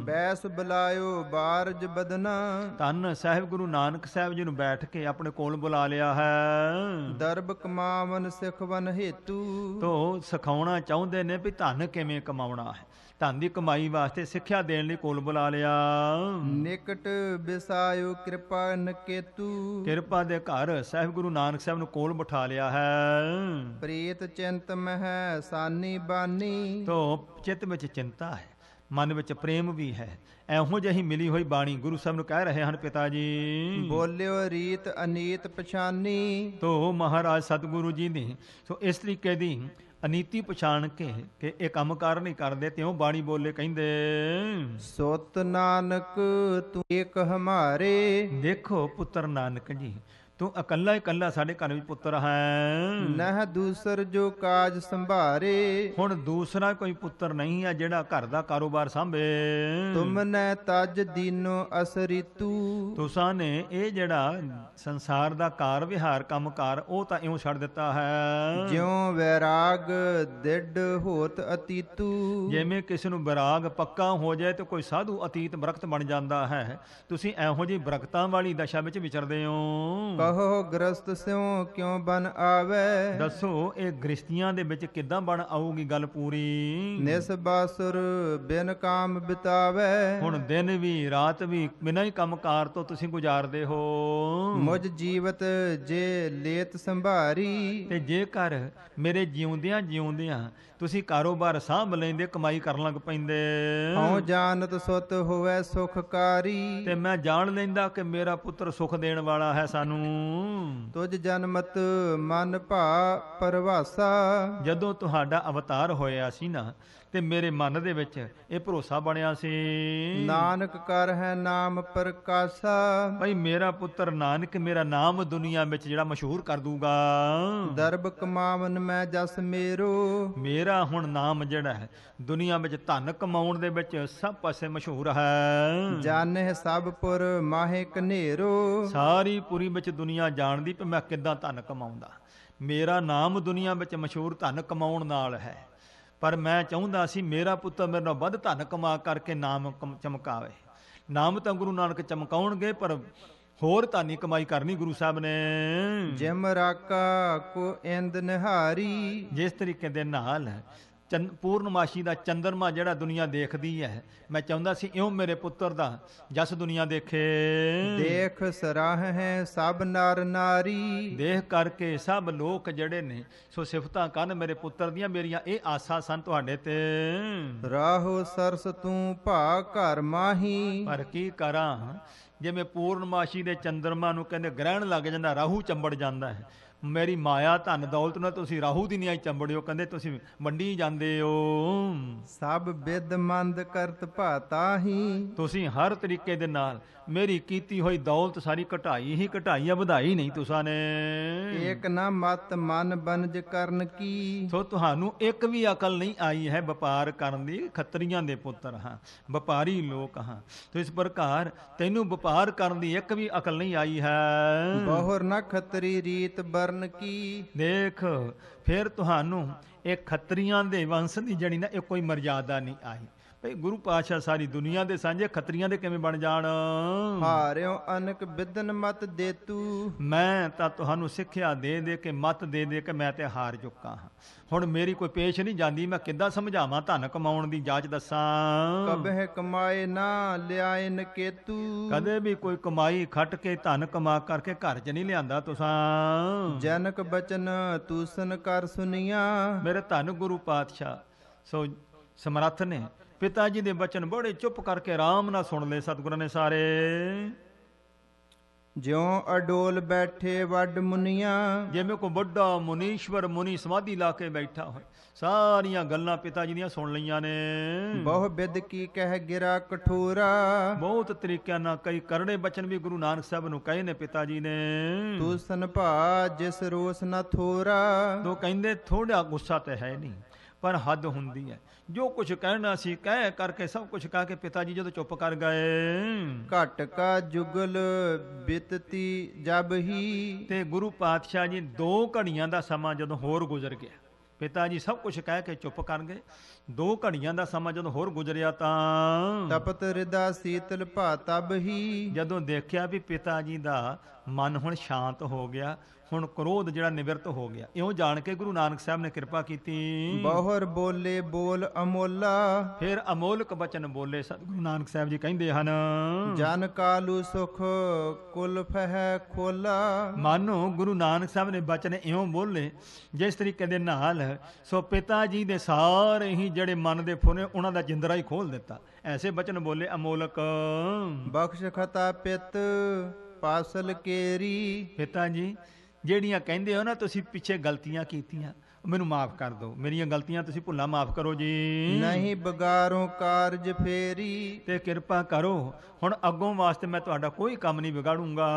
ਬੈਸ ਬੁਲਾਇਓ ਬਾਰਜ ਬਦਨਾ ਧੰਨ ਸਾਹਿਬ ਗੁਰੂ ਨਾਨਕ ਸਾਹਿਬ ਜੀ ਨੂੰ ਬੈਠ ਕੇ ਆਪਣੇ ਕੋਲ ਬੁਲਾ ਲਿਆ ਹੈ ਦਰਬ ਕਮਾਵਨ ਸਿਖਵਨ ਹੇਤੂ ਤੋ ਸਿਖਾਉਣਾ ਚਾਹੁੰਦੇ ਨੇ ਵੀ ਧਨ ਕਿਵੇਂ ਕਮਾਉਣਾ ਹੈ ਧਨ ਦੀ ਕਮਾਈ ਵਾਸਤੇ ਸਿੱਖਿਆ ਦੇਣ ਲਈ ਕੋਲ ਬੁਲਾ ਲਿਆ ਨਿਕਟ ਬਿਸਾਇਓ ਕਿਰਪਾ ਨਕੇਤੂ ਕਿਰਪਾ ਦੇ ਘਰ ਸਹਿਬ ਗੁਰੂ ਨਾਨਕ ਸਾਹਿਬ ਨੂੰ ਕੋਲ ਬਿਠਾ ਲਿਆ ਹੈ ਪ੍ਰੀਤ ਚਿੰਤ ਮਹਿ ਸਾਨੀ ਬਾਨੀ ਤੋ ਚਿੱਤ ਵਿੱਚ ਚਿੰਤਾ ਹੈ ਮਨ ਵਿੱਚ ਪ੍ਰੇਮ ਵੀ ਹੈ ਐਹੋ ਜਿਹੀ ਮਿਲੀ ਹੋਈ ਬਾਣੀ ਗੁਰੂ ਸਾਹਿਬ ਨੂੰ ਕਹਿ ਰਹੇ ਹਨ ਪਿਤਾ ਜੀ ਬੋਲਿਓ ਰੀਤ ਅਨੀਤ ਪਛਾਨੀ ਤੋ ਮਹਾਰਾਜ ਸਤਿਗੁਰੂ ਜੀ ਨੇ ਸੋ ਇਸ ਤਰੀਕੇ ਦੀ ਅਨੀਤੀ ਪਛਾਣ ਕੇ ਕਿ ਇਹ ਕੰਮ ਕਰ ਨਹੀਂ ਕਰਦੇ ਤਿਉ ਬਾਣੀ ਬੋਲੇ ਕਹਿੰਦੇ ਸੋਤ ਨਾਨਕ ਤੂੰ ਇੱਕ ਹਮਾਰੇ ਦੇਖੋ ਪੁੱਤਰ ਨਾਨਕ ਜੀ ਤੂੰ ਇਕੱਲਾ ਇਕੱਲਾ ਸਾਡੇ ਘਰ ਵਿੱਚ ਪੁੱਤਰ ਹੈ ਨਹ ਦੂਸਰ ਜੋ ਕਾਜ ਸੰਭਾਰੇ ਹੁਣ ਦੂਸਰਾ ਕੋਈ ਪੁੱਤਰ ਨਹੀਂ ਹੈ ਜਿਹੜਾ ਘਰ ਦਾ ਕਾਰੋਬਾਰ ਸੰਭੇ ਤੁਮਨੇ ਤਜ ਦੀਨੋ ਅਸਰੀਤੂ ਤੁਸਾਂ ਨੇ ਇਹ ਜਿਹੜਾ ਸੰਸਾਰ ਦਾ ਕਾਰ ਵਿਹਾਰ ਕੰਮਕਾਰ ਉਹ ਤਾਂ ਇਉਂ ਛੱਡ ਦਿੱਤਾ ਹੈ ਜਿਉ ਵੈਰਾਗ ਡਿੱਡ ਹੋਤ ਅਤੀਤੂ ਜਿਵੇਂ ਕਿਸੇ ਨੂੰ ਵਿਰਾਗ ਪੱਕਾ ਹੋ ਜਾਏ ਤੇ ਕੋਈ ਸਾਧੂ ਅਤੀਤ ਬਰਖਤ ਬਣ ਜਾਂਦਾ ਹੈ ਤੁਸੀਂ ਇਹੋ ਜਿਹੀ ਬਰਖਤਾਂ ਵਾਲੀ ਦਸ਼ਾ ਵਿੱਚ ਵਿਚਰਦੇ ਹੋ ਕਹੋ ਗ੍ਰਸਤ ਸਿਉ ਕਿਉ ਬਨ ਆਵੇ ਦੱਸੋ ਇਹ ਗ੍ਰਸਤੀਆਂ ਦੇ ਵਿੱਚ ਕਿੱਦਾਂ ਬਣ ਆਊਗੀ ਗੱਲ ਪੂਰੀ ਨਿਸ ਬਾਸੁਰ ਬਿਨ ਕਾਮ ਬਿਤਾਵੇ ਹੁਣ ਦਿਨ ਵੀ ਰਾਤ ਵੀ ਬਿਨਾਂ ਹੀ ਕੰਮਕਾਰ ਤੋਂ ਤੁਸੀਂ ਗੁਜ਼ਾਰਦੇ ਹੋ ਮੁਝ ਜੀਵਤ ਜੇ ਲੇਤ ਸੰਭਾਰੀ ਤੇ ਜੇਕਰ ਮੇਰੇ ਜਿਉਂਦਿਆਂ ਜਿਉਂਦਿਆਂ ਤੁਸੀਂ ਕਾਰੋਬਾਰ ਸਾਂਭ ਲੈਂਦੇ ਕਮਾਈ ਕਰਨ ਲੱਗ ਪੈਂਦੇ ਹਉ ਜਾਣਤ ਸੁਤ ਹੋਵੇ ਸੁਖਕਾਰੀ ਤੇ ਮੈਂ ਜਾਣ ਲੈਂਦਾ ਕਿ ਮੇਰਾ ਪੁੱਤਰ ਸੁਖ ਦੇਣ ਵਾਲਾ ਹੈ ਸਾਨੂੰ ਤੁਝ ਜਨਮਤ ਮਨ ਭਾ ਪਰਵਾਸਾ ਜਦੋਂ ਤੁਹਾਡਾ ਅਵਤਾਰ ਹੋਇਆ ਸੀ ਨਾ ਤੇ ਮੇਰੇ ਮਨ ਦੇ ਵਿੱਚ ਇਹ ਭਰੋਸਾ ਬਣਿਆ ਸੀ ਨਾਨਕ ਕਰ ਹੈ ਨਾਮ ਪ੍ਰਕਾਸ਼ਾ ਭਾਈ ਮੇਰਾ ਪੁੱਤਰ ਨਾਨਕ ਮੇਰਾ ਨਾਮ ਦੁਨੀਆ ਵਿੱਚ ਜਿਹੜਾ ਮਸ਼ਹੂਰ ਕਰ ਦੂਗਾ ਦਰਬ ਕਮਾਵਨ ਮੈਂ ਜਸ ਮੇਰੋ ਮੇਰਾ ਹੁਣ ਨਾਮ ਜਿਹੜਾ ਹੈ ਦੁਨੀਆ ਵਿੱਚ ਧਨ ਕਮਾਉਣ ਦੇ ਵਿੱਚ ਸਭ ਪਾਸੇ ਮਸ਼ਹੂਰ ਹੈ ਜਾਣਹਿ ਸਭਪੁਰ ਮਾਹੇ ਕਨੇਰੋ ਸਾਰੀ ਪੁਰੀ ਵਿੱਚ ਦੁਨੀਆ ਜਾਣਦੀ ਕਿ ਮੈਂ ਕਿੱਦਾਂ ਧਨ ਕਮਾਉਂਦਾ ਮੇਰਾ ਨਾਮ ਦੁਨੀਆ ਵਿੱਚ ਮਸ਼ਹੂਰ ਧਨ ਕਮਾਉਣ ਨਾਲ ਹੈ ਪਰ ਮੈਂ ਚਾਹੁੰਦਾ ਸੀ ਮੇਰਾ ਪੁੱਤਰ ਮੇਰੇ ਨਾਲ ਵੱਧ ਧਨ ਕਮਾ ਕਰਕੇ ਨਾਮ ਚਮਕਾਵੇ ਨਾਮ ਤਾਂ ਗੁਰੂ ਨਾਨਕ ਚਮਕਾਉਣਗੇ ਪਰ ਹੋਰ ਧਾਨੀ ਕਮਾਈ ਕਰਨੀ ਗੁਰੂ ਸਾਹਿਬ ਨੇ ਜਿਮ ਰਾਕਾ ਕੋ ਇੰਦ ਨਿਹਾਰੀ ਜਿਸ ਤਰੀਕੇ ਦੇ ਨਾਲ ਚੰ ਪੂਰਨਮਾਸ਼ੀ ਦਾ ਚੰਦਰਮਾ ਜਿਹੜਾ ਦੁਨੀਆ ਦੇਖਦੀ ਹੈ ਮੈਂ ਚਾਹੁੰਦਾ ਸੀ ਇਉਂ ਮੇਰੇ ਪੁੱਤਰ ਦਾ ਜਸ ਦੁਨੀਆ ਦੇਖੇ ਦੇਖ ਸਰਾਹ ਹੈ ਸਭ ਨਰ ਨਾਰੀ ਦੇਖ ਕਰਕੇ ਸਭ ਲੋਕ ਜਿਹੜੇ ਨੇ ਸੋ ਸਿਫਤਾਂ ਕਰਨ ਮੇਰੇ ਪੁੱਤਰ ਦੀਆਂ ਮੇਰੀਆਂ ਇਹ ਆਸਾਂ ਸਨ ਤੁਹਾਡੇ ਤੇ ਰਾਹੋ ਸਰਸ ਤੂੰ ਭਾ ਘਰ ਮਾਹੀ ਪਰ ਕੀ ਕਰਾਂ ਜਿਵੇਂ ਪੂਰਨਮਾਸ਼ੀ ਦੇ ਚੰਦਰਮਾ ਨੂੰ ਕਹਿੰਦੇ ਗ੍ਰਹਿਣ ਲੱਗ ਜਾਂਦਾ ਰਾਹੂ ਚੰਬੜ ਜਾਂਦਾ ਹੈ ਮੇਰੀ ਮਾਇਆ ਧਨ ਦੌਲਤ ਨਾਲ ਤੁਸੀਂ ਰਾਹੂ ਦੀ ਨਿਆਈ ਚੰਬੜਿਓ ਕਹਿੰਦੇ ਤੁਸੀਂ ਮੰਡੀ ਜਾਂਦੇ ਹੋ ਸਭ ਬਿਦ ਮੰਦ ਕਰਤ ਭਾਤਾ ਹੀ ਤੁਸੀਂ ਹਰ ਤਰੀਕੇ ਦੇ ਨਾਲ ਮੇਰੀ ਕੀਤੀ ਹੋਈ ਦੌਲਤ ਸਾਰੀ ਘਟਾਈ ਹੀ ਘਟਾਈ ਆ ਵਧਾਈ ਨਹੀਂ ਤੁਸਾਂ ਨੇ ਇੱਕ ਨਾ ਮਤ ਮਨ ਬਨਜ ਕਰਨ ਕੀ ਸੋ ਤੁਹਾਨੂੰ ਇੱਕ ਵੀ ਅਕਲ ਨਹੀਂ ਆਈ ਹੈ ਵਪਾਰ ਕਰਨ ਦੀ ਖੱਤਰੀਆਂ ਦੇ ਪੁੱਤਰ ਹਾਂ ਵਪਾਰੀ ਲੋਕ ਹਾਂ ਤੋ ਇਸ ਪ੍ਰਕਾਰ ਤੈਨੂੰ ਵਪਾਰ ਕਰਨ ਦੀ ਇੱਕ ਵੀ ਅਕਲ ਨਹੀਂ ਆਈ ਹੈ ਬਹੁਰ ਨਾ ਖੱਤਰੀ ਰੀਤ ਬਰ ਕਰਨ ਕੀ ਦੇਖ ਫਿਰ ਤੁਹਾਨੂੰ ਇਹ ਖੱਤਰੀਆਂ ਦੇ ਵੰਸ਼ ਦੀ ਜਣੀ ਨਾ ਇਹ ਕੋਈ ਮਰਜ਼ਾਦਾ ਨਹੀਂ ਆਈ ਭਈ ਗੁਰੂ ਪਾਤਸ਼ਾਹ ਸਾਰੀ ਦੁਨੀਆ ਦੇ ਸਾਂਝੇ ਖੱਤਰੀਆਂ ਦੇ ਕਿਵੇਂ ਬਣ ਜਾਣ ਹਾਰਿਓ ਅਨਕ ਵਿਦਨ ਮਤ ਦੇਤੂ ਮੈਂ ਤਾਂ ਤੁਹਾਨੂੰ ਸਿੱਖਿਆ ਦੇ ਦੇ ਕੇ ਮਤ ਦੇ ਦੇ ਕੇ ਮੈਂ ਤੇ ਹਾਰ ਚੁੱਕਾ ਹਾਂ ਹੁਣ ਮੇਰੀ ਕੋਈ ਪੇਸ਼ ਨਹੀਂ ਜਾਂਦੀ ਮੈਂ ਕਿੱਦਾਂ ਸਮਝਾਵਾਂ ਧਨ ਕਮਾਉਣ ਦੀ ਜਾਂਚ ਦੱਸਾਂ ਕਬਹਿ ਕਮਾਏ ਨਾ ਲਿਆਏ ਨਕੇਤੂ ਕਦੇ ਵੀ ਕੋਈ ਕਮਾਈ ਖੱਟ ਕੇ ਧਨ ਕਮਾ ਕਰਕੇ ਘਰ 'ਚ ਨਹੀਂ ਲਿਆਂਦਾ ਤੁਸਾਂ ਜਨਕ ਬਚਨ ਤੂਸਨ ਕਰ ਸੁਨੀਆਂ ਮੇਰੇ ਧਨ ਗੁਰੂ ਪਾਤਸ਼ਾਹ ਸੋ ਸਮਰੱਥ ਨੇ ਪਿਤਾ ਜੀ ਦੇ ਬਚਨ ਬੜੇ ਚੁੱਪ ਕਰਕੇ ਆਰਾਮ ਨਾਲ ਸੁਣ ਲਏ ਸਤਿਗੁਰਾਂ ਨੇ ਸਾਰੇ ਜਿਉ ਅਡੋਲ ਬੈਠੇ ਵੱਡ ਮੁਨੀਆਂ ਜਿਵੇਂ ਕੋ ਵੱਡਾ ਮੁਨੀਸ਼ਵਰ ਮੁਨੀ ਸਮਾਧੀ ਲਾ ਕੇ ਬੈਠਾ ਹੋਇਆ ਸਾਰੀਆਂ ਗੱਲਾਂ ਪਿਤਾ ਜੀ ਦੀਆਂ ਸੁਣ ਲਈਆਂ ਨੇ ਬਹੁ ਵਿਦ ਕੀ ਕਹਿ ਗਿਰਾ ਕਠੋਰਾ ਬਹੁਤ ਤਰੀਕਿਆਂ ਨਾਲ ਕਈ ਕਰਨੇ ਬਚਨ ਵੀ ਗੁਰੂ ਨਾਨਕ ਸਾਹਿਬ ਨੂੰ ਕਹੇ ਨੇ ਪਿਤਾ ਜੀ ਨੇ ਤੂੰ ਸੰਭਾ ਜਿਸ ਰੋਸ ਨਾ ਥੋਰਾ ਤੋ ਕਹਿੰਦੇ ਥੋੜਾ ਗੁੱਸਾ ਤੇ ਹੈ ਨਹੀਂ ਪਰ ਹੱਦ ਹੁੰਦੀ ਹੈ ਜੋ ਕੁਝ ਕਹਿਣਾ ਸੀ ਕਹਿ ਕਰਕੇ ਸਭ ਕੁਝ ਕਹਾ ਕੇ ਪਿਤਾ ਜੀ ਜਦੋਂ ਚੁੱਪ ਕਰ ਗਏ ਘਟ ਕਾ ਜੁਗਲ ਬਿਤਤੀ ਜਬ ਹੀ ਤੇ ਗੁਰੂ ਪਾਤਸ਼ਾਹ ਜੀ ਦੋ ਘੜੀਆਂ ਦਾ ਸਮਾਂ ਜਦੋਂ ਹੋਰ ਗੁਜ਼ਰ ਗਿਆ ਪਿਤਾ ਜੀ ਸਭ ਕੁਝ ਕਹਿ ਕੇ ਚੁੱਪ ਕਰ ਗਏ ਦੋ ਘੜੀਆਂ ਦਾ ਸਮਾਂ ਜਦੋਂ ਹੋਰ ਗੁਜ਼ਰਿਆ ਤਾਂ ਤਪਤ ਰਿਦਾ ਸੀਤਲ ਭਾ ਤਬ ਹੀ ਜਦੋਂ ਦੇਖਿਆ ਵੀ ਪਿਤਾ ਜੀ ਦਾ ਮਨ ਹੁਣ ਸ਼ਾਂਤ ਹੋ ਗਿਆ ਹੁਣ ਕ੍ਰੋਧ ਜਿਹੜਾ ਨਿਵਰਤ ਹੋ ਗਿਆ ਇਉਂ ਜਾਣ ਕੇ ਗੁਰੂ ਨਾਨਕ ਸਾਹਿਬ ਨੇ ਕਿਰਪਾ ਕੀਤੀ ਬਹੁਰ ਬੋਲੇ ਬੋਲ ਅਮੋਲਾ ਫਿਰ ਅਮੋਲਕ ਬਚਨ ਬੋਲੇ ਸਤਿਗੁਰੂ ਨਾਨਕ ਸਾਹਿਬ ਜੀ ਕਹਿੰਦੇ ਹਨ ਜਨ ਕਾਲੂ ਸੁਖ ਕੁਲ ਫਹਿ ਖੋਲਾ ਮਾਨੋ ਗੁਰੂ ਨਾਨਕ ਸਾਹਿਬ ਨੇ ਬਚਨ ਇਉਂ ਬੋਲੇ ਜਿਸ ਤਰੀਕੇ ਦੇ ਨਾਲ ਸੋ ਪਿਤਾ ਜੀ ਦੇ ਸਾਰੇ ਹੀ ਜਿਹੜੇ ਮਨ ਦੇ ਫੁਰੇ ਉਹਨਾਂ ਦਾ ਜਿੰਦਰਾ ਹੀ ਖੋਲ ਦਿੱਤਾ ਐਸੇ ਬਚਨ ਬੋਲੇ ਅਮੋਲਕ ਬਖਸ਼ ਖਤਾ ਪਿਤ ਪਾਸਲ ਕੇਰੀ ਪਿਤਾ ਜੀ ਜਿਹੜੀਆਂ ਕਹਿੰਦੇ ਹੋ ਨਾ ਤੁਸੀਂ ਪਿੱਛੇ ਗਲਤੀਆਂ ਕੀਤੀਆਂ ਮੈਨੂੰ ਮਾਫ ਕਰ ਦਿਓ ਮੇਰੀਆਂ ਗਲਤੀਆਂ ਤੁਸੀਂ ਭੁੱਲਾ ਮਾਫ ਕਰੋ ਜੀ ਨਹੀਂ ਬਗਾਰੋਂ ਕਾਰਜ ਫੇਰੀ ਤੇ ਕਿਰਪਾ ਕਰੋ ਹੁਣ ਅੱਗੋਂ ਵਾਸਤੇ ਮੈਂ ਤੁਹਾਡਾ ਕੋਈ ਕੰਮ ਨਹੀਂ ਵਿਗਾੜੂੰਗਾ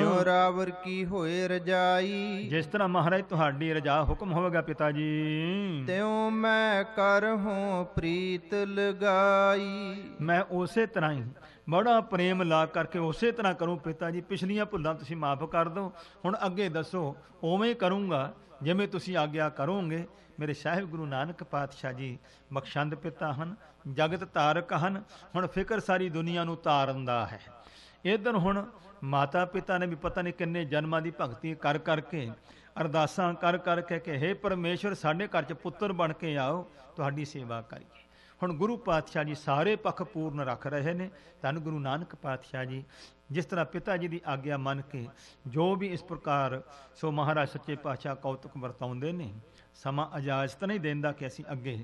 ਜੋ ਰਾਵਰ ਕੀ ਹੋਏ ਰਜਾਈ ਜਿਸ ਤਰ੍ਹਾਂ ਮਹਾਰਾਜ ਤੁਹਾਡੀ ਰਜਾ ਹੁਕਮ ਹੋਵੇਗਾ ਪਿਤਾ ਜੀ ਤਿਉ ਮੈਂ ਕਰ ਹੂੰ ਪ੍ਰੀਤ ਲਗਾਈ ਮੈਂ ਉਸੇ ਤਰ੍ਹਾਂ ਹੀ ਮੜਾ ਪ੍ਰੇਮ ਲਾ ਕਰਕੇ ਉਸੇ ਤਰ੍ਹਾਂ ਕਰੂੰ ਪਿਤਾ ਜੀ ਪਿਛਲੀਆਂ ਭੁੱਲਾਂ ਤੁਸੀਂ ਮਾਫ ਕਰ ਦਿਓ ਹੁਣ ਅੱਗੇ ਦੱਸੋ ਉਵੇਂ ਕਰੂੰਗਾ ਜਿਵੇਂ ਤੁਸੀਂ ਆਗਿਆ ਕਰੋਗੇ ਮੇਰੇ ਸਾਹਿਬ ਗੁਰੂ ਨਾਨਕ ਪਾਤਸ਼ਾਹ ਜੀ ਬਖਸ਼ੰਦ ਪਿਤਾ ਹਨ ਜਗਤ ਤਾਰਕ ਹਨ ਹੁਣ ਫਿਕਰ ਸਾਰੀ ਦੁਨੀਆ ਨੂੰ ਤਾਰਨ ਦਾ ਹੈ ਇਧਰ ਹੁਣ ਮਾਤਾ ਪਿਤਾ ਨੇ ਵੀ ਪਤਾ ਨਹੀਂ ਕਿੰਨੇ ਜਨਮਾਂ ਦੀ ਭਗਤੀ ਕਰ ਕਰਕੇ ਅਰਦਾਸਾਂ ਕਰ ਕਰਕੇ ਕਿ हे ਪਰਮੇਸ਼ਰ ਸਾਡੇ ਘਰ 'ਚ ਪੁੱਤਰ ਬਣ ਕੇ ਆਓ ਤੁਹਾਡੀ ਸੇਵਾ ਕਰੀਏ ਹੁਣ ਗੁਰੂ ਪਾਤਸ਼ਾਹ ਜੀ ਸਾਰੇ ਪੱਖ ਪੂਰਨ ਰੱਖ ਰਹੇ ਨੇ ਧੰਨ ਗੁਰੂ ਨਾਨਕ ਪਾਤਸ਼ਾਹ ਜੀ ਜਿਸ ਤਰ੍ਹਾਂ ਪਿਤਾ ਜੀ ਦੀ ਆਗਿਆ ਮੰਨ ਕੇ ਜੋ ਵੀ ਇਸ ਪ੍ਰਕਾਰ ਸੋ ਮਹਾਰਾਜ ਸੱਚੇ ਪਾਤਸ਼ਾਹ ਕੌਤਕ ਵਰਤਾਉਂਦੇ ਨੇ ਸਮਾਂ ਇਜਾਜ਼ਤ ਨਹੀਂ ਦਿੰਦਾ ਕਿ ਅਸੀਂ ਅੱਗੇ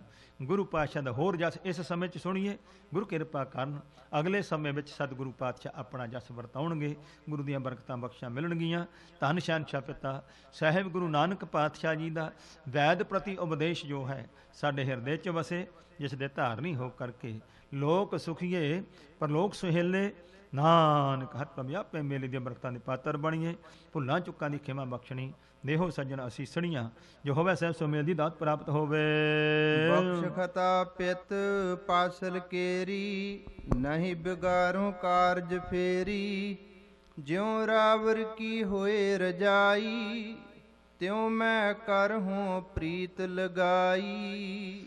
ਗੁਰੂ ਪਾਤਸ਼ਾਹ ਦਾ ਹੋਰ ਜਸ ਇਸ ਸਮੇਂ 'ਚ ਸੁਣੀਏ ਗੁਰੂ ਕਿਰਪਾ ਕਰਨ ਅਗਲੇ ਸਮੇਂ ਵਿੱਚ ਸਤਿਗੁਰੂ ਪਾਤਸ਼ਾਹ ਆਪਣਾ ਜਸ ਵਰਤਾਉਣਗੇ ਗੁਰੂ ਦੀਆਂ ਬਰਕਤਾਂ ਬਖਸ਼ਾਂ ਮਿਲਣਗੀਆਂ ਧੰਨ ਸ਼ਾਨ ਪਿਤਾ ਸਹਿਬ ਗੁਰੂ ਨਾਨਕ ਪਾਤਸ਼ਾਹ ਜੀ ਦਾ ਵੈਦ ਪ੍ਰਤੀ ਉਪਦੇਸ਼ ਜੋ ਹੈ ਸਾਡੇ ਹਿਰਦੇ 'ਚ ਵਸੇ ਜਿਸ ਦੇ ਧਾਰਨੀ ਹੋ ਕਰਕੇ ਲੋਕ ਸੁਖੀਏ ਪਰ ਲੋਕ ਸੁਹੇਲੇ ਨਾਨਕ ਹੱਥ ਪਮਿਆ ਆਪੇ ਮੇਲੇ ਦੀ ਬਰਕਤਾਂ ਦੇ ਪਾਤਰ ਬਣੀਏ ਭੁੱਲਾਂ ਚੁੱਕਾਂ ਦੀ ਖਿਮਾ ਬਖਸ਼ਣੀ ਦੇਹੋ ਸੱਜਣ ਅਸੀਸਣੀਆਂ ਜੋ ਹੋਵੇ ਸਹਿਬ ਸੋ ਦੀ ਦਾਤ ਪ੍ਰਾਪਤ ਹੋਵੇ ਬਖਸ਼ਖਤਾ ਪਿਤ ਪਾਸਲ ਕੇਰੀ ਨਹੀਂ ਬਿਗਾਰੋਂ ਕਾਰਜ ਫੇਰੀ ਜਿਉ ਰਾਵਰ ਕੀ ਹੋਏ ਰਜਾਈ ਤਿਉ ਮੈਂ ਕਰ ਹੂੰ ਪ੍ਰੀਤ ਲਗਾਈ